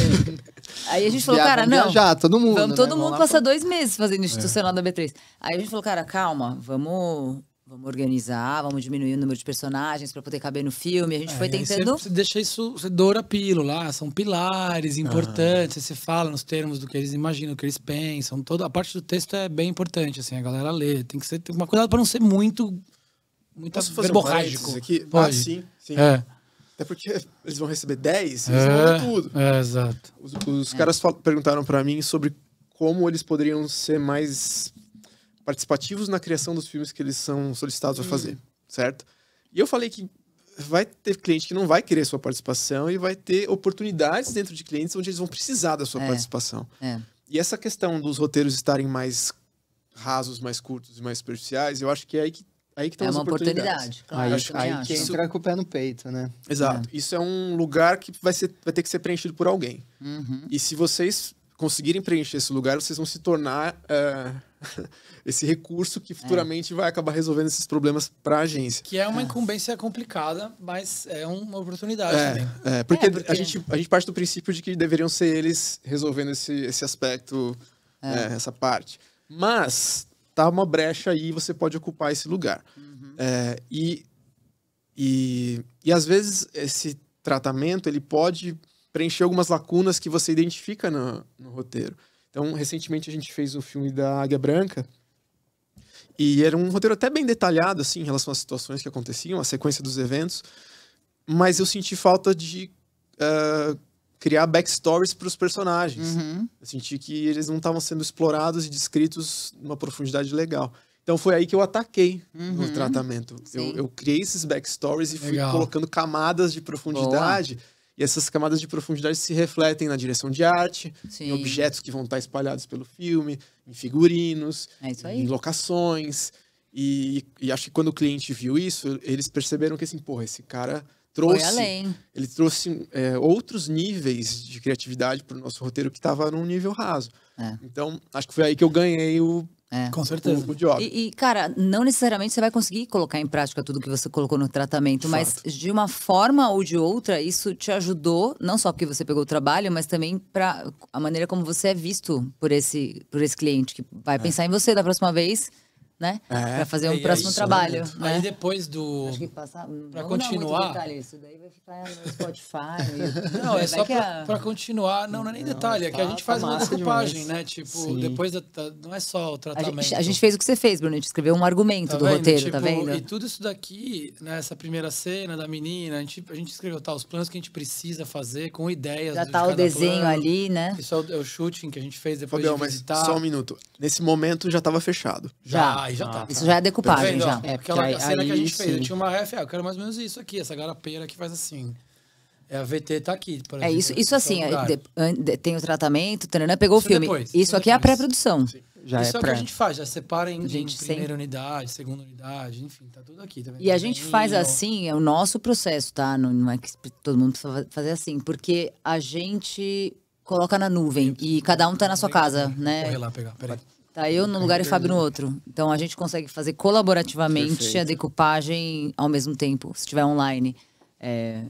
Aí a gente falou, cara, não. já todo mundo. Vamos né, todo né? mundo passar pra... dois meses fazendo institucional é. da B3. Aí a gente falou, cara, calma, vamos. Vamos organizar, vamos diminuir o número de personagens para poder caber no filme. A gente é, foi tentando. Você, você
deixa isso, você doura pílula, lá, ah, são pilares ah. importantes. Ah. Você fala nos termos do que eles imaginam, do que eles pensam. Toda a parte do texto é bem importante, assim, a galera lê. Tem que ser, tem que tomar cuidado para não ser muito, muito Posso fazer Um aqui? Ah, Pode. Ah, sim, sim. É.
Até porque eles vão receber 10, eles é, vão tudo. É, exato. Os, os é. caras perguntaram para mim sobre como eles poderiam ser mais participativos na criação dos filmes que eles são solicitados a hum. fazer, certo? E eu falei que vai ter cliente que não vai querer sua participação e vai ter oportunidades dentro de clientes onde eles vão precisar da sua é, participação. É. E essa questão dos roteiros estarem mais rasos, mais curtos e mais superficiais, eu acho que é aí que Aí que tem é uma oportunidade. Claro, aí, aí acho. que entra com o pé no peito, né? Exato. É. Isso é um lugar que vai, ser, vai ter que ser preenchido por alguém. Uhum. E se vocês conseguirem preencher esse lugar, vocês vão se tornar uh, esse recurso que é. futuramente é. vai acabar resolvendo esses problemas para a agência.
Que é uma é. incumbência complicada, mas é uma oportunidade é, É, porque, é, porque... A,
gente, a gente parte do princípio de que deveriam ser eles resolvendo esse, esse aspecto, é. né, essa parte.
Mas
tá uma brecha aí você pode ocupar esse lugar. Uhum. É, e, e, e às vezes esse tratamento ele pode preencher algumas lacunas que você identifica no, no roteiro. Então, recentemente a gente fez o um filme da Águia Branca, e era um roteiro até bem detalhado, assim, em relação às situações que aconteciam, a sequência dos eventos. Mas eu senti falta de uh, criar backstories para os personagens. Uhum. Eu senti que eles não estavam sendo explorados e descritos numa profundidade legal. Então foi aí que eu ataquei uhum. no tratamento. Eu, eu, criei esses backstories e fui colocando camadas de profundidade. Boa. E essas camadas de profundidade se refletem na direção de arte,
Sim. em objetos
que vão estar espalhados pelo filme, em figurinos, é em locações. E, e, acho que quando o cliente viu isso, eles perceberam que assim, porra, esse cara trouxe, ele trouxe é, outros níveis de criatividade para o nosso roteiro que estava num nível raso. É. Então, acho que foi aí que eu ganhei o. É. Com certeza. O, o job.
E, e, cara, não necessariamente você vai conseguir colocar em prática tudo que você colocou no tratamento, de mas fato. de uma forma ou de outra, isso te ajudou, não só porque você pegou o trabalho, mas também para a maneira como você é visto por esse, por esse cliente, que vai é. pensar em você da próxima vez né? É. Para fazer um próximo isso, trabalho. Né? Aí depois do. Acho que passa... Para é continuar. Detalhe, isso daí vai ficar no Spotify. não, é, é só para é?
continuar. Não, não é nem não, detalhe, é que a tá gente faz uma desculpagem, né? Tipo, Sim. depois não é só o tratamento. A gente, a gente, fez o que você fez,
Bruno. A gente escreveu um argumento tá do vendo? roteiro, tipo, tá vendo? E
tudo isso daqui, né? primeira cena da menina, a gente, a gente escreveu tá, os planos que a gente precisa fazer, com ideias. Já tá o desenho plano. ali, né? Isso é o, é o shooting que a gente fez depois Fabião, de visitar. mas só um
minuto. Nesse momento já estava fechado. já. já Aí ah, já tá, ah, tá. Isso já é decupagem, tá já. É, porque Aquela
aí, cena aí, que a
gente sim. fez, eu tinha uma ref, ah, eu quero mais ou menos isso aqui, essa garapeira que faz assim. É a VT tá aqui, por exemplo. É isso, isso assim, é,
de, tem o tratamento, taranã, pegou isso o filme. Depois, isso aqui depois. é a pré-produção. Já isso é, é o que a gente
faz, já separa em, em primeira sem... unidade, segunda unidade, enfim, tá tudo aqui. Tá vendo? e a gente faz assim,
é o nosso processo, tá? Não, não é que todo mundo precisa fazer assim, porque a gente coloca na nuvem e cada um tá na sua casa, né? Correr lá pegar, peraí. Tá eu num lugar e o Fábio no outro. Então a gente consegue fazer colaborativamente Perfeito. a decupagem ao mesmo tempo, se estiver online. É...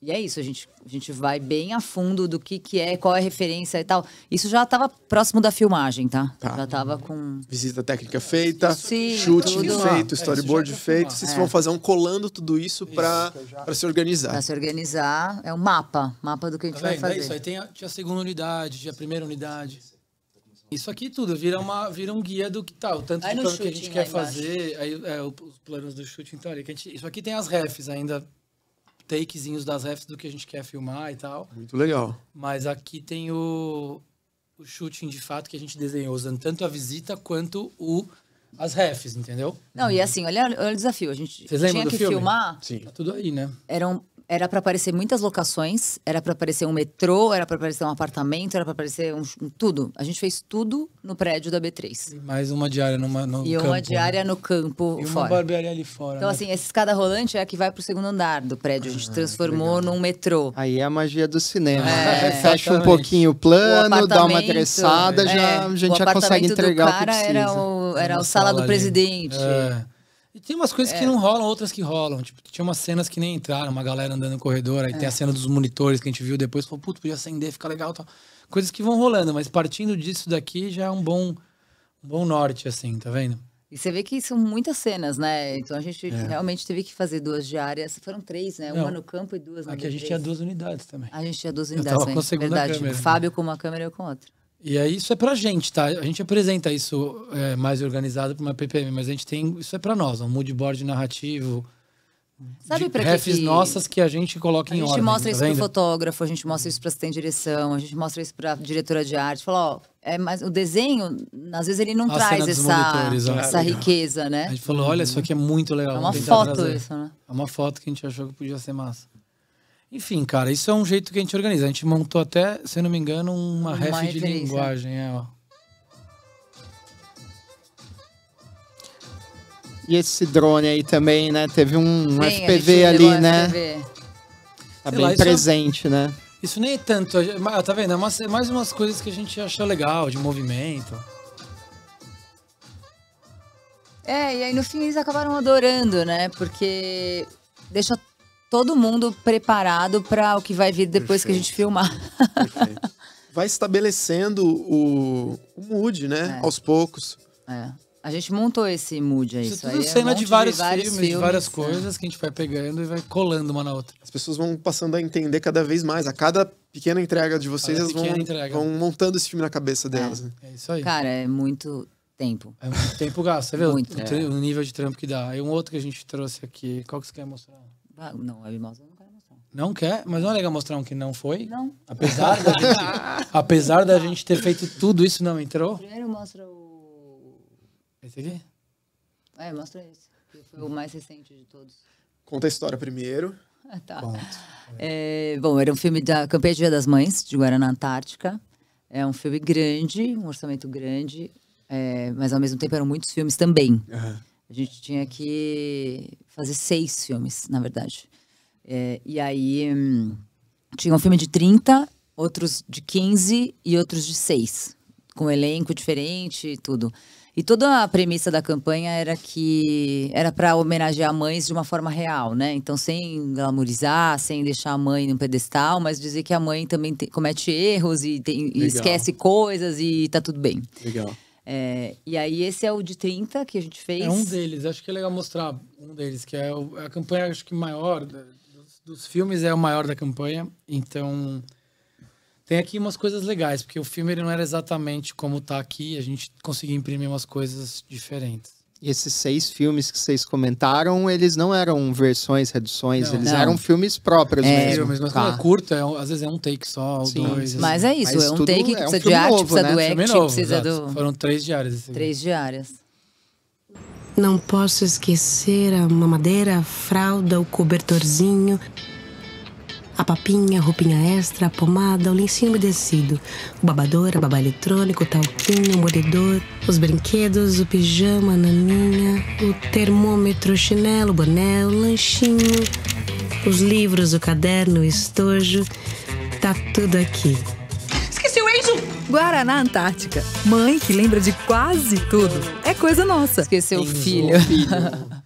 E é isso, a gente, a gente vai bem a fundo do que, que é, qual é a referência e tal. Isso já estava próximo da filmagem, tá? tá. Já tava com.
Visita técnica feita,
Sim, shooting tudo. feito, storyboard é, tá feito. Vocês é. vão fazer um colando tudo isso, isso para já... se organizar. Para se organizar, é um mapa mapa do que a gente tá vai fazer. É isso, aí tem a, tinha a segunda unidade,
tinha a primeira unidade. Isso aqui tudo vira, uma, vira um guia do que tal, tá, tanto o de plano que a gente quer fazer, aí, é, os planos do chute, então tá ali, gente, isso aqui tem as refs ainda, takezinhos das refs do que a gente quer filmar e tal. Muito legal. Mas aqui tem o, o shooting de fato que a gente desenhou, usando tanto a visita quanto o as refs, entendeu?
Não, e assim, olha, olha o desafio. A gente Vocês tinha que filme? filmar. Sim. Tá tudo aí, né? Eram era para aparecer muitas locações, era para aparecer um metrô, era para aparecer um apartamento, era para aparecer um, um, tudo. A gente fez tudo no prédio da B3. E
mais uma diária numa, no e campo. E né? uma diária
no campo e fora. uma barbearia ali fora. Então, né? assim, essa escada rolante é a que vai pro segundo andar do prédio. A gente ah, transformou num metrô. Aí é a magia do cinema. É, né? Fecha um pouquinho o plano, o dá uma tressada, é, já, a gente já consegue entregar o que precisa. Era o, era a sala, sala do ali. presidente. É.
E tem umas coisas é. que não rolam, outras que rolam. Tipo, tinha umas cenas que nem entraram, uma galera andando no corredor, aí é. tem a cena dos monitores que a gente viu depois, falou, puto, podia acender, fica legal tal. Coisas que vão rolando, mas partindo disso daqui já é um bom, um bom norte, assim, tá vendo?
E você vê que são muitas cenas, né? Então a gente é. realmente teve que fazer duas diárias. Foram três, né? Não, uma no campo e duas na Aqui a gente três. tinha duas unidades também. A gente tinha duas unidades, eu tava né? com a segunda Verdade. Câmera. O né? Fábio com uma câmera e eu com outra.
E aí isso é pra gente, tá? A gente apresenta isso é, mais organizado para uma PPM, mas a gente tem. Isso é para nós, um mood board narrativo.
Sabe refs que... nossas
que a gente coloca a em ordem. A gente mostra tá isso para
fotógrafo, a gente mostra isso para assistente de direção, a gente mostra isso para diretora de arte. Fala, ó, é mas o desenho, às vezes ele não a traz essa, essa riqueza, né? A gente falou, olha, isso
aqui é muito legal. É uma foto trazer. isso, né? É uma foto que a gente achou que podia ser massa. Enfim, cara, isso é um jeito que a gente organiza. A gente montou até, se não me engano, uma, uma ref de linguagem. É, ó.
E esse drone aí também, né? Teve um Sim, FPV ali, né? FPV. Tá Sei bem lá, é presente, né?
Isso nem é tanto. Tá vendo? É mais, é mais umas coisas que a gente achou legal, de movimento.
É, e aí no fim eles acabaram adorando, né? Porque deixa todo mundo preparado para o que vai vir depois Perfeito. que a gente filmar. Perfeito.
Vai estabelecendo o, o mood, né? É. Aos poucos. É.
A gente montou esse mood aí.
Isso, tá é isso cena é um de, vários de vários, filmes, filmes de várias é. coisas
que a gente vai pegando e vai colando uma
na outra. As pessoas vão passando a entender cada vez mais. A cada pequena entrega de vocês, elas vão, vão, montando esse filme na cabeça é. delas. É. Né?
é isso aí. Cara, é muito tempo. É muito tempo gasto, você viu?
Muito. O, é. o nível de trampo que dá. E um outro que a gente trouxe aqui, qual que você quer mostrar?
não, a mouse não quero
mostrar. Não quer? Mas não é legal mostrar um que não foi? Não. Apesar da gente, apesar da gente ter feito tudo isso, não entrou?
Primeiro mostra o... Esse aqui? É, mostra esse. Que foi o mais recente de todos.
Conta a história primeiro.
Ah, tá. É, bom, era um filme da Campanha de Dia das Mães, de Guaraná Antártica. É um filme grande, um orçamento grande, é, mas ao mesmo tempo eram muitos filmes também. Uhum. A gente tinha que fazer seis filmes, na verdade. É, e aí hum, tinha um filme de 30, outros de 15 e outros de 6, com um elenco diferente e tudo. E toda a premissa da campanha era que era para homenagear mães de uma forma real, né? Então, sem glamourizar, sem deixar a mãe num pedestal, mas dizer que a mãe também te, comete erros e, tem, e esquece coisas e tá tudo bem. Legal. É, e aí esse é o de 30 que a gente fez. É um
deles, acho que é legal mostrar um deles, que é a campanha acho que maior da, dos, dos, filmes, é o maior da campanha. Então tem aqui umas coisas legais, porque o filme ele não era exatamente como está aqui, a gente conseguia imprimir umas coisas diferentes
esses seis filmes que vocês comentaram, eles não eram versões, reduções, não, eles não. eram filmes próprios é, mesmo. Mas tá. quando é
curta, é, às vezes é um take só, Sim, dois. Assim. Mas assim. é isso, mas é um take que precisa é um de arte, novo, precisa né? do filme act, novo, precisa exato. do... Foram três diárias. Assim.
Três diárias.
Não posso esquecer a mamadeira, a fralda, o cobertorzinho... A papinha, a roupinha extra, a pomada, o lencinho umedecido, o babador, a babá eletrônico, o talquinho, o molhedor, os brinquedos, o pijama, a naninha, o termômetro, o chinelo, o boné, o lanchinho, os livros, o caderno, o estojo. Tá tudo aqui.
Esqueci é o Enzo!
Guaraná Antártica. Mãe que lembra de quase tudo. É coisa nossa. Esqueceu
o filho. O filho.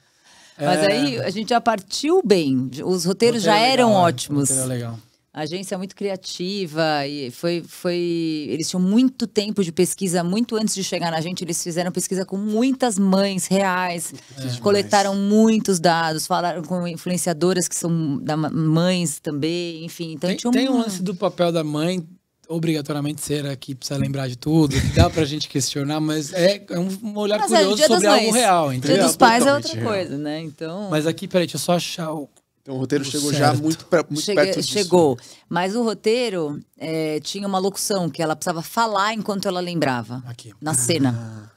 É. Mas aí a gente já partiu bem. Os roteiros já eram legal, ótimos. Roteiro legal. A agência é muito criativa e foi, foi. Eles tinham muito tempo de pesquisa, muito antes de chegar na gente, eles fizeram pesquisa com muitas mães reais, é, coletaram mas... muitos dados, falaram com influenciadoras que são da mães também, enfim. Então, tem, um... tem um
lance do papel da mãe obrigatoriamente ser aqui, precisa lembrar de tudo, dá pra gente questionar, mas
é, é um olhar mas é, curioso é, sobre algo mães. real, entendeu? Dia dos pais é outra é. coisa, né? Então... Mas
aqui, peraí, deixa eu só achar o... Então o roteiro o chegou certo. já muito, pra,
muito Cheguei, perto disso. Chegou, mas o roteiro é, tinha uma locução que ela precisava falar enquanto ela lembrava, aqui. na cena. Ah.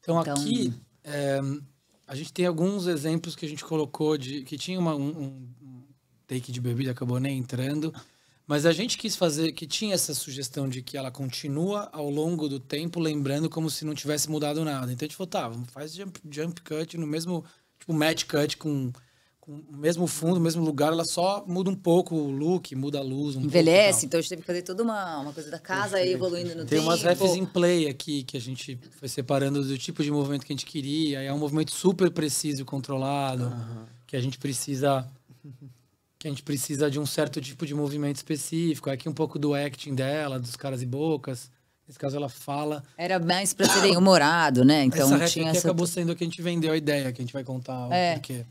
Então, então, aqui, é,
a gente tem alguns exemplos que a gente colocou de que tinha uma, um, um take de bebida, acabou nem entrando... Mas a gente quis fazer, que tinha essa sugestão de que ela continua ao longo do tempo, lembrando como se não tivesse mudado nada. Então a gente falou, tá, faz jump, jump cut no mesmo, tipo, match cut com, com o mesmo fundo, o mesmo lugar, ela só
muda um pouco o look, muda a luz. Um Envelhece, pouco, então a gente teve que fazer toda uma, uma coisa da casa aí evoluindo no Tem tempo. Tem umas refs em
play aqui que a gente foi separando do tipo de movimento que a gente queria. É um movimento super preciso, controlado, uhum. que a gente precisa que a gente precisa de um certo tipo de movimento específico. Aqui um pouco do acting dela, dos caras e bocas. Nesse caso, ela fala.
Era mais pra ser humorado, né? Então essa tinha essa. acabou
sendo a que a gente vendeu a ideia, que a gente vai contar é. o porquê.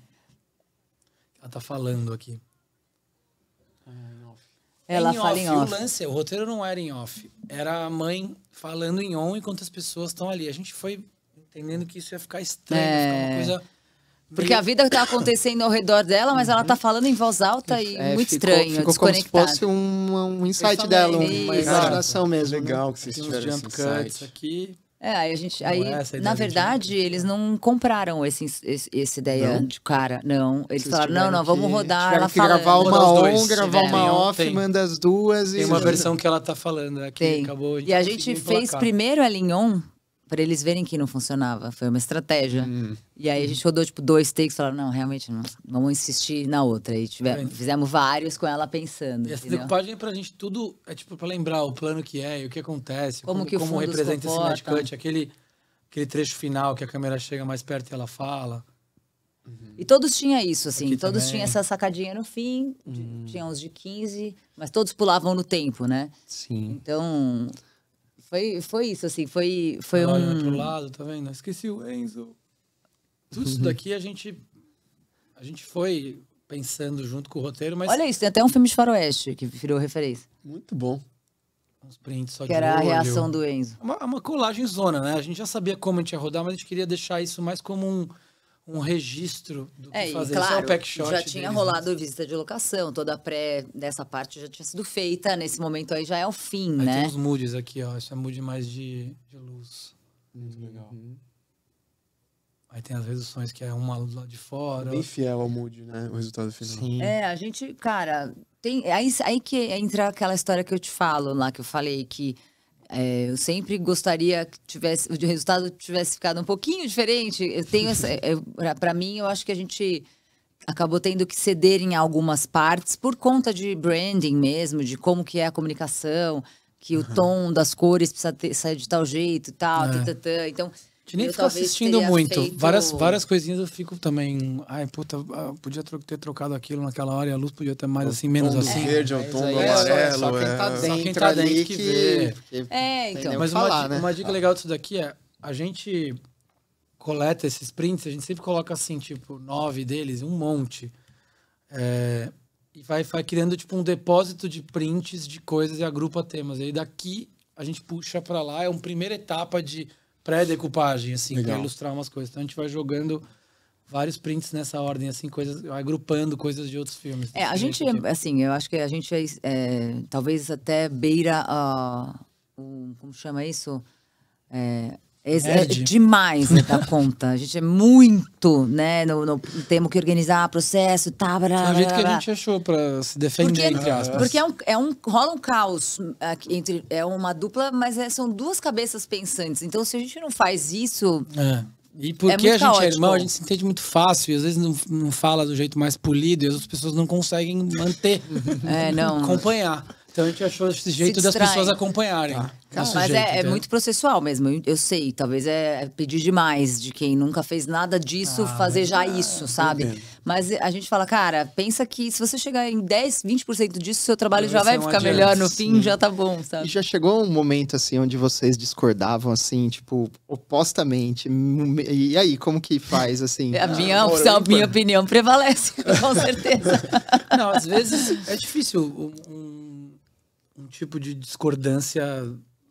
Ela tá falando aqui.
É, ela em fala off, em off. O lance,
o roteiro não era em off. Era a mãe falando em on enquanto as pessoas estão ali. A gente foi entendendo que isso ia ficar estranho, é...
ficar uma é. coisa porque a vida está acontecendo ao redor dela, mas ela está uhum. falando em voz alta e é, muito ficou, estranho, ficou desconectado. como se fosse um, um insight dela, uma imaginação
mesmo. Né? Legal
né? que vocês tiveram jump esse cuts aqui.
É, aí a gente, aí, é na verdade, gente... eles não compraram esse, esse, esse ideia não. de cara, não. Eles vocês falaram, não, não, que... vamos rodar ela que falando. gravar uma on, gravar uma tem, off, tem.
manda as duas. E... Tem uma versão que ela está falando aqui, né, acabou. E a gente fez primeiro
a Linhon, para eles verem que não funcionava. Foi uma estratégia. Hum. E aí a hum. gente rodou, tipo, dois takes, falaram, não, realmente não, vamos insistir na outra. E tivemos, fizemos vários com ela pensando. E essa decupagem
pra gente tudo, é tipo, pra lembrar o plano que é e o que acontece. Como, como que o como representa esse match cut, aquele, aquele trecho final que a câmera chega mais perto
e ela fala. Uhum. E todos tinham isso, assim, Aqui todos tinham essa sacadinha no fim, uhum. tinha uns de 15, mas todos pulavam no tempo, né? Sim. Então, foi, foi isso, assim, foi, foi Olha, um... Pro lado,
tá vendo? Esqueci
o Enzo.
Tudo isso daqui a gente, a gente foi pensando junto com o roteiro, mas... Olha isso,
tem até um filme de faroeste que virou referência. Muito bom. Uns prints só que de era olho. a reação
do Enzo. É uma, é uma colagem zona, né? A gente já sabia como a gente ia rodar, mas a gente queria deixar isso mais como um um registro do que é, fazer. Claro, Isso é um shot já tinha deles, né? rolado
mas... visita de locação, toda a pré dessa parte já tinha sido feita. Nesse momento aí já é o fim, aí né? Tem os
moods aqui, ó. Esse é mood mais de, de luz. Muito uhum. legal. Aí tem as reduções que é uma lá de fora. Bem fiel ao mood, né? O resultado final.
Sim. É,
a gente, cara, tem. Aí, aí que entra aquela história que eu te falo lá, que eu falei que é, eu sempre gostaria que tivesse, o resultado tivesse ficado um pouquinho diferente. Eu tenho essa. Para mim, eu acho que a gente acabou tendo que ceder em algumas partes por conta de branding mesmo, de como que é a comunicação, que uhum. o tom das cores precisa ter, sair de tal jeito e tal. É. Então, nem eu ficar assistindo muito. Feito... Várias,
várias coisinhas eu fico também. Ai, puta, ah, podia ter trocado aquilo naquela hora e a luz podia ter mais o assim, menos assim. Verde, é, tom é, amarelo. Só, só quem tá é. dentro, só quem tá, tá dentro que, vê. É, então. Mas falar, uma, né? né? uma dica ah. legal disso daqui é a gente coleta esses prints, a gente sempre coloca assim, tipo, nove deles, um monte. É, e vai, vai criando tipo um depósito de prints de coisas e agrupa temas. E aí daqui a gente puxa para lá, é uma primeira etapa de pré-decupagem, assim, para ilustrar umas coisas. Então a gente vai jogando vários prints nessa ordem, assim, coisas, agrupando coisas de outros filmes. É, a gente,
tipo. assim, eu acho que a gente é, é talvez até beira a. Uh, um, como chama isso? É, é, é demais é da conta. A gente é muito, né? No, no temos que organizar processo, tá, blá, blá, blá, É o jeito que a gente achou para se defender, porque, entre aspas. Porque é um, é um, rola um caos é, entre. É uma dupla, mas é, são duas cabeças pensantes. Então, se a gente não faz isso.
É. E porque é a gente é caótico. é irmão, a gente se entende muito fácil e às vezes não, não fala do jeito mais polido e as outras pessoas não conseguem
manter, é, não.
acompanhar importante é achou esse jeito das pessoas acompanharem. Tá. mas é, jeito, é, é, muito
processual mesmo, eu, sei. Talvez é, é pedir demais de quem nunca fez nada disso, ah, fazer já isso, sabe? Mas a gente fala, cara, pensa que se você chegar em 10, 20% disso, seu trabalho já vai ficar adiante, melhor no fim, sim. já tá
bom, sabe? E já chegou um momento, assim, onde vocês discordavam, assim, tipo, opostamente. E aí, como que faz, assim? a minha, ah, opção, minha
opinião prevalece, com certeza. Não, às vezes é difícil um um tipo de
discordância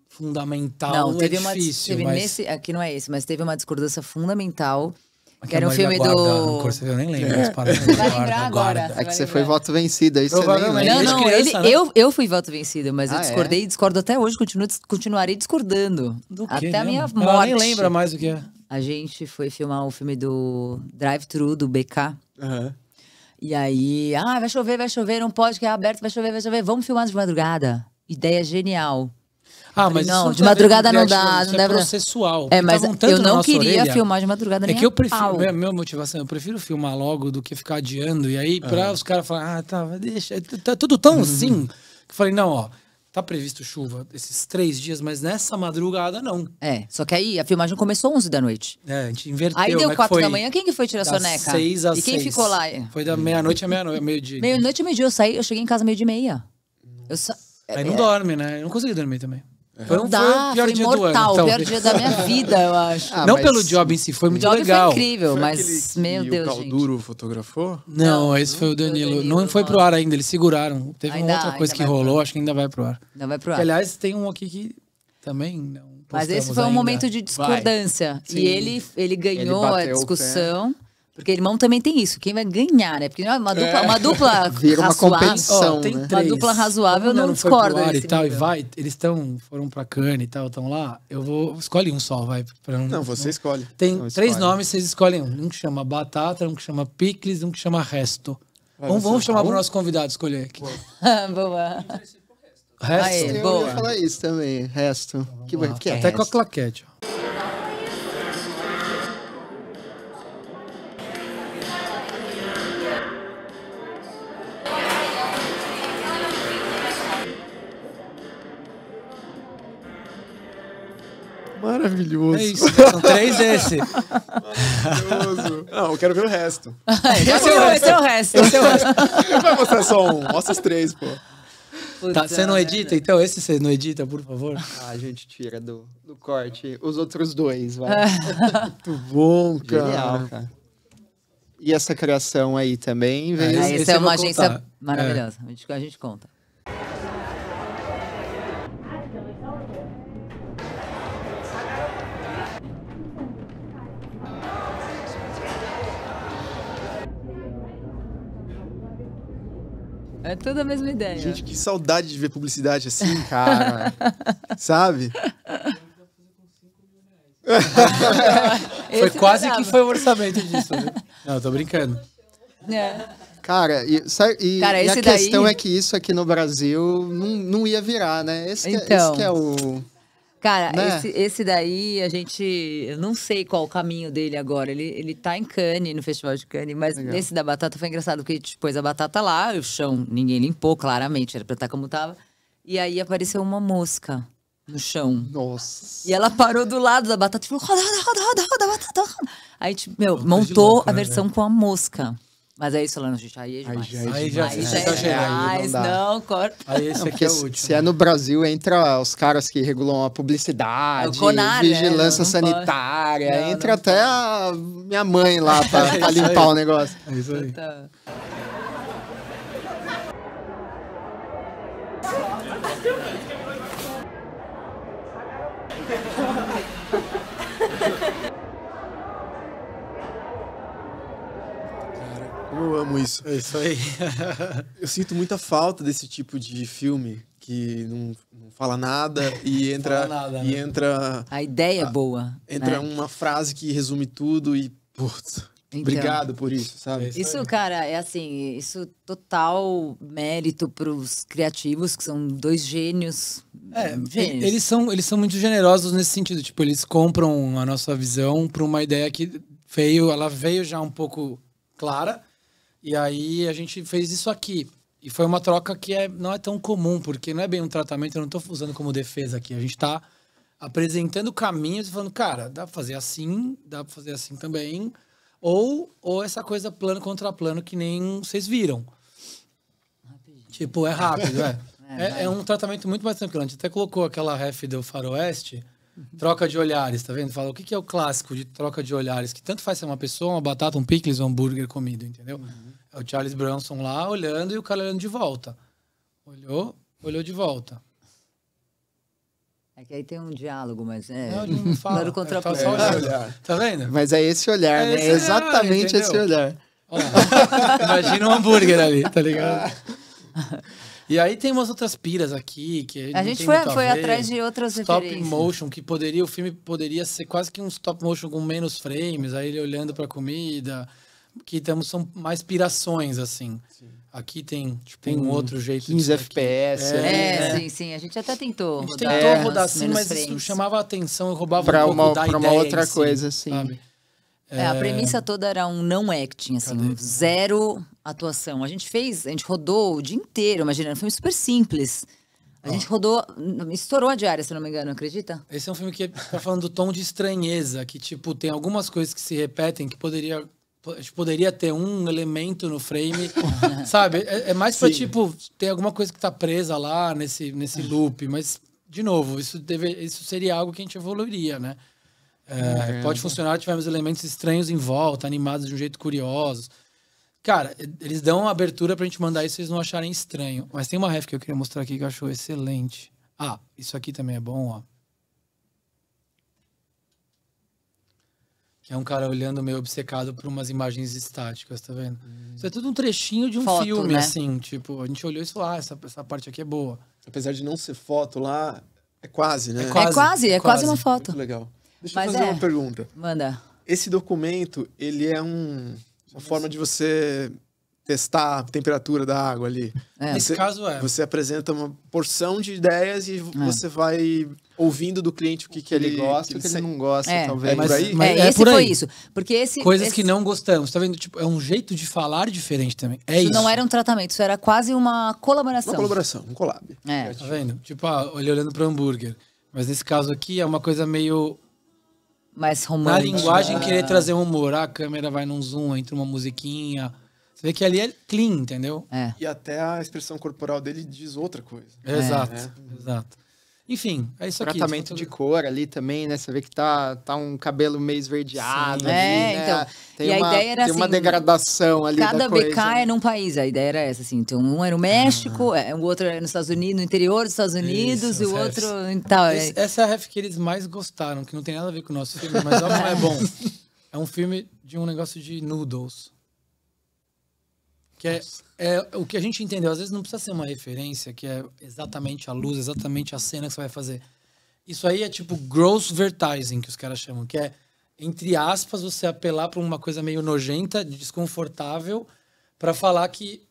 fundamental. Não, é teve é uma
teve mas... nesse, aqui não é esse, mas teve uma discordância fundamental. que era um filme guarda, do.
Curso, eu nem lembro. É. Vai lembrar agora. É que você foi voto vencido, aí você nem lembra. Não, não, criança, ele, não. Né? eu,
eu fui voto vencido mas ah, eu é? discordei e discordo até hoje, continuo, continuarei discordando. Do até mesmo? a minha morte. Ela nem lembra mais o que é. A gente foi filmar o um filme do Drive Thru, do BK. Uhum. E aí, ah, vai chover, vai chover, não pode, que é aberto, vai chover, vai chover, vamos filmar de madrugada. Ideia genial. Ah, mas não, não de madrugada não dá, não deve é processual. É, mas eu não queria orelha. filmar de madrugada é nem É que eu prefiro, pau. minha,
minha motivação, assim, eu prefiro filmar logo do que ficar adiando e aí é. para ah. os caras falar, ah, tá, deixa, tá tudo tão uhum. Assim, que eu falei, não, ó, Tá previsto chuva esses três dias, mas
nessa madrugada não. É, só que aí a filmagem começou 11 da noite. É, a gente inverteu. Aí deu né, quatro 4 da manhã, quem que foi tirar sua soneca? 6 a E quem 6. ficou lá?
Foi da meia-noite a meia-noite, meio-dia.
Meia-noite e meio-dia, eu saí, eu cheguei em casa meio-dia e meia. Eu sa...
Aí não é... dorme, né? Eu não consegui dormir também. Foi um Dá, foi, foi ano, o então. pior dia da minha
vida, eu acho. Ah, não mas... pelo job
em si, foi muito job legal. Foi incrível, foi mas meu que Deus. O Calduro gente. fotografou? Não, não, esse foi o Danilo. o Danilo não foi pro ar ainda, eles seguraram. Teve ainda, uma outra coisa que rolou, acho que ainda vai pro ar. Ainda vai pro ar. aliás, tem um aqui que também não. Mas esse foi um momento de discordância. E ele,
ele ganhou ele a discussão. Porque irmão também tem isso. Quem vai ganhar, né? Porque uma dupla, é. uma dupla Vira uma razoável,
competição, oh, né? Uma dupla razoável não, não discorda e tal e vai, eles estão foram para Cannes e tal, estão lá. Eu vou escolhe um só, vai, não Não, você não. escolhe. Tem não três escolhe. nomes, vocês escolhem um. Um que chama batata, um que chama picles, um que chama resto. Vai, vamos, vamos é chamar pro nosso convidado escolher aqui.
Boa. Boa. Resto. Aê, eu boa. ia falar
isso também, resto.
Então, que, que é até resto. com a claquete, ó.
Maravilhoso. É isso, são é três desse. Maravilhoso.
Não, eu quero ver o resto. Ah, é, esse, tá é o, esse é o resto. Esse é o resto. Vai mostrar só um, mostra os três, pô.
tá, você não edita, né? então? Esse você não edita, por favor? Ah, a
gente
tira do, do corte os outros dois, vai. É. Muito bom, cara. Genial, cara. E essa criação aí também veio. Ah, isso ah, é uma agência maravilhosa.
É. A, gente, a gente conta. É tudo a mesma ideia. Gente, que
saudade de ver publicidade assim, cara. Sabe?
foi quase que foi o
orçamento disso. Né? Não, tô brincando. É. Cara, e, e, cara, e a questão daí... é que isso aqui no Brasil não, não ia virar, né? Esse, é, então. que, esse que é o.
Cara, né? esse, esse, daí, a gente. Eu não sei qual o caminho dele agora. Ele, ele tá em Cannes, no Festival de Cannes, mas Legal. da batata foi engraçado, porque a gente pôs a batata lá, o chão, ninguém limpou, claramente, era pra estar como tava. E aí apareceu uma mosca no chão. Nossa. E ela parou do lado da batata e falou: roda, roda, roda, roda, roda, batata. Roda. Aí, tipo, meu, montou louco, a né, versão né? com a mosca. Mas é isso, Solange, gente. Aí é demais. É aí já, aí já, é aí já, não, não corta. Aí esse aqui é o último. Se é no Brasil, entra os caras que regulam a
publicidade, é Conar, né? vigilância sanitária, não, entra não até a minha mãe lá pra, pra é limpar o negócio. É isso aí.
Então...
eu amo isso. É isso aí. eu sinto muita falta desse tipo de filme que não, não fala nada e entra nada, e né? entra a ideia é a, é boa. Entra né? uma frase que resume tudo e
putz.
Então, Obrigado
por isso, sabe? É
isso,
isso cara, é assim, isso total mérito para os criativos, que são dois gênios. É, gênios. eles
são eles são muito generosos nesse sentido, tipo, eles compram a nossa visão para uma ideia que veio, ela veio já um pouco clara, e aí a gente fez isso aqui. E foi uma troca que é, não é tão comum, porque não é bem um tratamento, eu não estou usando como defesa aqui. A gente está apresentando caminhos e falando, cara, dá para fazer assim, dá para fazer assim também. Ou, ou essa coisa plano contra plano que nem vocês viram. Tipo, é rápido, é. É, é, é, um tratamento muito mais tranquilo. A gente até colocou aquela ref do faroeste, troca de olhares, tá vendo? Fala, o que, que é o clássico de troca de olhares? Que tanto faz ser é uma pessoa, uma batata, um picles, um hambúrguer comido, entendeu? Uhum. É o Charles Branson lá olhando e o cara olhando de volta. Olhou, olhou de volta.
É que aí tem um diálogo, mas é. Não, ele não fala. Claro, É, é olhar. Tá vendo? Mas é esse olhar, é né? é exatamente olhar, esse olhar. imagina um hambúrguer ali, tá ligado?
E aí tem umas outras piras aqui que a gente foi, foi atrás de outras stop motion que poderia o filme poderia ser quase que um stop motion com menos frames, aí ele olhando para comida, que temos são mais pirações, assim. Sim. Aqui tem, tipo, tem um outro jeito 15 FPS.
É, é, é, sim,
sim. A gente até tentou. A gente rodar, tentou rodar assim, mas frentes. isso chamava
atenção, e roubava pra um uma, da pra uma outra assim, coisa, assim. Sabe?
É, é, a premissa
toda era um não acting, assim, um zero atuação. A gente fez, a gente rodou o dia inteiro, imagina, um filme super simples. A gente rodou, estourou a diária, se não me engano, acredita?
Esse é um filme que tá falando do tom de estranheza, que, tipo, tem algumas coisas que se repetem que poderia a gente poderia ter um elemento no frame, sabe? É, é mais para tipo, ter alguma coisa que tá presa lá nesse, nesse loop, mas, de novo, isso, deve, isso seria algo que a gente evoluiria, né? É, é pode é. funcionar, tivermos elementos estranhos em volta, animados de um jeito curioso. Cara, eles dão uma abertura pra gente mandar isso se eles não acharem estranho. Mas tem uma ref que eu queria mostrar aqui que eu acho excelente. Ah, isso aqui também é bom, ó. Que é um cara olhando meio obcecado por umas imagens estáticas, tá vendo? Hum. Isso é tudo um trechinho de um foto, filme, né? assim. Tipo, a
gente olhou isso lá, ah, essa, essa parte aqui é boa. Apesar de não ser foto lá, é quase, né? É, é quase, é quase, é quase uma foto. Muito legal.
Deixa Mas eu fazer é. uma pergunta. Manda.
Esse documento, ele é um, uma forma de você testar a temperatura da água ali. É. Você, Nesse caso é. Você apresenta uma porção de ideias e é. você vai ouvindo
do cliente o que, que, ele, gosta, o que ele, não gosta, é. talvez. É, mas, aí? É, mas é, esse
por aí. foi isso. Porque esse, Coisas esse... que
não gostamos, tá vendo? Tipo, é um jeito de falar diferente também. É isso. isso. não
era um tratamento, isso era quase uma colaboração. Uma colaboração, um collab.
É. Tá vendo? Tipo, ah, olhando para hambúrguer. Mas nesse caso aqui é uma coisa meio
mais romântica. Na linguagem, ah. querer trazer
humor. Ah, a câmera vai num zoom, entra uma musiquinha. Você vê que ali é clean, entendeu? É.
E até a
expressão corporal dele diz outra coisa. É, exato,
é. exato. Enfim, é isso
aqui. Tratamento
de cor ali também, né? Você vê que tá, tá um cabelo meio esverdeado. Sim, ali, é, né? então. Tem e uma, a ideia era tem assim, uma degradação ali Cada BK coisa. é
num país, a ideia era essa, assim. Então, um era o ah. México, ah. o outro era nos Estados Unidos, no interior dos Estados Unidos, isso, e é. o outro então essa é a
ref que eles mais gostaram, que não tem nada a ver com o nosso filme, mas não é bom. É um filme de um negócio de noodles. Que é, é, o que a gente entendeu. Às vezes não precisa ser uma referência, que é exatamente a luz, exatamente a cena que você vai fazer. Isso aí é tipo gross vertising, que os caras chamam, que é, entre aspas, você apelar para uma coisa meio nojenta, desconfortável, para falar que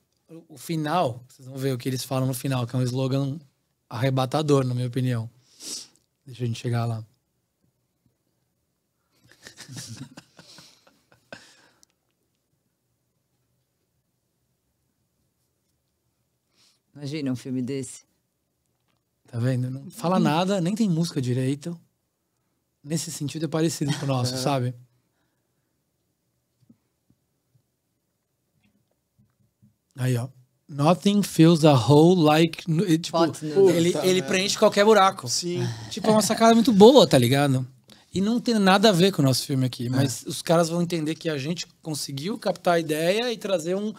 o final, vocês vão ver o que eles falam no final, que é um slogan arrebatador, na minha opinião. Deixa a gente chegar lá.
Imagina um filme desse.
Tá vendo? Não fala nada, nem tem música direito. Nesse sentido é parecido com o nosso, é. sabe? Aí, ó. Nothing fills a hole like. Tipo, ele, ele preenche qualquer buraco. Sim. Tipo, é uma sacada muito boa, tá ligado? E não tem nada a ver com o nosso filme aqui, é. mas é. os caras vão entender que a gente conseguiu captar a ideia e trazer um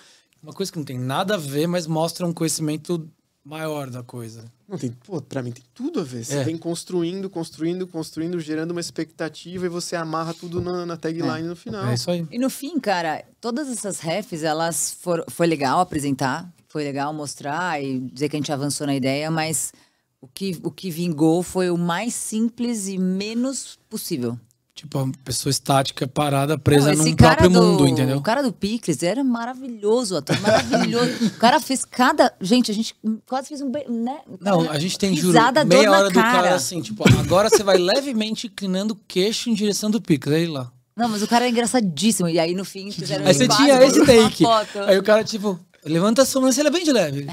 uma coisa que não tem nada a ver, mas mostra um conhecimento maior da coisa. Não tem, pô, pra mim tem tudo a ver. Você é. vem construindo,
construindo, construindo, gerando uma expectativa e você amarra tudo na, na tagline é. no final. É isso aí.
E no fim, cara, todas essas refs, elas foram. foi legal apresentar, foi legal mostrar e dizer que a gente avançou na ideia, mas o que, o que vingou foi o mais simples e menos possível.
Tipo, uma pessoa estática, parada, presa não, num próprio do, mundo,
entendeu? O cara do Picles era maravilhoso, ator, maravilhoso. o cara fez cada. Gente, a gente quase fez um. Né? Não, a gente tem, juro, meia hora do cara. assim, tipo, agora
você vai levemente inclinando o queixo em direção do Picles, aí lá.
Não, mas o cara é engraçadíssimo. E aí no fim fizeram Aí você tinha esse take. Aí
o cara, tipo, levanta a sobrancelha é bem de leve.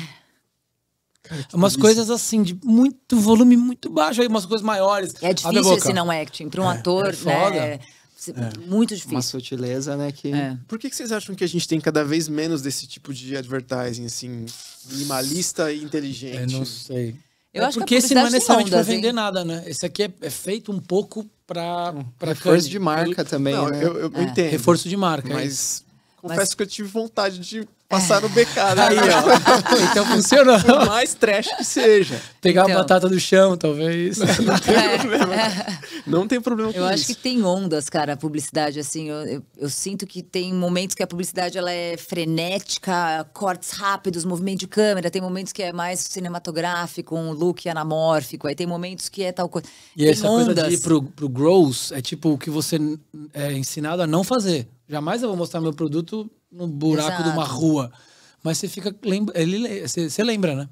Cara, umas coisas assim, de muito volume, muito baixo, aí umas coisas maiores.
É difícil esse não acting. Para um é, ator, é né? foda. né? É. Muito difícil. Uma
sutileza, né?
Que...
É. Por que, que vocês acham que a gente tem cada vez menos desse tipo de advertising, assim, minimalista e inteligente? Eu não sei. Eu é
acho porque que esse não é necessariamente para vender hein? nada, né? Esse aqui é, é feito um pouco para. Reforço de marca também. Não, né? eu, eu, é. entendo. Reforço de marca. Mas é Confesso Mas... que eu tive vontade de passar no é. becado. Né, Aí, ó. então funcionou.
Por mais trash que seja.
Pegar então... a batata do chão, talvez. Não tem problema.
Não tem problema eu com isso. Eu acho que
tem ondas, cara, a publicidade, assim. Eu, eu, eu, sinto que tem momentos que a publicidade ela é frenética, cortes rápidos, movimento de câmera. Tem momentos que é mais cinematográfico, um look anamórfico. Aí tem momentos que é tal coisa. E tem essa ondas. coisa de ir pro,
pro gross é tipo o que você é ensinado a não fazer. Jamais eu vou mostrar meu produto no buraco Exato. de uma rua. Mas você fica. Lembra, ele, você, você lembra, né?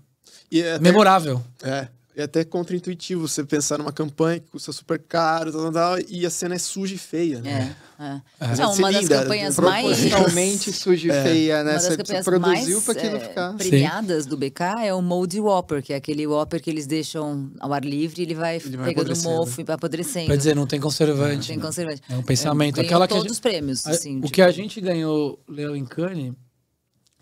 É até, Memorável.
É é até contraintuitivo você pensar numa campanha que custa super caro tal, tal, tal, e a cena é suja e feia. Né? É, é. Não, uma das campanhas
mais. Totalmente suja e é. feia, né? Uma das campanhas produziu para aquilo é, ficar. premiadas
Sim. do BK é o Mold Whopper, que é aquele Whopper que eles deixam ao ar livre e ele vai ele pegando mofo e vai apodrecendo. Quer dizer, não tem conservante. Não, não tem conservante. É um pensamento. Aquela todos que os prêmios. A, assim, o tipo...
que a gente ganhou, Leo em Cannes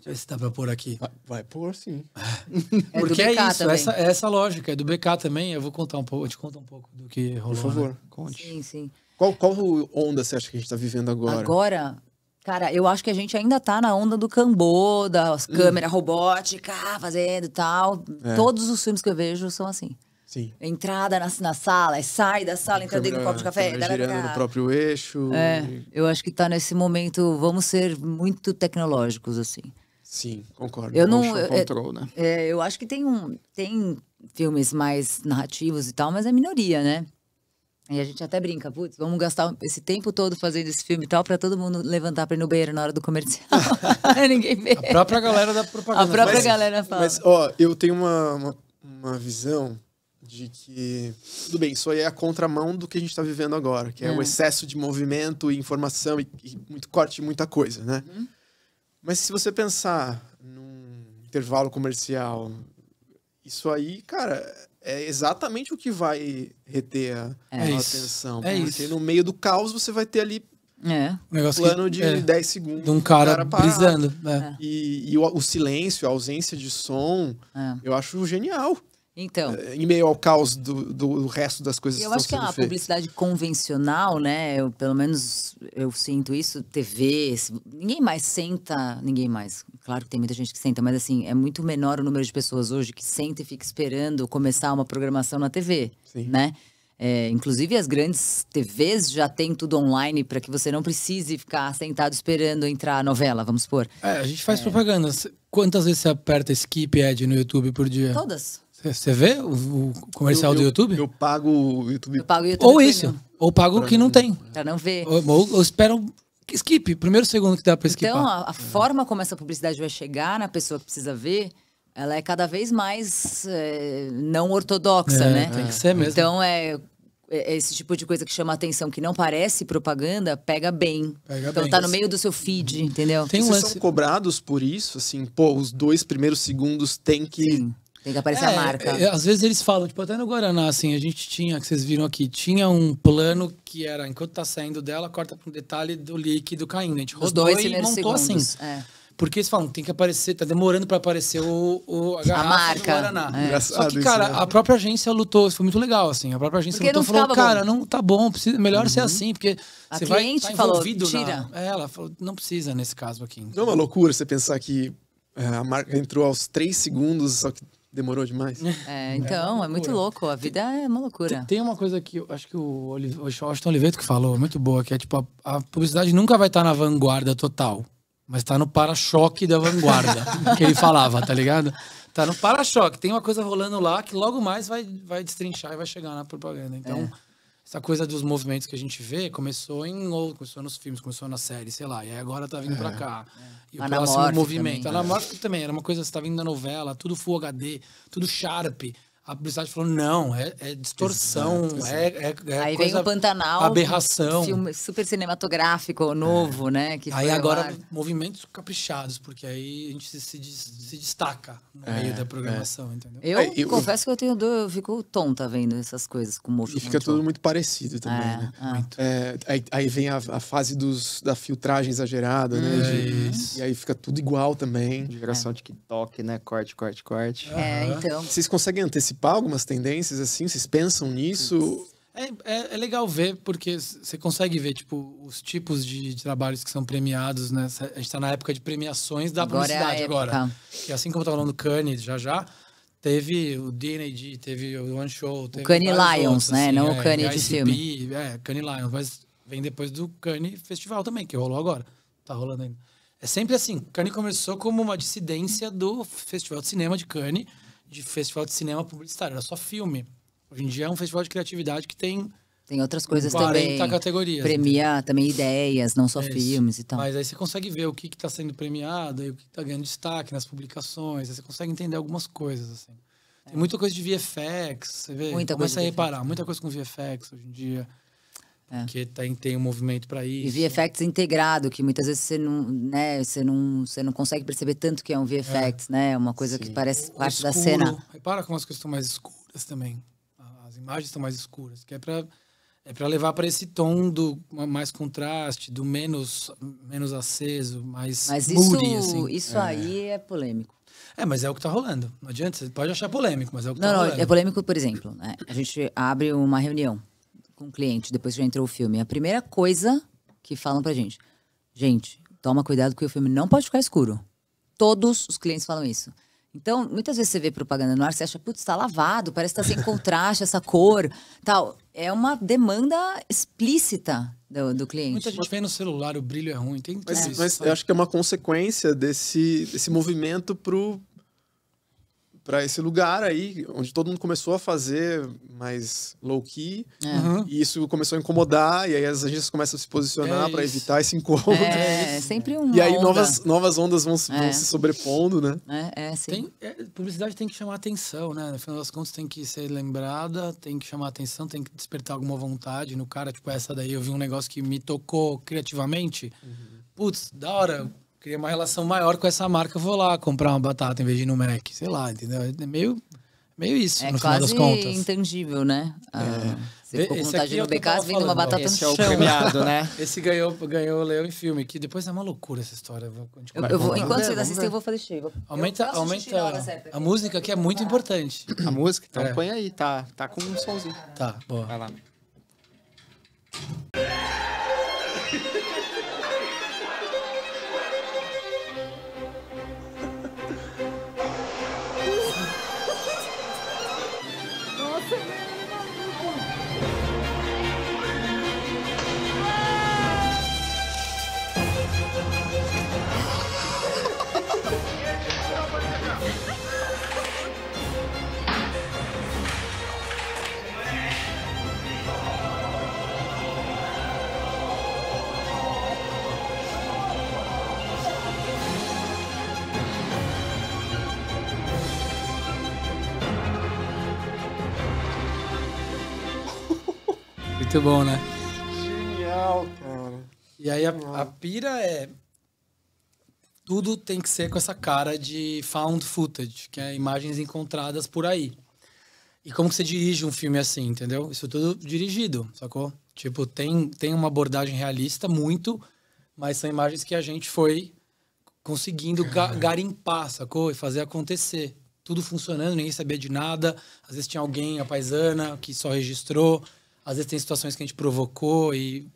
Deixa eu ver se dá para pôr aqui. Vai, vai pôr, sim. É. É Porque é isso, é essa, essa lógica. É do BK também. Eu vou contar um pouco, eu te conto um pouco do que rolou.
Por né? favor. Né? Conte. Sim, sim. Qual, qual onda você acha que a gente está vivendo agora?
Agora, Cara, eu acho que a gente ainda tá na onda do cambô, das hum. câmeras robóticas, fazendo e tal. É. Todos os filmes que eu vejo são assim. Sim. Entrada na, na sala, é, sai da sala, entra dentro do copo de café. Dá, girando no próprio eixo. É, e... eu acho que tá nesse momento, vamos ser muito tecnológicos, assim. Sim, concordo. Eu não. Eu, é, control, né? é, eu acho que tem um. Tem filmes mais narrativos e tal, mas é minoria, né? E a gente até brinca, putz, vamos gastar esse tempo todo fazendo esse filme e tal, pra todo mundo levantar pra ir no banheiro na hora do comercial. Ninguém vê. A própria galera da propaganda. A própria mas, galera fala. Mas,
ó, eu tenho uma, uma, uma, visão de que. Tudo bem, isso aí é a contramão do que a gente tá vivendo agora, que é, é. o excesso de movimento e informação e, e muito corte, muita coisa, né? Uhum. Mas se você pensar num intervalo comercial, isso aí, cara, é exatamente o que vai reter a, é a é isso. atenção. É porque isso. no meio do caos você vai ter ali
é.
Um negócio
plano que, de é. 10 segundos. De um cara, cara brisando. Né? É. E, e o, o, silêncio, a ausência de som,
é. eu acho genial. Então. É, em meio ao caos do, do, resto das coisas Eu acho que é uma feitas. publicidade convencional, né? Eu, pelo menos eu sinto isso. TV, ninguém mais senta, ninguém mais. Claro que tem muita gente que senta, mas assim, é muito menor o número de pessoas hoje que senta e fica esperando começar uma programação na TV, Sim. né? É, inclusive as grandes TVs já têm tudo online para que você não precise ficar sentado esperando entrar a novela, vamos supor.
É, a gente faz é. propaganda. Quantas vezes você aperta skip ad no YouTube por dia? Todas. Você vê o, o comercial eu, eu, do YouTube? Eu pago o YouTube. Eu
pago o YouTube ou isso.
Ou pago o que não
tem. Pra não ver. Ou,
ou, ou espero skip, primeiro segundo que dá pra skipar. Então, a, a é.
forma como essa publicidade vai chegar na pessoa que precisa ver, ela é cada vez mais é, não ortodoxa, é, né? Tem que ser mesmo. Então, é, é, é esse tipo de coisa que chama atenção, que não parece propaganda, pega bem. Pega então bem. tá no meio do seu feed, entendeu? Tem Vocês lance... são
cobrados por isso, assim, pô, os dois primeiros segundos tem
que Sim. Tem que aparecer é, a marca. É, às vezes eles falam, tipo, até no Guaraná, assim, a gente tinha, que vocês viram aqui, tinha um plano que era, enquanto tá saindo dela, corta com um detalhe do líquido caindo. A gente Os rodou dois e montou assim. segundos. assim. É. Porque eles falam, tem que aparecer, tá demorando para aparecer o, o a, a marca. Guaraná. É. Só que, cara, isso, né? a própria agência lutou, foi muito legal, assim. A própria agência porque lutou falou, bom. cara, não tá bom, precisa, melhor uhum. ser assim, porque a você vai tá envolvido tira. Na, é, ela falou,
não precisa nesse caso aqui. Então.
é uma loucura você pensar que é, a marca entrou aos três segundos, só que Demorou demais.
É, então, é, é, muito louco. A vida é uma loucura. Tem,
tem uma coisa que eu acho que o, Olive, o Washington Oliveto que falou, muito boa, que é tipo, a, a publicidade nunca vai estar tá na vanguarda total, mas tá no para-choque da vanguarda, que ele falava, tá ligado? Tá no para-choque. Tem uma coisa rolando lá que logo mais vai, vai destrinchar e vai chegar na propaganda. Então... É essa coisa dos movimentos que a gente vê começou em outro, começou nos filmes, começou na série, sei lá, e agora tá vindo é. pra cá. É. E o Anamorph próximo movimento. Também, Anamorph né? é. também, era uma coisa que você tá vindo da novela, tudo Full HD, tudo Sharp, a publicidade falou: não, é, é distorção, é, é, é, Aí coisa, vem o Pantanal, aberração. Filme
super cinematográfico, novo, é. né? Que aí agora, movimentos caprichados, porque aí a gente se, se, se destaca no é, meio
da é. programação, entendeu? Eu, é, eu confesso
que eu tenho dor, eu fico tonta vendo essas coisas com movimento. E fica tudo
muito parecido também, né? Ah. aí, aí, vem a, a, fase dos, da filtragem exagerada, né? e aí fica tudo igual também. Geração TikTok, né? Corte, corte, corte. É, então. Vocês conseguem antecipar? antecipar algumas tendências, assim? Vocês pensam nisso?
É, é, é legal ver, porque você consegue ver, tipo, os tipos de, trabalhos que são premiados, né? A gente está na época de premiações da agora é publicidade é agora. E assim como eu tava falando do Kanye, já já, teve o D&D, teve o One Show, o Kanye Lions, outros, né? Assim, Não o é, Kanye de filme. É, Kanye Lions, mas vem depois do Kanye Festival também, que rolou agora. Tá rolando ainda. É sempre assim, Kanye começou como uma dissidência do Festival de Cinema de Cannes, de festival de cinema publicitário, era só filme. Hoje em dia é um festival de criatividade que tem. Tem outras coisas 40 também. categorias. Premiar
né? também ideias, não só é filmes e tal. Mas
aí você consegue ver o que está sendo premiado e o que está ganhando destaque nas publicações. Aí você consegue entender algumas coisas, assim. Tem é. muita coisa de VFX, você vê? Muita Começa coisa a reparar, muita coisa com VFX hoje em dia. É. Porque tem, tá tem um movimento para isso. E
VFX integrado, que muitas vezes você não, né, você não, você não consegue perceber tanto que é um VFX, é. né? É uma coisa Sim. que parece o, parte escuro, da cena.
Repara como as coisas estão mais escuras também. As imagens estão mais escuras, que é para é para levar para esse tom do mais contraste, do menos menos
aceso, mais Mas isso, moody, assim. isso é. aí é polêmico. É, mas é o que está rolando.
Não adianta, você pode achar polêmico, mas é o que não, tá não, rolando. Não, é polêmico,
por exemplo, né? a gente abre uma reunião com um cliente, depois que já entrou o filme, a primeira coisa que falam pra gente, gente, toma cuidado que o filme não pode ficar escuro. Todos os clientes falam isso. Então, muitas vezes você vê propaganda no ar, você acha, putz, está lavado, parece que tá sem contraste, essa cor, tal. É uma demanda explícita do, do cliente. Muita gente
vê no celular, o brilho é ruim, tem mas, é. mas eu acho que
é uma consequência desse, desse movimento pro para esse lugar aí, onde todo mundo começou a fazer mais low-key. Uhum. E isso começou a incomodar, e aí as agências começam a se posicionar é para evitar esse encontro. É,
sempre um. E aí onda. novas,
novas ondas vão, é. vão, se sobrepondo, né?
É, é sim. Tem, é, publicidade
tem que chamar atenção, né? No final das contas tem que ser lembrada, tem que chamar atenção, tem que despertar alguma vontade no cara. Tipo, essa daí eu vi um negócio que me tocou criativamente. Uhum. Putz, da hora cria uma relação maior com essa marca, vou lá comprar uma batata em vez de ir no Mac. Sei lá,
entendeu? É meio, meio isso, é no final das contas. É intangível, né? É. Ah, você ficou com vontade de é no BK, vindo uma batata Esse no chão. é o premiado, né?
Esse ganhou, ganhou o Leão em filme, que depois é uma loucura essa história. eu, eu vou, enquanto vocês assistem, eu vou fazer chego. Aumenta, aumenta a música, que é muito importante. A música? Então é. põe aí, tá, tá com um somzinho. Tá, boa. Vai lá. Muito bom, né? Genial, cara. E aí a, a pira é. Tudo tem que ser com essa cara de found footage, que é imagens encontradas por aí. E como que você dirige um filme assim, entendeu? Isso tudo dirigido, sacou? Tipo, tem, tem uma abordagem realista, muito, mas são imagens que a gente foi conseguindo ga garimpar, sacou? E fazer acontecer. Tudo funcionando, ninguém sabia de nada. Às vezes tinha alguém, a paisana, que só registrou. Às vezes tem situações que a gente provocou e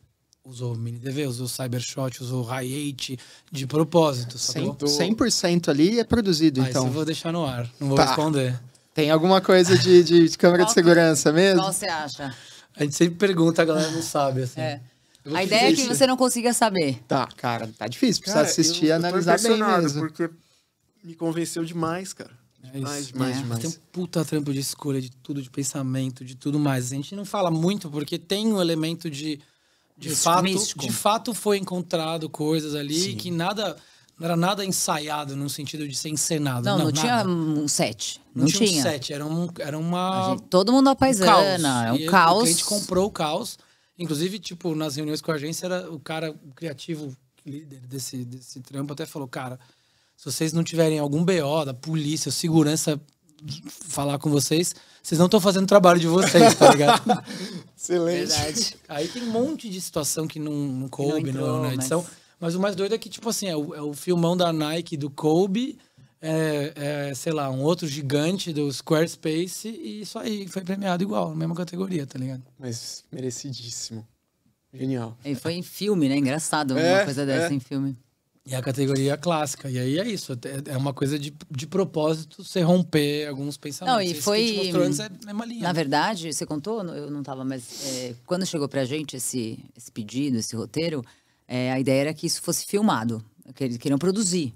usou mini DV, usou Cybershot, usou Hi8 de propósito.
Sacou? 100%, 100 ali é produzido, ah, então. eu vou
deixar no ar, não vou tá.
responder. Tem alguma coisa de, de, de câmera de segurança mesmo? Qual
você acha?
A gente sempre
pergunta, a galera não sabe, assim.
É. A ideia é que você não consiga saber.
Tá, cara, tá difícil.
Precisa cara, assistir
e analisar bem
mesmo.
porque me convenceu demais, cara
mais mais é. Né? Tem um puta trampo de escolha, de tudo, de pensamento, de tudo mais. A gente não fala muito porque tem um elemento de.
De, fato, místico. de
fato foi encontrado coisas ali Sim. que nada. Não era nada ensaiado no sentido de ser encenado. Não, não, não tinha
um set. Não, não tinha, um
set, era, um, era uma. Gente, todo mundo a paisana, um caos. é um caos. A gente comprou o caos. Inclusive, tipo, nas reuniões com a agência, era o cara, o criativo líder desse, desse trampo, até falou, cara, se vocês não tiverem algum BO da polícia, segurança falar com vocês, vocês não estão fazendo o trabalho de vocês, tá ligado? Excelente. Verdade. Aí tem um monte de situação que não, não coube não entrou, na edição. Mas... mas... o mais doido é que, tipo assim, é o, é o filmão da Nike do Kobe, é, é, sei lá, um outro gigante do Squarespace, e isso aí foi premiado igual, na mesma categoria, tá ligado? Mas merecidíssimo. Genial.
E foi em filme, né? Engraçado é, uma coisa é. dessa em
filme. E a categoria clássica. E aí é isso. É, é uma coisa de, de propósito você romper
alguns pensamentos. Não, e é foi. que te mostrou antes é a mesma linha. Na né? verdade, você contou, eu não estava mas é, quando chegou pra gente esse, esse pedido, esse roteiro, é, a ideia era que isso fosse filmado. Que eles queriam produzir.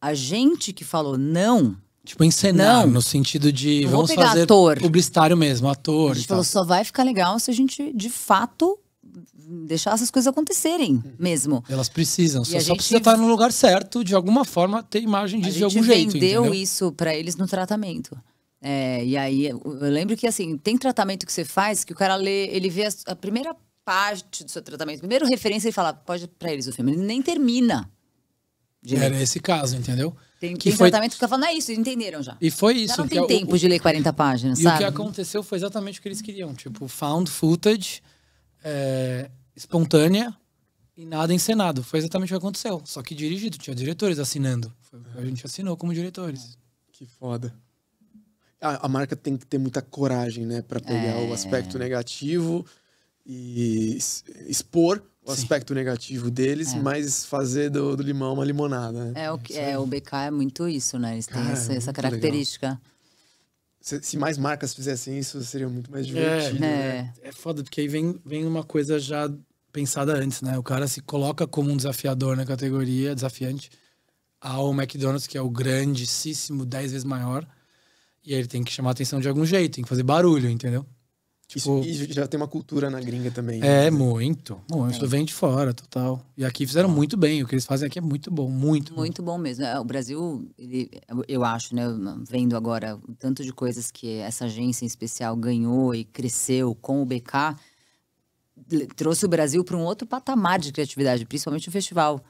A gente que falou não. Tipo, encenar,
não, no sentido de vamos fazer ator. publicitário mesmo, ator. A gente falou, tal.
só vai ficar legal se a gente, de fato, deixar essas coisas acontecerem uhum. mesmo.
Elas precisam, só, só precisa estar no lugar certo, de alguma forma, ter imagem disso de algum jeito. A gente vendeu
isso para eles no tratamento. É, e aí, eu lembro que, assim, tem tratamento que você faz que o cara lê, ele vê a, a primeira parte do seu tratamento, primeiro referência, e fala, pode para eles o filme, ele nem termina. Direito. Era esse caso, entendeu? Tem, que tem foi... tratamento que fica falando, é isso, entenderam já. E foi isso. Já não então, tem tempo o, de ler 40 páginas, e sabe? o que aconteceu
foi exatamente o que eles queriam. Tipo, found footage, é, espontânea e nada encenado. Foi exatamente o que aconteceu. Só que dirigido, tinha diretores assinando. Foi, a gente assinou como diretores. Que foda.
A, a marca tem que ter muita coragem, né? para pegar é... o aspecto negativo e expor o Sim. aspecto negativo deles, é. mas fazer do, do, limão uma limonada. Né?
É, o, é, o BK é muito isso, né? Eles têm Cara, essa, é essa característica. Legal
se mais marcas fizessem isso, seria muito mais é, divertido. Né? É, né?
é foda,
porque aí vem, vem uma coisa já pensada antes, né? O cara se coloca como um desafiador na categoria, desafiante, ao McDonald's, que é o grandíssimo, 10 vezes maior. E aí ele tem que chamar a atenção de algum jeito, tem que fazer barulho, entendeu? Tipo, isso, já tem uma
cultura
na gringa também. Né? É, né? muito.
Muito. É. Vem de fora, total. E aqui fizeram ah. muito bem. O que eles fazem aqui é muito bom, muito.
Muito bom, bom mesmo. É, o Brasil, ele, eu acho, né? Vendo agora o tanto de coisas que essa agência em especial ganhou e cresceu com o BK, trouxe o Brasil para um outro patamar de criatividade, principalmente o festival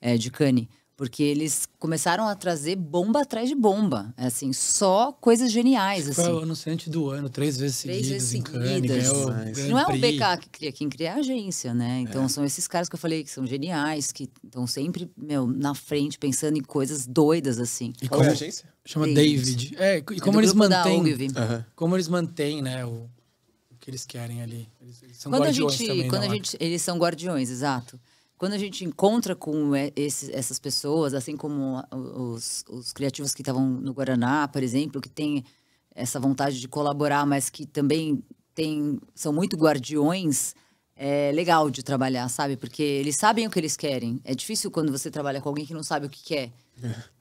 é, de Cannes porque eles começaram a trazer bomba atrás de bomba, é assim, só coisas geniais, é assim. Foi o
anunciante do ano, três vezes três seguidas, seguidas. ganhou, Não é o
BK que cria, quem cria é a agência, né? É. Então é. são esses caras que eu falei que são geniais, que estão sempre, meu, na frente, pensando em coisas doidas, assim. E qual é a agência? Chama David. David. É, e como é eles mantêm,
como eles mantêm, né, o, que eles querem ali. Eles, eles
são quando guardiões a gente, também, Quando a gente, eles são guardiões, exato quando a gente encontra com essas pessoas, assim como os, os criativos que estavam no Guaraná, por exemplo, que tem essa vontade de colaborar, mas que também tem, são muito guardiões, é legal de trabalhar, sabe? Porque eles sabem o que eles querem. É difícil quando você trabalha com alguém que não sabe o que quer.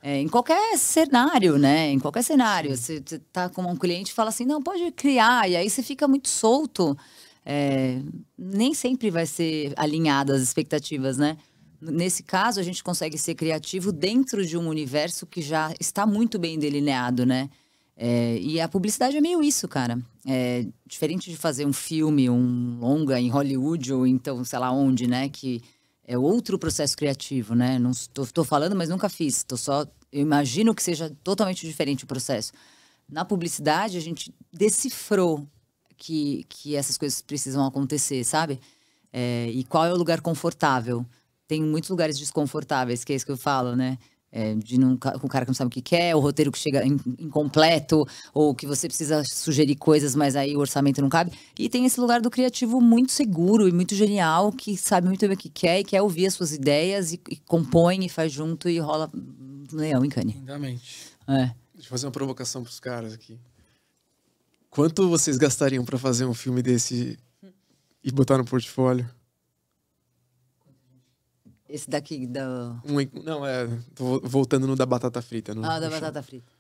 É, é em qualquer cenário, né? Em qualquer cenário. Você, você tá com um cliente e fala assim, não, pode criar. E aí você fica muito solto é, nem sempre vai ser alinhada às expectativas, né? Nesse caso, a gente consegue ser criativo dentro de um universo que já está muito bem delineado, né? É, e a publicidade é meio isso, cara. É, diferente de fazer um filme, um longa em Hollywood ou então, sei lá onde, né? Que é outro processo criativo, né? Não estou falando, mas nunca fiz. Estou só. Eu imagino que seja totalmente diferente o processo. Na publicidade, a gente decifrou que, que essas coisas precisam acontecer, sabe? É, e qual é o lugar confortável? Tem muitos lugares desconfortáveis, que é isso que eu falo, né? É, de um o cara que não sabe o que quer, o roteiro que chega incompleto, ou que você precisa sugerir coisas, mas aí o orçamento não cabe. E tem esse lugar do criativo muito seguro e muito genial, que sabe muito bem o que quer e quer ouvir as suas ideias, e, e compõe, e faz junto, e rola leão, em Cane?
Lindamente. É. Deixa eu fazer uma provocação pros caras aqui. Quanto vocês gastariam para fazer um filme desse e botar no portfólio?
Esse daqui da. Um, não,
é. Tô voltando no da batata frita. No, ah, da batata show. frita.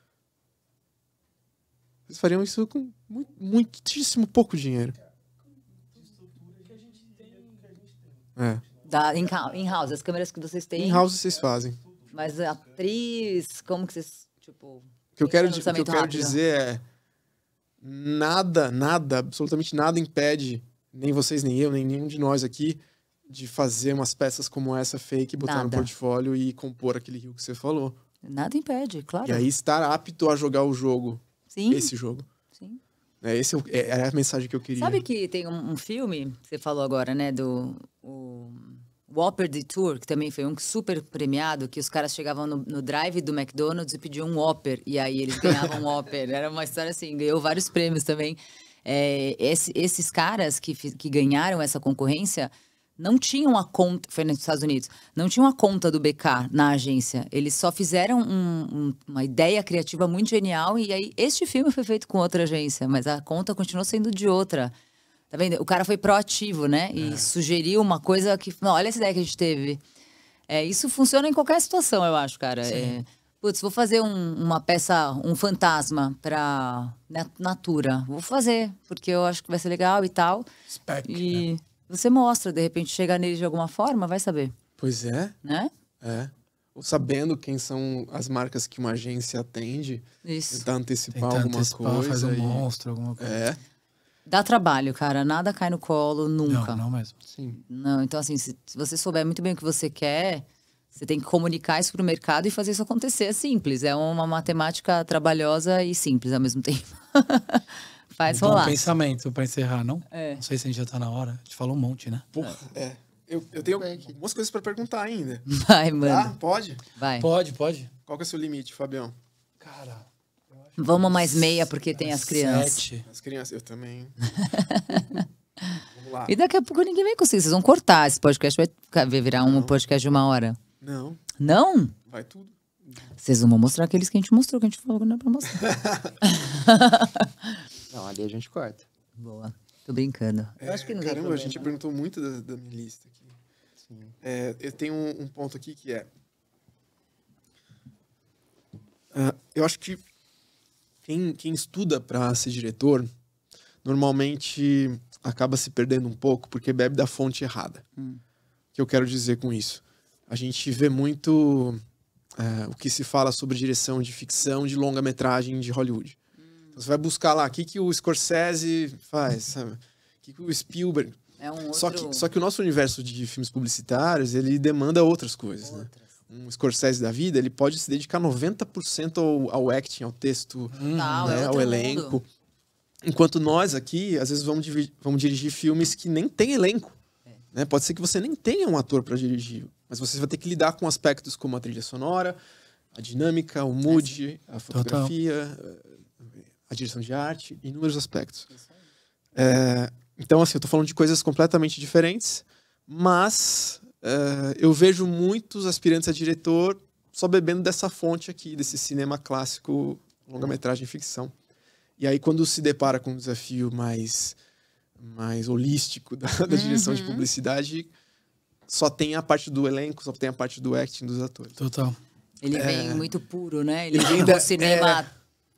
Vocês fariam isso com muito, muitíssimo pouco dinheiro.
É.
Da, in, in house, as câmeras que vocês têm. In house vocês fazem. Mas atriz, como que vocês. Tipo. O que eu quero, que eu quero dizer
é nada, nada, absolutamente nada impede, nem vocês, nem eu, nem nenhum de nós aqui, de fazer umas peças como essa fake, botar nada. no portfólio e compor aquele rio que você falou.
Nada impede, claro. E aí
estar apto a jogar o jogo. Sim. Esse jogo. Sim. É, esse é, é a mensagem que eu queria. Sabe
que tem um, um filme, você falou agora, né, do... O Whopper Detour, que também foi um super premiado, que os caras chegavam no, no drive do McDonald's e pediam um Whopper, e aí eles ganhavam um Whopper. Era uma história assim, ganhou vários prêmios também. É, esse, esses caras que, que ganharam essa concorrência não tinham a conta, foi nos Estados Unidos, não tinham a conta do BK na agência. Eles só fizeram um, um, uma ideia criativa muito genial e aí este filme foi feito com outra agência, mas a conta continuou sendo de outra. Tá vendo? O cara foi proativo, né? E é. sugeriu uma coisa que. Não, olha essa ideia que a gente teve. É, isso funciona em qualquer situação, eu acho, cara. É, putz, vou fazer um, uma peça, um fantasma pra Natura. Vou fazer, porque eu acho que vai ser legal e tal. Spec, e né? você mostra, de repente chega nele de alguma forma, vai saber. Pois é. Né?
É. Ou sabendo quem são as marcas que uma agência atende. Isso. Tentar antecipar Tentar alguma antecipar, coisa. Fazer um e... monstro, alguma é. coisa.
É. Dá trabalho, cara. Nada cai no colo, nunca. Não, não mesmo. Sim. Não, então assim, se você souber muito bem o que você quer, você tem que comunicar isso para o mercado e fazer isso acontecer. É simples. É uma matemática trabalhosa e simples ao mesmo tempo. Faz então, rolar. Um
pensamento para encerrar, não? É. Não sei se a gente já está na hora. A gente falou um monte, né? Porra.
É. é. Eu, eu tenho algumas coisas para perguntar ainda.
Vai, mano. Tá?
Pode? Vai. Pode, pode. Qual que é o seu limite, Fabião? Cara,
Vamos mais meia, porque tem as crianças. Sete.
As crianças, eu também.
Vamos lá. E daqui a pouco ninguém vai conseguir. Vocês vão cortar esse podcast, vai virar um podcast de uma hora. Não, Não? vai tudo. Vocês vão mostrar aqueles que a gente mostrou, que a gente falou que não é pra mostrar.
Não, ali a gente corta. Boa.
Tô brincando. Eu acho que não Caramba,
a gente perguntou muito da, da minha lista aqui. Sim. É, eu tenho um, um ponto aqui que é. Ah, eu acho que quem, quem estuda para ser diretor normalmente acaba se perdendo um pouco porque bebe da fonte errada. Hum. O que eu quero dizer com isso? A gente vê muito é, o que se fala sobre direção de ficção, de longa-metragem de Hollywood. Hum. Então você vai buscar lá o que, que o Scorsese faz, O que, que o Spielberg. É um outro... só, que, só que o nosso universo de filmes publicitários ele demanda outras coisas, né? Outra. né? um Scorsese da vida, ele pode se dedicar 90% ao, ao acting, ao texto, Não, uhum. né, é ao elenco. Mundo. Enquanto nós aqui, às vezes, vamos, vamos dirigir filmes que nem tem elenco. É. Né? Pode ser que você nem tenha um ator para dirigir, mas você vai ter que lidar com aspectos como a trilha sonora, a dinâmica, o mood, é, a fotografia, Total. a direção de arte, inúmeros aspectos. É, então, assim, eu tô falando de coisas completamente diferentes, mas eh, eu vejo muitos aspirantes a diretor só bebendo dessa fonte aqui, desse cinema clássico, longa-metragem ficção. E aí, quando se depara com um desafio mais, mais holístico da, da uhum. direção de uhum. publicidade, só tem a parte do elenco, só tem a parte do acting dos
atores. Total.
Ele é... vem muito puro, né? Ele, Ele vem do é. cinema é...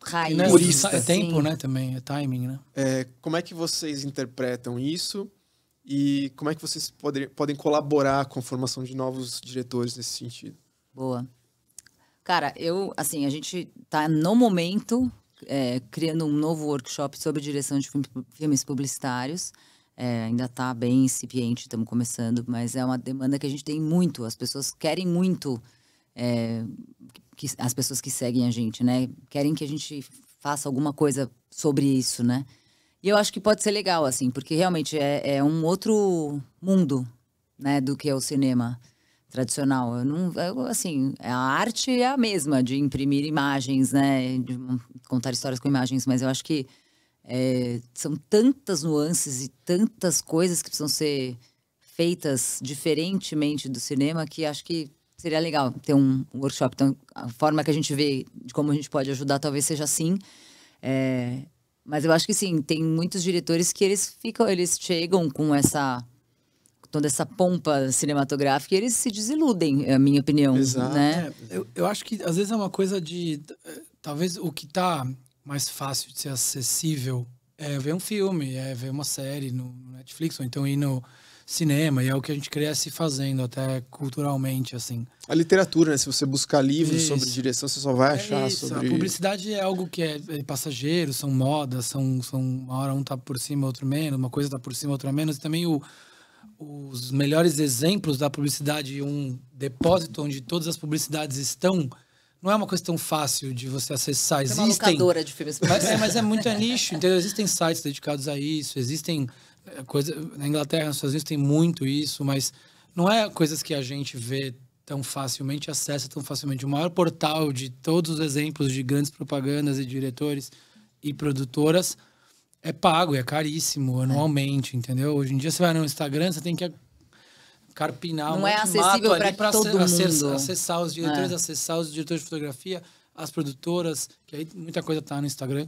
raiz. É, é tempo,
né?
Também, é timing, né?
É, como é que vocês interpretam isso? E como é que vocês podem colaborar com a formação de novos diretores nesse sentido?
Boa. Cara, eu, assim, a gente está no momento é, criando um novo workshop sobre direção de filmes publicitários. É, ainda está bem incipiente, estamos começando, mas é uma demanda que a gente tem muito. As pessoas querem muito, é, que, as pessoas que seguem a gente, né? Querem que a gente faça alguma coisa sobre isso, né? E eu acho que pode ser legal, assim, porque realmente é, é um outro mundo, né, do que é o cinema tradicional. Eu não, eu, assim, a arte é a mesma de imprimir imagens, né, de contar histórias com imagens, mas eu acho que é, são tantas nuances e tantas coisas que precisam ser feitas diferentemente do cinema que acho que seria legal ter um workshop. Então, a forma que a gente vê de como a gente pode ajudar talvez seja assim. É, mas eu acho que sim, tem muitos diretores que eles ficam, eles chegam com essa toda essa pompa cinematográfica e eles se desiludem, é a minha opinião. Né? Exato.
Né?
É, eu, eu acho que às vezes é uma coisa de. Eh, talvez o que tá mais fácil de ser acessível é ver um filme, é ver uma série no Netflix, ou então ir no, cinema e é o que a gente cresce fazendo até culturalmente assim. A
literatura, né? Se você buscar livros isso. sobre direção, você só vai é achar isso. sobre. A
publicidade é algo que é, é, passageiro, são modas, são, são uma hora um tá por cima, outro menos, uma coisa tá por cima, outra menos. E também o, os melhores exemplos da publicidade, um depósito onde todas as publicidades estão não é uma coisa tão fácil de você acessar. existem. É uma locadora de filmes. Mas é, mas é muito é nicho. Então, existem sites dedicados a isso, existem é, coisa, na Inglaterra, nos Estados Unidos tem muito isso, mas não é coisas que a gente vê tão facilmente, acessa tão facilmente. O maior portal de todos os exemplos de grandes propagandas e diretores e produtoras é pago, é caríssimo anualmente, é. entendeu? Hoje em dia você vai no Instagram, você tem que carpinar não um é acessível para todo acess, mundo. acessar os diretores, é. acessar os diretores de fotografia, as produtoras, que aí muita coisa tá no Instagram.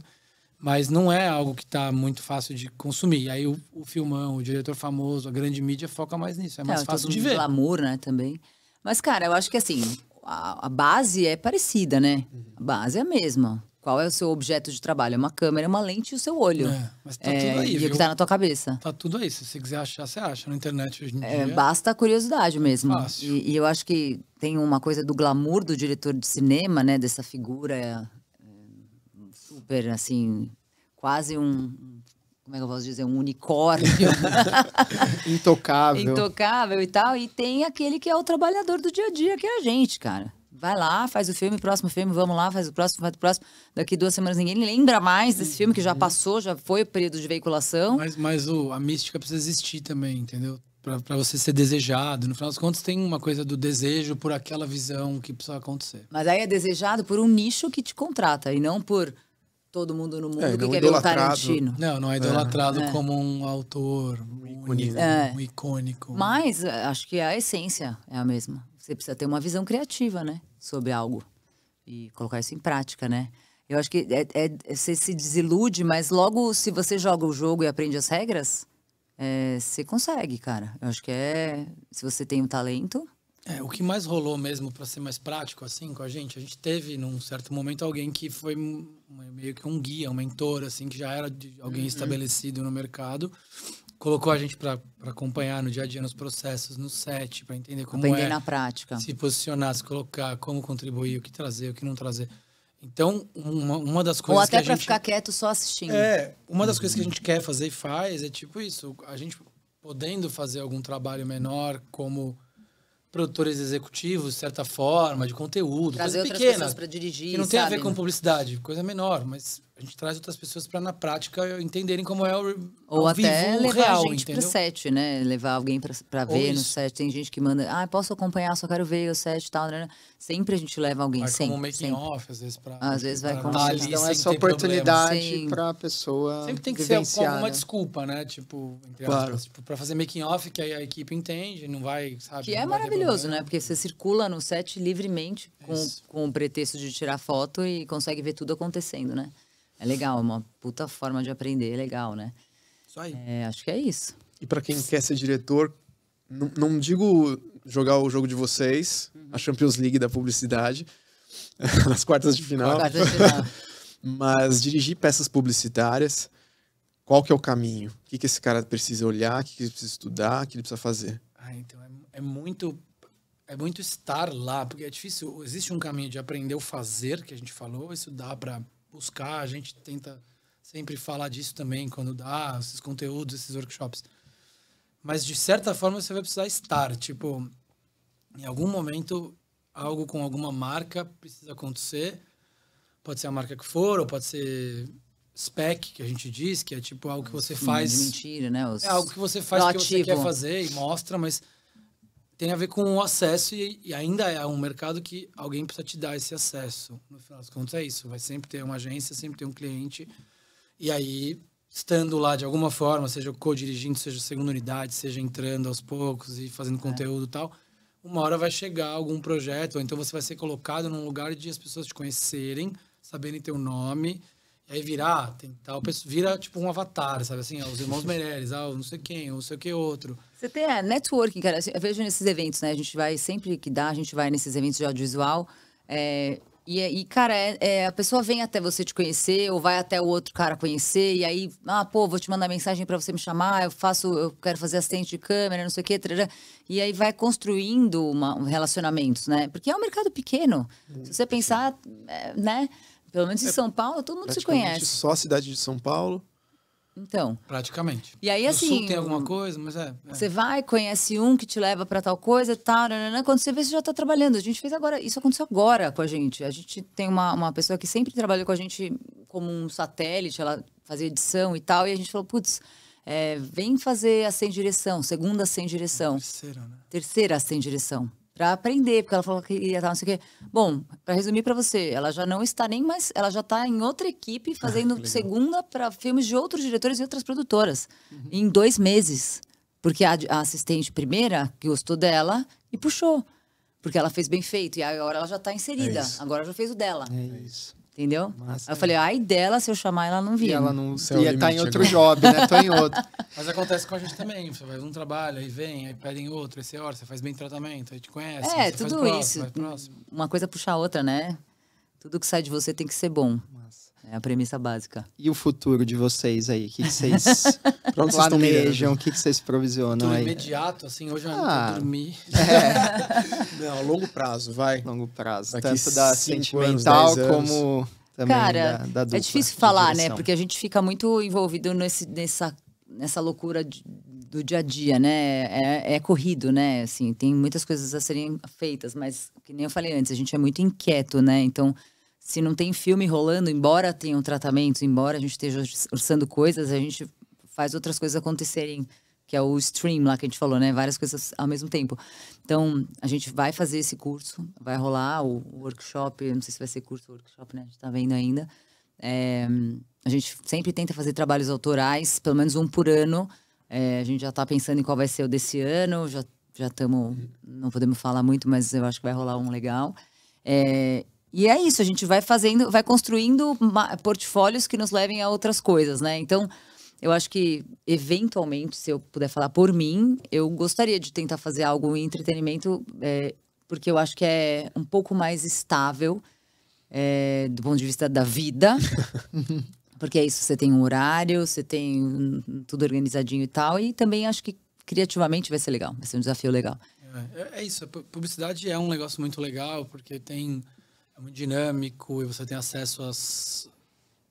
Mas não é algo que está muito fácil de consumir. Aí o, o, filmão, o diretor famoso, a grande mídia foca mais nisso. É mais é, fácil de ver. glamour,
né, também. Mas, cara, eu acho que assim, a, a base é parecida, né? Uhum. A base é a mesma. Qual é o seu objeto de trabalho? É uma câmera, é uma lente e o seu olho. É, mas tá é, tudo aí. E viu? o que tá na tua cabeça.
Tá tudo aí. Se você quiser achar, você acha na internet hoje em é, dia. Basta
a curiosidade é mesmo. Fácil. E, e, eu acho que tem uma coisa do glamour do diretor de cinema, né? Dessa figura super, assim, quase um. Como é que eu posso dizer? Um unicórnio. Intocável. Intocável e tal. E tem aquele que é o trabalhador do dia a dia, que é a gente, cara. Vai lá, faz o filme, próximo filme, vamos lá, faz o próximo, faz o próximo. Daqui duas semanas ninguém lembra mais desse filme que já uhum. passou, já foi o período de veiculação.
Mas, mas o, a mística precisa existir também, entendeu? para você ser desejado. No final das contas, tem uma coisa do desejo por aquela visão que precisa acontecer.
Mas aí é desejado por um nicho que te contrata e não por todo mundo no mundo é, que quer ver o Tarantino. Não, não é
idolatrado é. é. como um autor único, é. um
icônico. Mas eh, acho que é a essência é a mesma. Você precisa ter uma visão criativa, né? Sobre algo. E colocar isso em prática, né? Eu acho que é, é você se desilude, mas logo se você joga o jogo e aprende as regras, eh, você consegue, cara. Eu acho que é. Se você tem um talento
é, o que mais rolou mesmo, para ser mais prático assim com a gente, a gente teve num certo momento alguém que foi meio que um guia, um mentor, assim, que já era alguém uhum. estabelecido no mercado, colocou a gente para acompanhar no dia a dia, nos processos, no set, para entender como Aprender é na prática. se posicionar, se colocar, como contribuir, o que trazer, o que não trazer. Então, uma, uma das coisas. Ou até para ficar
quieto só assistindo. É, uma das coisas que a uhum. gente quer fazer
e faz é tipo isso: a gente podendo fazer algum trabalho menor, como produtores executivos, de certa forma, de conteúdo, Trazer coisa pequena. para dirigir, Que não tem a ver com publicidade, coisa menor, mas a gente traz outras pessoas para na prática entenderem como é o ou até vivo, levar real, gente para set,
né? Levar alguém para ver no set. Tem gente que manda, ah, posso acompanhar, só quero ver o set e tal. Né? né. Sempre a gente leva alguém, vai sempre. Como making sempre. off, às vezes para às vezes vai com tá ali, então é essa oportunidade para a pessoa sempre tem que ser alguma né?
desculpa, né? Tipo, entre claro. para tipo, fazer making off que a equipe entende, não vai, sabe? Que é maravilhoso, né? né?
Porque você circula no set livremente com, com o pretexto de tirar foto e consegue ver tudo acontecendo, né? É legal, é uma puta forma de aprender, é legal, né? Isso aí. É, acho que é isso.
E para quem quer ser diretor, não, não, digo jogar o jogo de vocês, uhum. a Champions League da publicidade, nas quartas de final. Quartas de final. Mas dirigir peças publicitárias, qual que é o caminho? O que, que esse cara precisa olhar, o que, que ele precisa estudar, o que ele precisa fazer?
Ah, então é, é muito é muito estar lá, porque é difícil. Existe um caminho de aprender o fazer, que a gente falou, isso dá para buscar, a gente tenta sempre falar disso também quando dá, esses conteúdos, esses workshops. Mas de certa forma você vai precisar estar, tipo, em algum momento algo com alguma marca precisa acontecer. Pode ser a marca que for, ou pode ser spec, que a gente diz, que é tipo algo que você faz. Mentira, né? É Os... É algo que você faz que você quer fazer e mostra, mas tem a ver com o acesso e, e, ainda é um mercado que alguém precisa te dar esse acesso. No final das contas é isso, vai sempre ter uma agência, sempre ter um cliente. E aí, estando lá de alguma forma, seja co-dirigindo, seja segunda unidade, seja entrando aos poucos e fazendo é. conteúdo e é. tal, uma hora vai chegar algum projeto, ou então você vai ser colocado num lugar de as pessoas te conhecerem, saberem teu nome, e aí virar, ah, tem tal pessoa, vira tipo um avatar, sabe assim? os irmãos Meirelles, ah, não sei quem, não sei o que outro.
Você tem a é, networking, cara. Assim, eu vejo nesses eventos, né? A gente vai sempre que dá, a gente vai nesses eventos de audiovisual. É, e, é, e, cara, é, é, a pessoa vem até você te conhecer, ou vai até o outro cara conhecer, e aí, ah, pô, vou te mandar mensagem para você me chamar, eu faço, eu quero fazer assistente de câmera, não sei o quê, e aí vai construindo uma, um relacionamentos, né? Porque é um mercado pequeno. Se você pensar, é, né? Pelo menos em é, São Paulo, todo mundo se conhece.
Só a cidade de São Paulo.
Então.
Praticamente.
E aí, no assim. Sul tem
alguma coisa, mas é.
é. Você vai, conhece um que te leva para tal coisa, tal, né, né, né, quando você vê, você já está trabalhando. A gente fez agora, isso aconteceu agora com a gente. A gente tem uma, uma pessoa que sempre trabalhou com a gente como um satélite, ela fazia edição e tal, e a gente falou, putz. É, vem fazer a sem direção, segunda sem direção. Terceira, né? Terceira sem direção para aprender, porque ela falou que ia estar, não sei o quê. Bom, para resumir para você, ela já não está nem mais, ela já está em outra equipe ah, fazendo ah, segunda para filmes de outros diretores e outras produtoras, uhum. em dois meses. Porque a, a assistente primeira que gostou dela e puxou. Porque ela fez bem feito, e agora ela já está inserida. É agora já fez o dela. É, é isso. Entendeu? Massa, eu falei, ai dela, se eu chamar, ela não vinha. E ela não E limite, tá em outro job, né? Tô em outro.
Mas acontece com a gente
também. Você vai
num trabalho, aí vem, aí pedem outro, aí você você faz bem tratamento, aí te conhece. É, tudo próximo,
isso. Uma coisa puxa a outra, né? Tudo que sai de você tem que ser bom. É a premissa básica.
E o futuro de vocês aí? O que, vocês planejam? O que, vocês provisionam aí?
imediato, assim, hoje eu ah, é. não dormir. É. não, longo prazo, vai. Longo prazo. Daqui
Tanto da sentimental anos, como
também Cara, da, da dupla, é difícil falar, né? Porque a gente fica muito envolvido nesse, nessa, nessa loucura de, do dia a dia, né? É, é, corrido, né? Assim, tem muitas coisas a serem feitas, mas, que nem eu falei antes, a gente é muito inquieto, né? Então se não tem filme rolando, embora tenham um tratamentos, embora a gente esteja orçando coisas, a gente faz outras coisas acontecerem, que é o stream lá que a gente falou, né? Várias coisas ao mesmo tempo. Então, a gente vai fazer esse curso, vai rolar o workshop, não sei se vai ser curso ou workshop, né? A gente tá vendo ainda. É, a gente sempre tenta fazer trabalhos autorais, pelo menos um por ano. É, a gente já está pensando em qual vai ser o desse ano, já estamos, não podemos falar muito, mas eu acho que vai rolar um legal. É, e é isso, a gente vai fazendo, vai construindo portfólios que nos levem a outras coisas, né? Então, eu acho que, eventualmente, se eu puder falar por mim, eu gostaria de tentar fazer algo em entretenimento, é, porque eu acho que é um pouco mais estável é, do ponto de vista da vida. porque é isso, você tem um horário, você tem tudo organizadinho e tal. E também acho que criativamente vai ser legal, vai ser um desafio legal.
É, é, é isso, publicidade é um negócio muito legal, porque tem é muito dinâmico e você tem acesso às,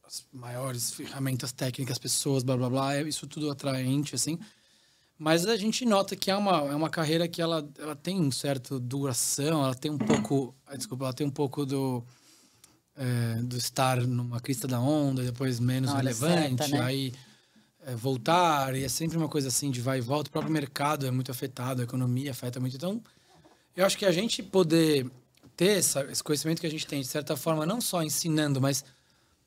às maiores ferramentas técnicas, pessoas, blá blá blá, é, isso tudo atraente, assim. Mas a gente nota que é uma, é uma carreira que ela, ela tem um certo duração, ela tem um pouco, desculpa, ela tem um pouco do, é, do estar numa crista da onda, depois menos é relevante, certa, né? aí é, voltar, e é sempre uma coisa assim de vai e volta. O próprio mercado é muito afetado, a economia afeta muito. Então, eu acho que a gente poder ter essa, esse conhecimento que a gente tem, de certa forma, não só ensinando, mas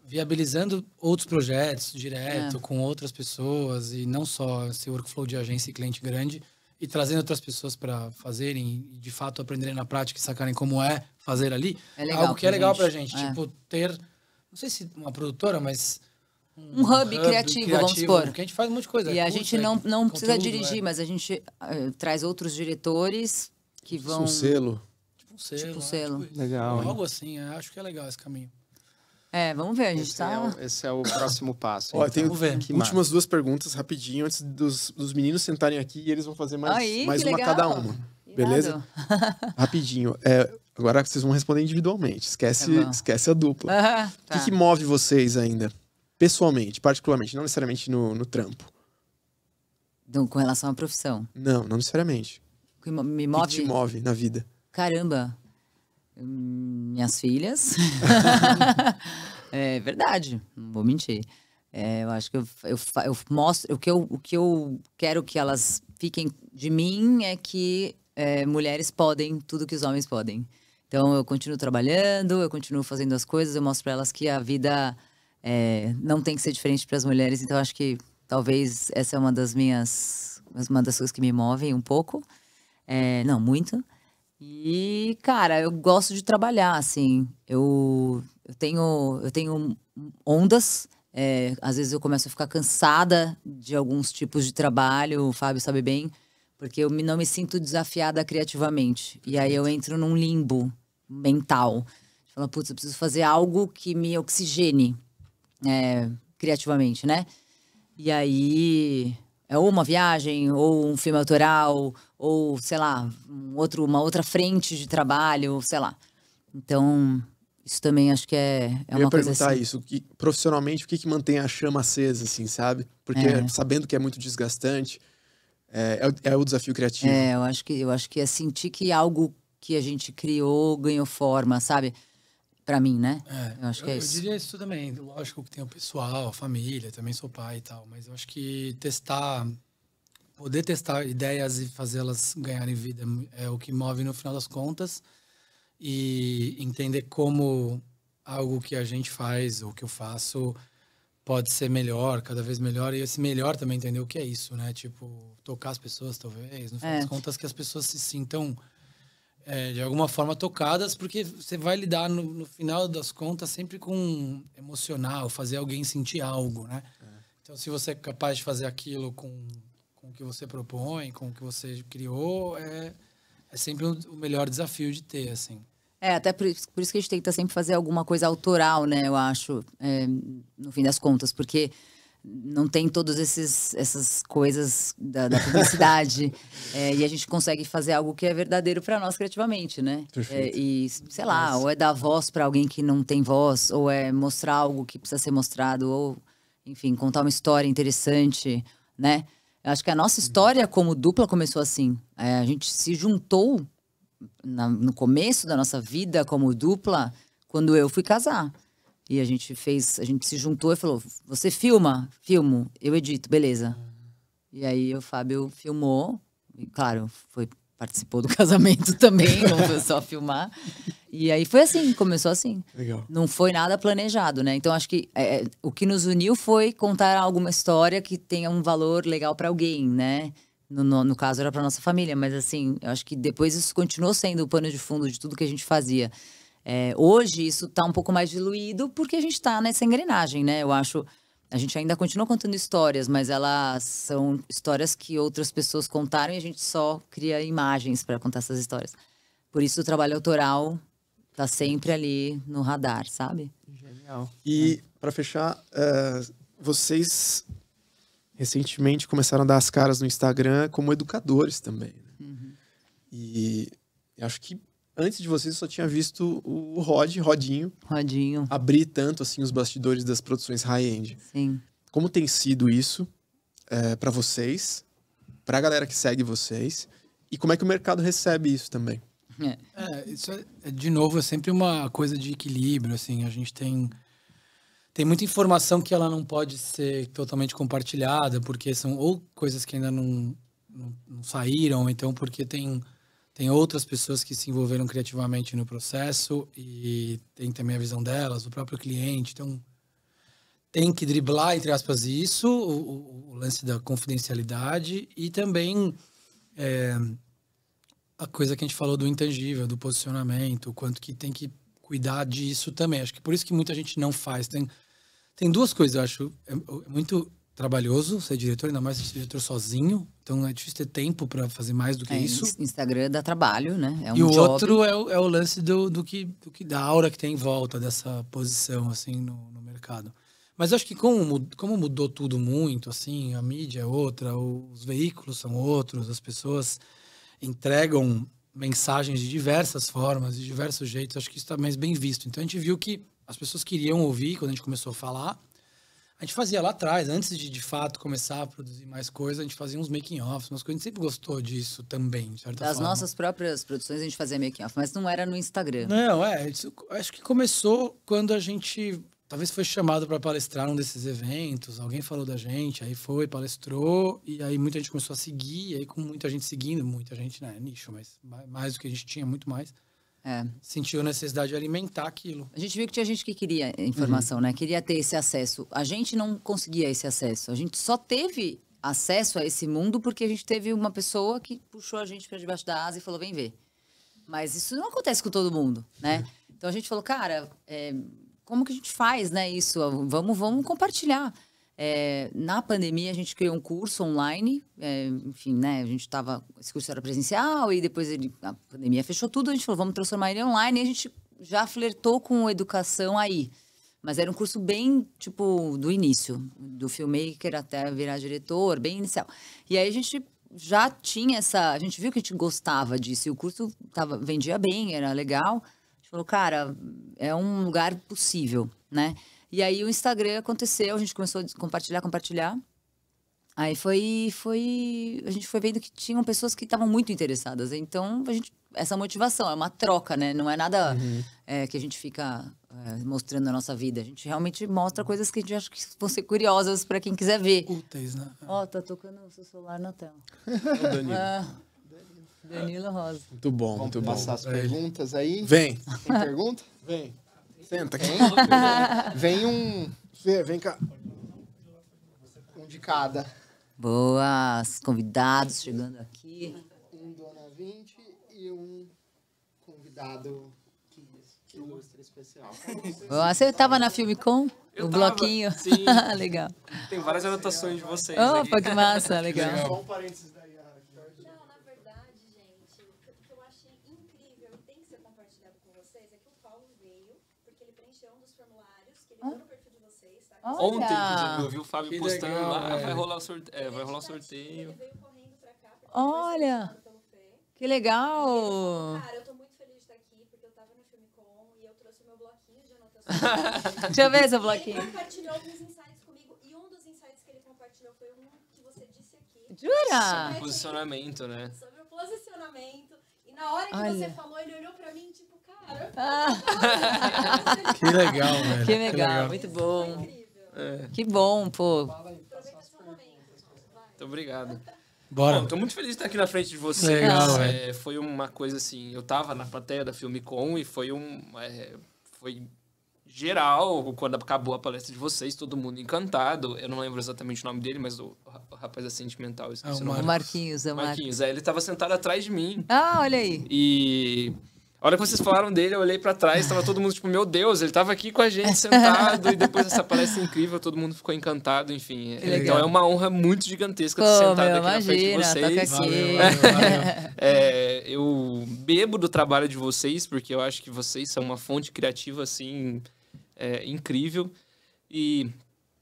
viabilizando outros projetos direto é. com outras pessoas e não só esse workflow de agência e cliente grande e trazendo outras pessoas para fazerem e de fato aprenderem na prática e sacarem como é fazer ali. É algo que é legal para gente, pra gente é. tipo ter, não sei se uma produtora, mas um, um hub, hub, criativo, criativo vamos supor. Porque a gente faz um monte de coisa. E a gente é não,
não precisa é. dirigir, mas a gente uh, traz outros diretores que vão. Um selo selo. Tipo selo. Tipo, legal. Algo assim,
é, acho que é legal esse caminho.
É, vamos ver, a gente esse é tá... É, esse é o
próximo passo. Ó, então. tenho vamos ver. últimas duas perguntas rapidinho, antes dos, dos meninos sentarem aqui e eles vão fazer mais, Aí, mais uma legal. cada uma.
Beleza?
rapidinho. É, agora vocês vão responder individualmente, esquece, é esquece a dupla. tá. O que, que, move vocês ainda? Pessoalmente, particularmente, não necessariamente no, no trampo.
Então, com relação à profissão?
Não, não necessariamente.
O que me move? O que te move na vida? caramba, minhas filhas. é verdade, não vou mentir. É, eu acho que eu, eu, eu, mostro. O que eu, o que eu quero que elas fiquem de mim é que é, mulheres podem tudo que os homens podem. Então eu continuo trabalhando, eu continuo fazendo as coisas, eu mostro para elas que a vida é, não tem que ser diferente para as mulheres. Então acho que talvez essa é uma das minhas. Uma das coisas que me movem um pouco. É, não, muito. E, cara, eu gosto de trabalhar, assim. Eu, eu, tenho, eu tenho ondas. É, às vezes eu começo a ficar cansada de alguns tipos de trabalho, o Fábio sabe bem, porque eu não me sinto desafiada criativamente. E aí eu entro num limbo mental. Fala, putz, eu preciso fazer algo que me oxigene é, criativamente, né? E aí é, ou uma viagem, ou um filme autoral, ou, sei lá, um outro, uma outra frente de trabalho, sei lá. Então, isso também acho que é, é uma coisa assim. Eu ia perguntar isso,
que, profissionalmente, o que, que mantém a chama acesa, assim, sabe? Porque é. sabendo que é muito desgastante, é,
é, é, o desafio criativo. É, eu acho, que, eu acho que é sentir que algo que a gente criou ganhou forma, sabe? para mim, né? É, eu acho que é eu, é isso. Eu
diria isso também. Lógico que tem o pessoal, a família, também sou pai e tal, mas eu acho que testar, poder testar ideias e fazê-las ganharem vida é o que move no final das contas e entender como algo que a gente faz ou que eu faço pode ser melhor, cada vez melhor, e esse melhor também entender o que é isso, né? Tipo, tocar as pessoas, talvez, no final é. das contas, que as pessoas se sintam é, de alguma forma tocadas, porque você vai lidar no, no, final das contas sempre com emocional, fazer alguém sentir algo, né? É. Então, se você é capaz de fazer aquilo com, com o que você propõe, com o que você criou, é, é sempre um, o melhor desafio de ter, assim.
É, até por, por, isso que a gente tenta sempre fazer alguma coisa autoral, né? Eu acho, é, no fim das contas, porque não tem todas essas coisas da, da publicidade. é, e a gente consegue fazer algo que é verdadeiro para nós criativamente, né? É, e, sei lá, Nossa. ou é dar voz para alguém que não tem voz, ou é mostrar algo que precisa ser mostrado, ou, enfim, contar uma história interessante, né? Eu acho que a nossa uhum. história como dupla começou assim. É, a gente se juntou na, no começo da nossa vida como dupla quando eu fui casar. E a gente fez, a gente se juntou e falou: você filma? Filmo, eu edito, beleza. E aí o Fábio filmou, e claro, foi participou do casamento também, não foi só filmar. E aí foi assim, começou assim. Legal. Não foi nada planejado, né? Então acho que é, é o que nos uniu foi contar alguma história que tenha um valor legal para alguém, né? No, no, no, caso era para nossa família, mas assim, eu acho que depois isso continuou sendo o pano de fundo de tudo que a gente fazia. É, hoje isso está um pouco mais diluído porque a gente está nessa engrenagem, né? Eu acho. A gente ainda continua contando histórias, mas elas são histórias que outras pessoas contaram e a gente só cria imagens para contar essas histórias. Por isso o trabalho autoral está sempre ali no radar, sabe?
Genial. E é. para fechar, é, vocês recentemente começaram a dar as caras no Instagram como educadores também. Né? Uhum. E acho que antes de vocês eu só tinha visto o Rod, Rodinho. Rodinho. Abrir tanto assim os bastidores das produções high-end. Sim. Como tem sido isso é, eh, para vocês, para a galera que segue vocês, e como é que o mercado recebe isso também?
É. é isso é, é, de novo, é sempre uma coisa de equilíbrio, assim, a gente tem tem muita informação que ela não pode ser totalmente compartilhada, porque são ou coisas que ainda não, não, não saíram, então porque tem tem outras pessoas que se envolveram criativamente no processo e tem também a visão delas, o próprio cliente. Então, tem que driblar, entre aspas, isso, o, o lance da confidencialidade e também é, a coisa que a gente falou do intangível, do posicionamento, o quanto que tem que cuidar disso também. Acho que por isso que muita gente não faz. Tem, tem duas coisas, eu acho. É, é muito trabalhoso ser diretor, ainda mais ser diretor sozinho. Então é difícil ter tempo
para fazer mais do que é, isso. Instagram dá trabalho, né? É um e o job. outro
é o, é o lance do, do, que, do que da aura que tem em volta dessa posição assim no, no mercado. Mas acho que como, como mudou tudo muito, assim, a mídia é outra, os veículos são outros, as pessoas entregam mensagens de diversas formas, de diversos jeitos. Acho que isso está mais bem visto. Então a gente viu que as pessoas queriam ouvir quando a gente começou a falar a gente fazia lá atrás, antes de de fato começar a produzir mais coisas, a gente fazia uns making-offs, umas coisas. A gente sempre gostou disso também, de certa Das forma. nossas
próprias produções a gente fazia making-off, mas não era no Instagram. Não,
é. Isso, acho que começou quando a gente. Talvez foi chamado para palestrar num desses eventos, alguém falou da gente, aí foi, palestrou, e aí muita gente começou a seguir, e aí com muita gente seguindo, muita gente, né? Nicho, mas mais do que a gente tinha, muito mais. É. Sentiu a necessidade de alimentar aquilo.
A gente viu que tinha gente que queria informação, uhum. né? Queria ter esse acesso. A gente não conseguia esse acesso. A gente só teve acesso a esse mundo porque a gente teve uma pessoa que puxou a gente para debaixo da asa e falou: vem ver. Mas isso não acontece com todo mundo, né? É. Então a gente falou, cara, é, como que a gente faz, né? Isso, vamos, vamos compartilhar. É, na pandemia, a gente criou um curso online, é, enfim, né? A gente estava. Esse curso era presencial e depois ele, a pandemia fechou tudo, a gente falou, vamos transformar ele online e a gente já flertou com educação aí. Mas era um curso bem, tipo, do início, do filmmaker até virar diretor, bem inicial. E aí a gente já tinha essa. A gente viu que a gente gostava disso e o curso tava, vendia bem, era legal. A gente falou, cara, é um lugar possível, né? E aí o Instagram aconteceu, a gente começou a compartilhar, compartilhar. Aí foi, foi, a gente foi vendo que tinham pessoas que estavam muito interessadas. Então a gente, essa motivação é uma troca, né? Não é nada uhum. é, que a gente fica é, mostrando a nossa vida. A gente realmente mostra coisas que a gente acha que vão ser curiosas para quem quiser ver. Úteis, né? Ó, oh, tá tocando o seu celular na tela. O Danilo. É. Danilo Rosa.
Muito bom, Vamos muito bom. Vamos passar as perguntas aí. Vem. Tem pergunta? Vem. Senta, né?
vem um.
vem cá.
Um de cada.
Boas, convidados chegando
aqui. Um dona 20 e um convidado que,
que especial.
Boa, você estava na Filme
Com? o bloquinho? Sim. legal.
Tem várias anotações de vocês. Opa, aqui. que massa, legal. Só um parênteses, né? Olha. Ontem, inclusive, eu vi o Fábio que postando legal, lá, vai rolar o sorteio. É, vai rolar sorteio. Assim,
Olha, que legal!
Cara, eu tô muito feliz de estar aqui, porque eu tava no filme Filmicom e eu trouxe meu bloquinho de
anotações. Deixa eu ver seu bloquinho. Ele
compartilhou alguns insights comigo, e um dos insights que ele compartilhou foi um que você disse aqui.
Jura? Sobre o posicionamento, né? Sobre
o posicionamento. E na hora que Olha. você falou, ele olhou pra mim, e tipo, cara... Ah. que legal,
velho. Que legal, que legal. muito bom. É. Que
bom, pô.
Muito então, obrigado. Bora. Bom, tô muito feliz de estar aqui na frente de vocês. Legal, é, foi uma coisa assim, eu tava na plateia da Com e foi um... É, foi geral, quando acabou a palestra de vocês, todo mundo encantado. Eu não lembro exatamente o nome dele, mas o, o rapaz é sentimental. É o, Marquinhos, é o Marquinhos. Marquinhos. É, ele estava sentado atrás de mim. Ah, olha aí. E a hora que vocês falaram dele, eu olhei para trás, tava todo mundo tipo, meu Deus, ele tava aqui com a gente sentado e depois essa palestra é incrível, todo mundo ficou encantado, enfim. Que então legal. é uma honra muito gigantesca estar sentado meu, aqui imagina, na frente de tá vocês. Valeu, valeu, valeu. é, eu bebo do trabalho de vocês, porque eu acho que vocês são uma fonte criativa assim é, incrível. E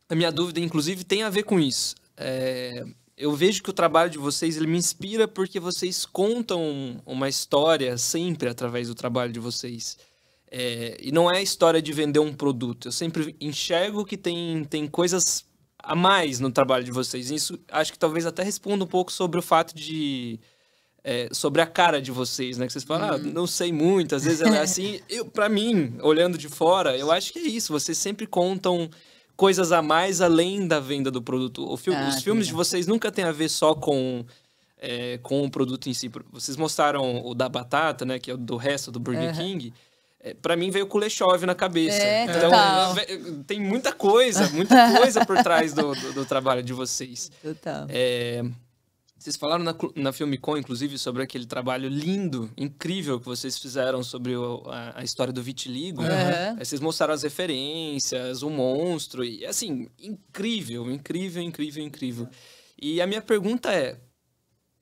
a minha dúvida, inclusive, tem a ver com isso. É, eu vejo que o trabalho de vocês ele me inspira porque vocês contam uma história sempre através do trabalho de vocês. É, e não é a história de vender um produto. Eu sempre enxergo que tem, tem coisas a mais no trabalho de vocês. Isso acho que talvez até responda um pouco sobre o fato de. É, sobre a cara de vocês, né? Que vocês falam, hum. ah, uhum. não sei muito, às vezes ela é assim. eu, mim, olhando de fora, eu acho que é isso. Vocês sempre contam coisas a mais além da venda do produto. Filme, ah, os filmes de vocês nunca têm a ver só com, é, com o produto em si. Vocês mostraram o da batata, né? Que é o do resto do Burger uhum. King. É, para mim veio Kuleshov na cabeça. É, então, total. tem muita coisa, muita coisa por trás do, do, do trabalho de vocês. Total. É, vocês falaram na, na Filmicon, inclusive, sobre aquele trabalho lindo, incrível que vocês fizeram sobre o, a, a, história do vitiligo. Né? Vocês mostraram as referências, o monstro, e assim, incrível, incrível, incrível, incrível. E a minha pergunta é: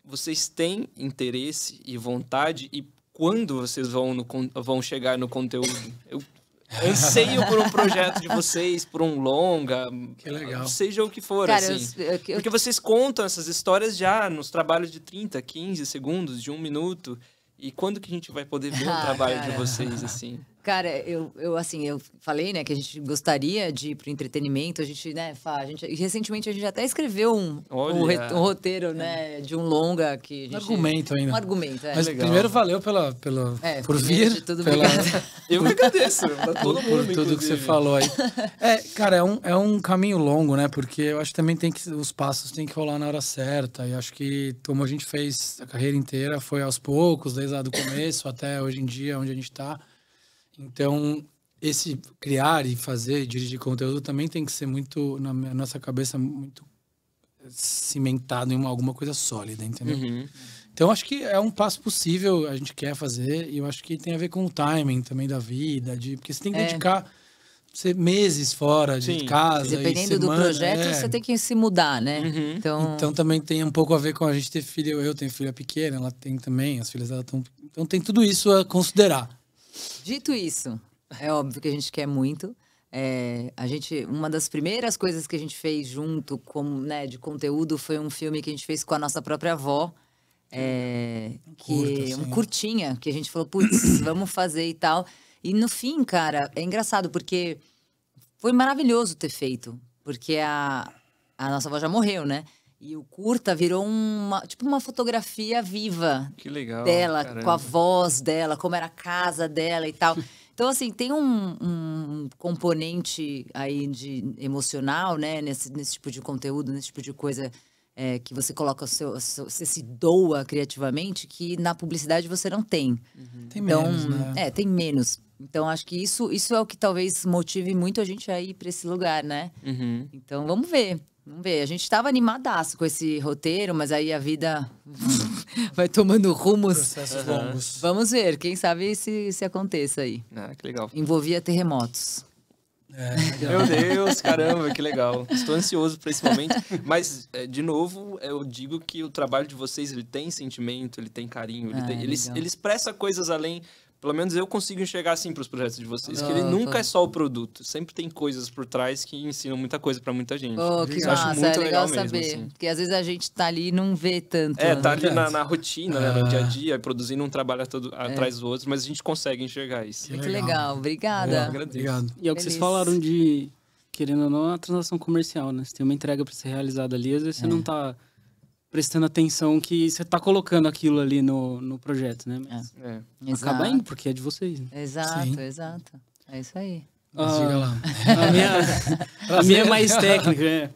vocês têm interesse e vontade e quando vocês vão, no, vão chegar no conteúdo? Eu anseio por um projeto de vocês, por um longa, que legal. seja o que for, Cara, assim. Eu, eu, Porque vocês contam essas histórias já nos trabalhos de 30, 15 segundos, de um minuto. E quando que a gente vai poder ver o ah, trabalho de vocês, assim?
Cara, eu, eu assim, eu falei, né, que a gente gostaria de ir pro entretenimento, a gente, né, a gente, recentemente a gente até escreveu um, um, um, roteiro, né, é. de um longa que gente, Um argumento ainda. Um argumento, é. Mas Legal. primeiro valeu pela, pela, é, por vir. Tudo pela...
eu agradeço,
todo mundo, Por tudo inclusive. que você falou aí.
É, cara, é um, é um caminho longo, né, porque eu acho que também tem que, os passos tem que rolar na hora certa, e acho que como a gente fez a carreira inteira, foi aos poucos, desde lá do começo até hoje em dia, onde a gente tá... Então, esse criar e fazer, dirigir conteúdo também tem que ser muito, na nossa cabeça, muito cimentado em uma, alguma coisa sólida, entendeu? Uhum. Então, acho que é um passo possível, a gente quer fazer, e eu acho que tem a ver com o timing também da vida, de, porque você tem que é. dedicar meses fora Sim. de casa. Dependendo semana, do projeto, é. você tem
que se mudar, né? Uhum. Então... então
também tem um pouco a ver com a gente ter filho. Eu tenho filha pequena, ela tem também, as filhas dela estão. Então tem tudo isso a considerar.
Dito isso, é óbvio que a gente quer muito. É, a gente, uma das primeiras coisas que a gente fez junto com, né, de conteúdo foi um filme que a gente fez com a nossa própria avó. É, um que curto, é um curtinha que a gente falou, putz, vamos fazer e tal. E no fim, cara, é engraçado porque foi maravilhoso ter feito, porque a, a nossa avó já morreu, né? E o curta virou uma, tipo uma fotografia viva.
Legal, dela, caramba. com a
voz dela, como era a casa dela e tal. Então, assim, tem um, um componente aí de emocional, né? Nesse, nesse tipo de conteúdo, nesse tipo de coisa é, que você coloca o seu, você se doa criativamente que na publicidade você não tem. Uhum. Tem então, menos, né? é, tem menos. Então acho que isso, isso é o que talvez motive muito a gente a ir para esse lugar, né? Uhum. Então vamos ver. Vamos ver, a gente estava animadaço com esse roteiro, mas aí a vida vai tomando rumos. Processos uhum. longos. Vamos ver, quem sabe se, se aconteça aí. Ah, que legal. Envolvia terremotos. É, Meu Deus, caramba, que legal.
Estou ansioso para esse momento. Mas, é, de novo, eu digo que o trabalho de vocês ele tem sentimento, ele tem carinho, ele, ah, ele, é ele expressa coisas além pelo menos eu consigo enxergar assim para os projetos de vocês, que ele ah, nunca tá. é só o produto, sempre tem coisas por trás que ensinam muita coisa para muita gente. Oh, que Isso massa, acho muito é legal, legal saber, mesmo, assim.
porque às vezes a gente tá ali e não vê tanto. É, né? tá ali na, na
rotina, ah. né, no dia a ah. dia, produzindo um trabalho todo, é. atrás do outro, mas a gente consegue enxergar isso. Que, que legal. legal,
obrigada. Eu Obrigado. E é o que Feliz. vocês falaram de, querendo ou não, é a transação comercial, né? Você tem uma entrega para ser realizada ali, às vezes é. você não tá prestando atenção que você tá colocando aquilo ali no, no projeto, né? é. é. Acaba indo, porque é de vocês. Né? Exato, Sim.
exato. É isso aí. Ah, Mas diga lá. a minha, a minha é mais técnica, é.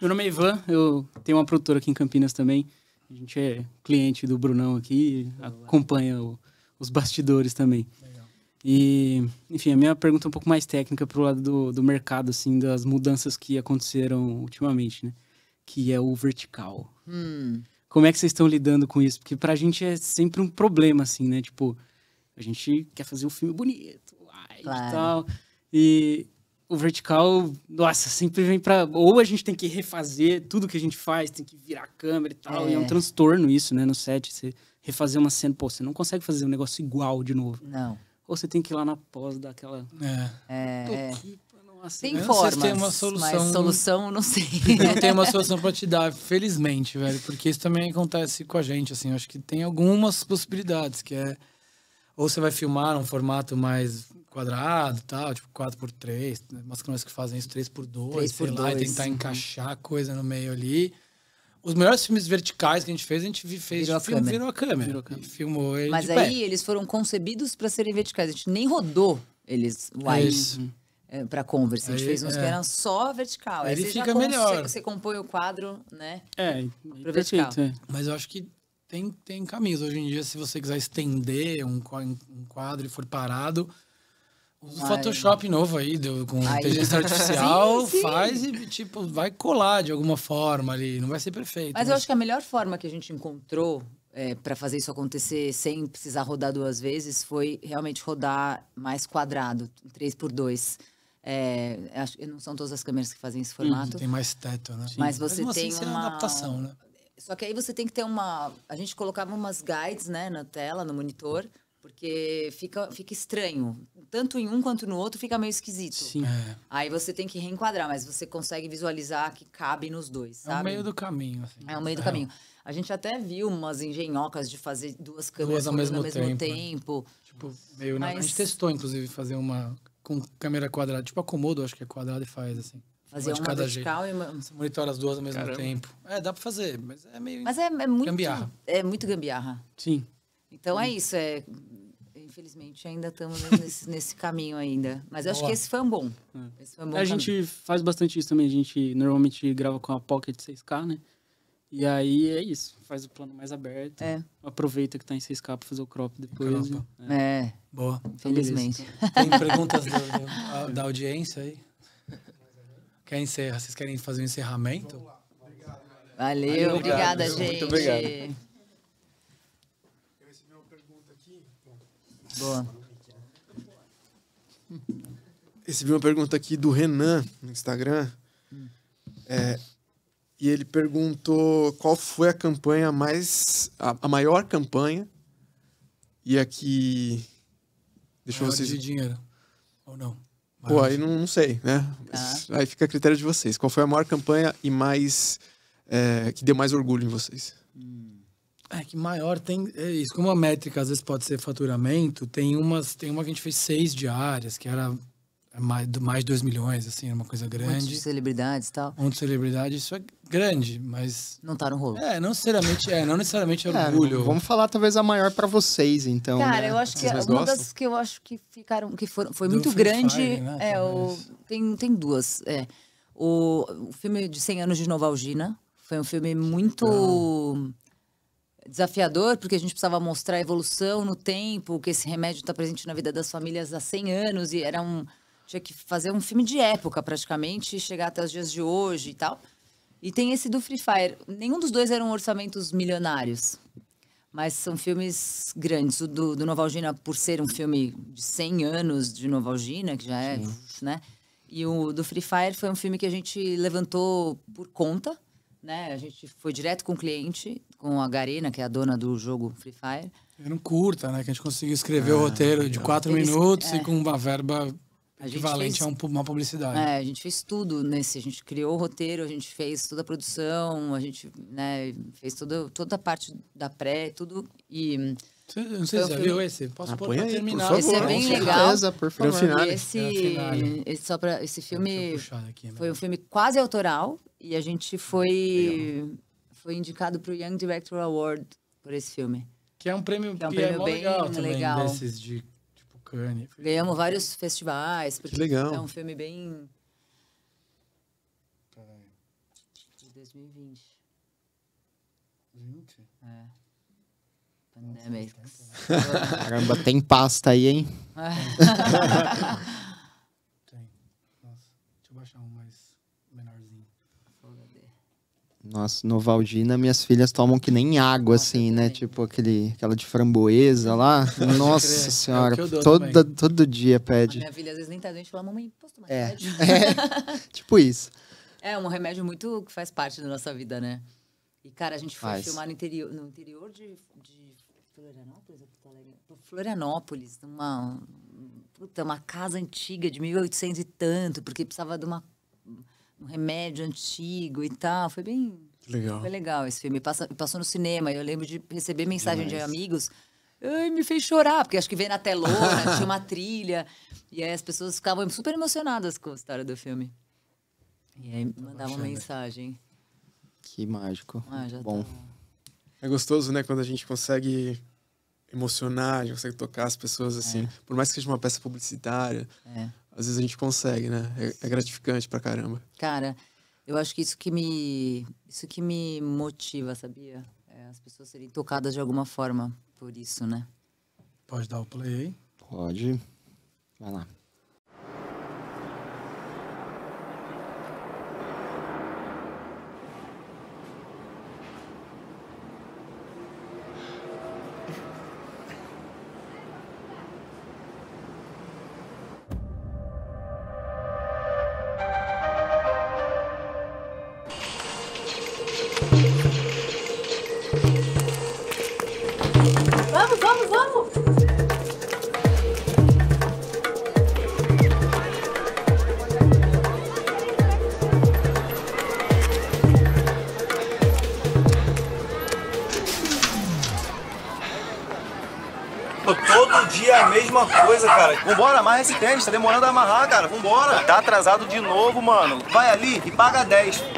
Meu nome é Ivan, eu tenho uma produtora aqui em Campinas também. A gente é cliente do Brunão aqui, acompanha o, os bastidores também. Legal. E, enfim, a minha pergunta é um pouco mais técnica pro lado do, do mercado, assim, das mudanças que aconteceram ultimamente, né? que é o vertical. Hum. Como é que vocês estão lidando com isso? Porque pra gente é sempre um problema, assim, né? Tipo, a gente quer fazer um filme bonito, light claro. e tal. E o vertical, nossa, sempre vem pra. Ou a gente tem que refazer tudo que a gente faz, tem que virar a câmera e tal. É. E é um é. transtorno isso, né? No set, você refazer uma cena, pô, você não consegue fazer um negócio igual de novo. Não. Ou você tem que ir lá na pós daquela. É. é. Tô é. aqui, Assim, tem formas, né? tem uma solução, mas solução não sei. Não tem uma solução
para te dar, felizmente, velho, porque isso também acontece com a gente, assim, acho que tem algumas possibilidades, que é ou você vai filmar um formato mais quadrado, tal, tipo 4x3, né? umas câmeras que fazem isso 3x2, 3 sei lá, e tentar uhum. encaixar coisa no meio ali. Os melhores filmes verticais que a gente fez, a gente fez virou, a, filme, câmera.
virou a câmera. Virou a câmera. Filmou ele Mas aí pé. eles foram concebidos para serem verticais. A gente nem rodou eles. Wide. É isso. É, para Converse. A gente aí, fez uns é. que eram só vertical. Aí, aí ele fica melhor. Você, você compõe o quadro, né? É, pra vertical. É. Mas eu acho que
tem, tem caminhos. Hoje em dia, se você quiser estender um, um quadro e for parado, usa o Photoshop novo aí, deu, com aí. inteligência artificial, sim, sim. faz e, tipo, vai colar de alguma forma ali. Não vai ser perfeito. Mas, mas... eu acho
que a melhor forma que a gente encontrou é, para fazer isso acontecer sem precisar rodar duas vezes foi realmente rodar mais quadrado, 3 por 2 é, acho, não são todas as câmeras que fazem esse uhum. formato. tem mais teto, né? Mas você Mas, assim tem assim, uma adaptação, né? Só que aí você tem que ter uma. A gente colocava umas guides, né, na tela, no monitor, porque fica, fica estranho. Tanto em um quanto no outro fica meio esquisito. Sim. É. Aí você tem que reenquadrar, mas você consegue visualizar que cabe nos dois, sabe? É o meio do caminho. Assim. É o meio do é. caminho. A gente até viu umas engenhocas de fazer duas câmeras duas ao, mesmo, ao mesmo tempo. Né? tempo. Tipo, meio mas... A gente testou, inclusive,
fazer uma com câmera quadrada, tipo a Komodo, acho que é quadrada e faz assim. Fazer uma, cada vertical jeito. e uma... Você monitora as duas ao mesmo Caramba. tempo.
É, dá pra fazer, mas é meio... Mas é, é muito... Gambiarra. É muito gambiarra. Sim. Então Sim. é isso, é... Infelizmente ainda estamos nesse, nesse, caminho ainda. Mas eu acho que esse foi um bom. É. Esse foi um bom a gente
faz bastante isso também. A gente normalmente grava com a Pocket 6K, né? E aí é isso, faz o plano mais aberto. É. Aproveita que tá em 6K pra fazer o crop depois. É. é. Boa. Felizmente. Tem perguntas do, do, da audiência aí? Quer encerrar? Vocês querem
fazer um encerramento? Obrigado, Valeu, Valeu, obrigada, obrigado. gente. Muito obrigado. Eu recebi uma pergunta aqui. Boa.
Recebi uma pergunta aqui do Renan no Instagram. Hum. É, e ele perguntou qual foi a campanha mais. a, a maior campanha e a que. Deixa maior vocês. de
dinheiro. Ou não? Pô, aí não, não sei, né? Ah.
Aí fica a critério de vocês. Qual foi a maior campanha e mais. É, que deu mais orgulho em vocês? Hum.
É que maior tem. É isso, como a métrica às vezes pode ser faturamento, tem umas. Tem uma que a gente fez seis diárias, que era mais, mais 2 milhões, assim, uma coisa grande. Um de
celebridades e tal.
Um de celebridades isso é grande, mas. Não tá no rolo. É, não necessariamente é, não necessariamente é, é orgulho.
Vamos falar talvez a maior para vocês, então. Cara, né? eu acho vocês que as uma das
que eu acho que ficaram. que foram, foi Do muito Free grande. Fire, né, é, o, tem, tem duas. É. O, o filme de 100 anos de Novalgina foi um filme muito. Não desafiador, porque a gente precisava mostrar a evolução no tempo, que esse remédio está presente na vida das famílias há 100 anos, e era um, tinha que fazer um filme de época praticamente, e chegar até os dias de hoje e tal. E tem esse do Free Fire. Nenhum dos dois eram orçamentos milionários, mas são filmes grandes. O do, do Nova Algina, por ser um filme de 100 anos de Nova Algina, que já é, Sim. né? E o do Free Fire foi um filme que a gente levantou por conta, né? A gente foi direto com o cliente, com a Garena, que é a dona do jogo Free Fire. Era um curta, né? Que a gente conseguiu escrever ah, o roteiro de é. quatro minutos é. e com
uma verba a Equivalente fez, a uma publicidade. É,
a gente fez tudo nesse. A gente criou o roteiro, a gente fez toda a produção, a gente né, fez toda, toda a parte da pré, tudo. E. tudo. não sei se você viu esse. Posso ah, pôr pra aí, terminar. Favor, esse é bem legal. Certeza, por favor. Esse, esse, só pra, esse filme aqui, né? foi um filme quase autoral e a gente foi, foi indicado o Young Director Award por esse filme. Que é um prêmio, que é um é prêmio bem legal, também, desses de Cannes. Ganhamos vários festivais, porque que legal. é um filme bem. Caralho. De 2020. 20? É. Pandemia. Né? Caramba, tem
pasta aí, hein? Nossa, novaldina minhas filhas tomam que nem água, Nossa, assim, né? Tipo aquele, aquela de framboesa lá. Nossa é senhora, é todo, todo dia pede. A minha
filha às vezes nem tá doente, fala, mamãe, posso tomar é. remédio? É, tipo isso. É, um remédio muito que faz parte da nossa vida, né? E, cara, a gente foi faz. filmar no interior, no interior de, de Florianópolis, Florianópolis, numa, puta, uma casa antiga de 1800 e tanto, porque precisava de uma um remédio antigo e tal. Foi bem. Legal. Foi legal esse filme. Passa, passou no cinema. Eu lembro de receber mensagem Demais. de amigos. Ai, me fez chorar, porque acho que veio na telona, tinha uma trilha. E aí as pessoas ficavam super emocionadas com a história do filme. E aí tá mandavam mensagem.
Que mágico.
Ah, Bom. Tá...
É gostoso, né, quando a gente consegue emocionar, a gente consegue tocar as pessoas assim. É. Por mais que seja uma peça publicitária. É às vezes a gente consegue, né? É, é gratificante pra caramba.
Cara, eu acho que isso que me, isso que me motiva, sabia? É as pessoas serem tocadas de alguma forma por isso, né?
Pode dar o play aí?
Pode. Vai lá. cara. Vambora, amarra esse tênis. Tá demorando a amarrar, cara. Vambora. Tá atrasado de novo, mano. Vai ali e paga 10.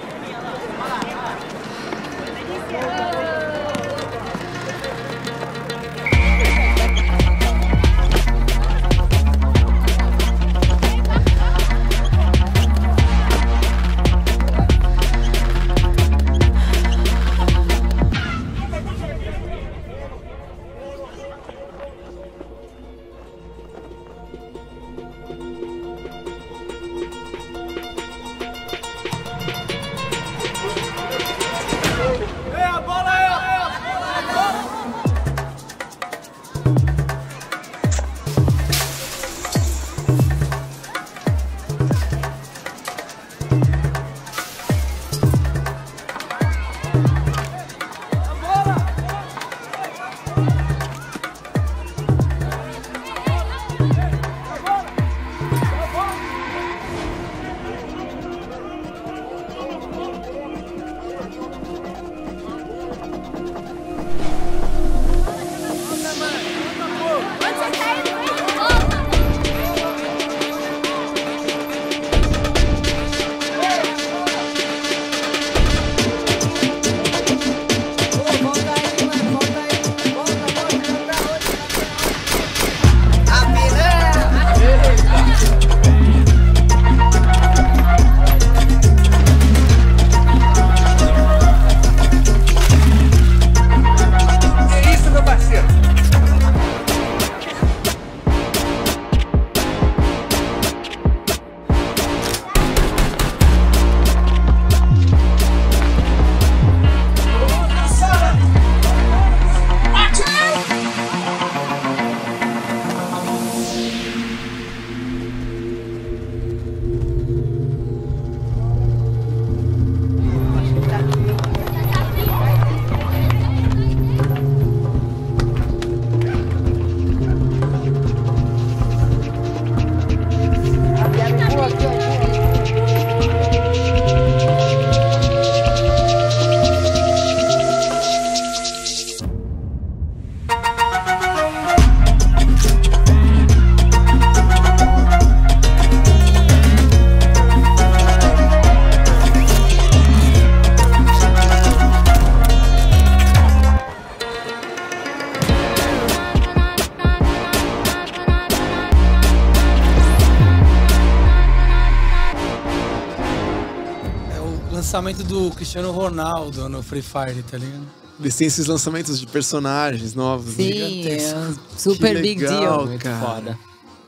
lançamento do Cristiano Ronaldo no Free Fire, tá ligado?
Eles têm esses lançamentos de personagens novos. Né? Sim, é super legal, big deal. Muito cara. foda.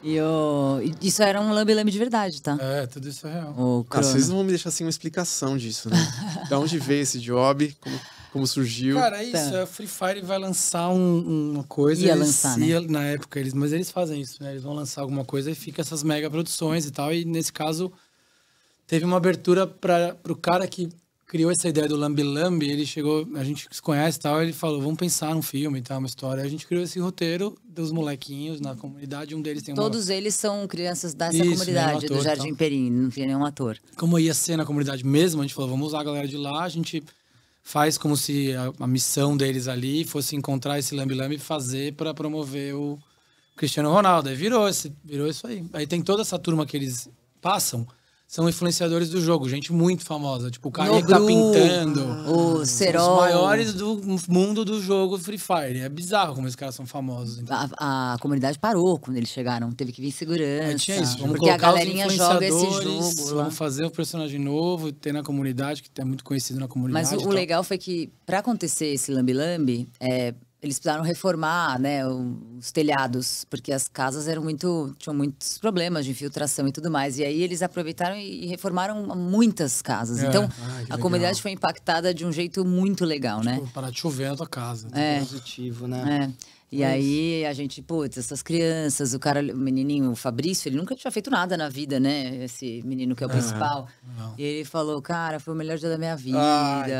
E o isso era um lambe-lambe de verdade, tá? É, tudo isso é real. O ah,
vocês não vão me deixar assim, uma explicação disso, né? da onde veio esse job? Como, como surgiu? Cara, é isso. Tá. A
é, Free Fire vai lançar um, uma coisa. Ia eles, lançar, né? Ia, na época, eles, mas eles fazem isso, né? Eles vão lançar alguma coisa e fica essas mega produções e tal. E nesse caso, teve uma abertura para o cara que criou essa ideia do Lambi Lambi, ele chegou, a gente se conhece e tal, ele falou, vamos pensar num filme e tal, uma história. A gente criou esse roteiro dos molequinhos na comunidade, um deles tem uma... Todos
eles são crianças dessa Isso, comunidade, ator, do Jardim Perim, não tinha nenhum ator.
Como ia ser na comunidade mesmo, a gente falou, vamos usar a galera de lá, a gente faz como se a, a missão deles ali fosse encontrar esse Lambi Lambi e fazer para promover o Cristiano Ronaldo. Aí virou, esse, virou isso aí. Aí tem toda essa turma que eles passam, são influenciadores do jogo, gente muito famosa. Tipo, o cara que tá pintando. O Serol. Os maiores do mundo do jogo Free Fire. É bizarro como esses caras são famosos.
Então. A, a, comunidade parou quando eles chegaram, teve que vir segurança. É, tinha isso. Vamos porque a galerinha joga esse jogo. Vamos
fazer um personagem novo, ter na comunidade, que é muito conhecido na
comunidade. Mas o, o legal foi que, para acontecer esse lambi-lambi, é, eles precisaram reformar, né, os telhados, porque as casas eram muito, tinham muitos problemas de infiltração e tudo mais. E aí eles aproveitaram e reformaram muitas casas. É. Então, Ai, ah, a comunidade foi impactada de um jeito muito legal, né? tipo, né? Parar de chover a tua casa. É. Positivo, né? É. E é aí a gente, putz, essas crianças, o cara, o menininho, o Fabrício, ele nunca tinha feito nada na vida, né? Esse menino que é o principal. Não. E ele falou, cara, foi o melhor dia da minha vida. Ai,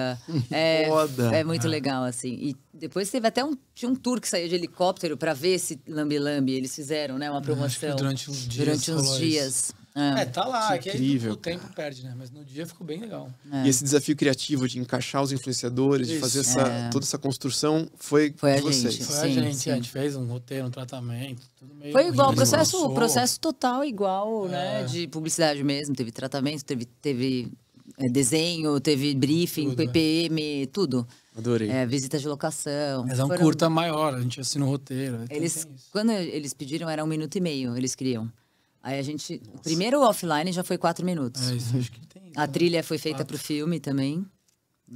é, é, foda. é muito é. legal, assim. E depois teve até um, tinha um tour que saiu de helicóptero para ver esse lambi-lambi. Eles fizeram, né? Uma promoção. Durante uns dias. Durante uns dias. É. é, tá lá. É é que incrível. Aí, o
tempo cara. perde, né? Mas no dia ficou bem legal. É. E esse
desafio criativo de encaixar os influenciadores, Isso. de fazer essa, é. toda essa construção, foi, foi de vocês.
Gente. Foi sim, a gente. Sim. A gente fez um roteiro, um tratamento. foi igual, o processo, o processo
total igual, né? De publicidade mesmo. Teve tratamento, teve, teve desenho, teve briefing, tudo, PPM, né? tudo. Adorei. É, visita de locação. Mas é um foram... curta maior, a gente assina o roteiro. Eles, quando eles pediram, era um minuto e meio, eles queriam. Aí a gente. Nossa. Primeiro offline já foi quatro minutos. É, isso acho que tem. Então. A trilha foi feita para o filme também.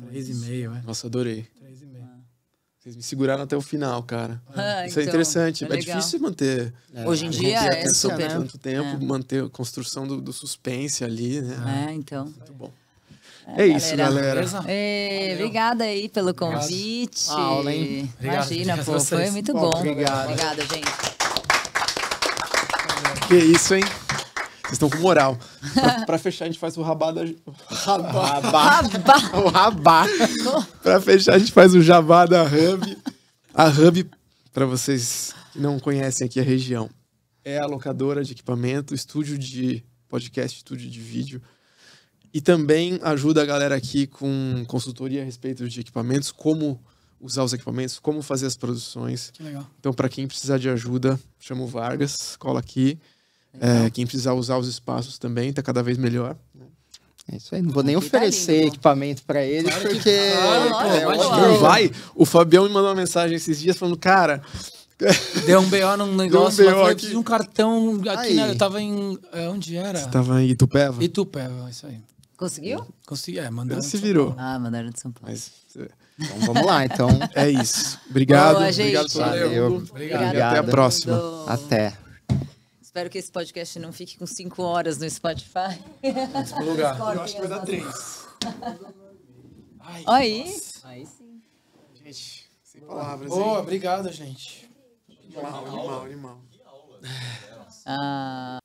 Três e meio, é. Nossa, adorei. Três e meio. Ah. Vocês me seguraram até o final, cara. Ah, então, Isso então, é interessante. É, é difícil manter. É, Hoje em dia é atenção super. Assim, tanto né? tempo, é. manter a construção do, do, suspense ali, né? É, ah, então. Muito bom. É, é isso, galera.
galera. obrigada aí pelo convite. Obrigado. hein? Imagina, pô, foi muito bom. bom. Obrigado. Obrigada, gente. Que isso, hein?
Vocês estão com moral. Pra, pra, fechar, a gente faz o rabada da. rabá. rabá. o rabá. pra fechar, a gente faz o jabá da Hub. A Hub, pra vocês que não conhecem aqui a região, é a locadora de equipamento, estúdio de podcast, estúdio de vídeo. E também ajuda a galera aqui com consultoria a respeito de equipamentos, como usar os equipamentos, como fazer as produções. Que legal. Então, para quem precisar de ajuda, chama o Vargas, cola aqui. É, quem precisar usar os espaços também está cada vez melhor. É isso aí, não vou nem tá oferecer tá equipamento para eles, claro porque. Que... é, pô, não vai. O Fabião me mandou uma mensagem esses dias
falando, cara. Deu um BO num negócio, um BO lá, aqui. um cartão aqui, né? Eu tava em. É, onde era? Você tava em Itupeva? Itupeva, isso aí. Conseguiu? Consegui, é, mandaram. se virou.
Ah, mandaram de São Paulo. Mas, é, então vamos lá, então. é isso. Obrigado. Boa, gente. Obrigado, Valeu. Obrigado. Obrigado. Até a próxima. Até. Espero que esse podcast não fique com cinco horas no Spotify. lugar. Eu acho que vai dar três.
Ai, Aí. Nossa. Aí sim. Gente, sem palavras. Boa,
obrigado, gente. Animal, animal, animal. Ah.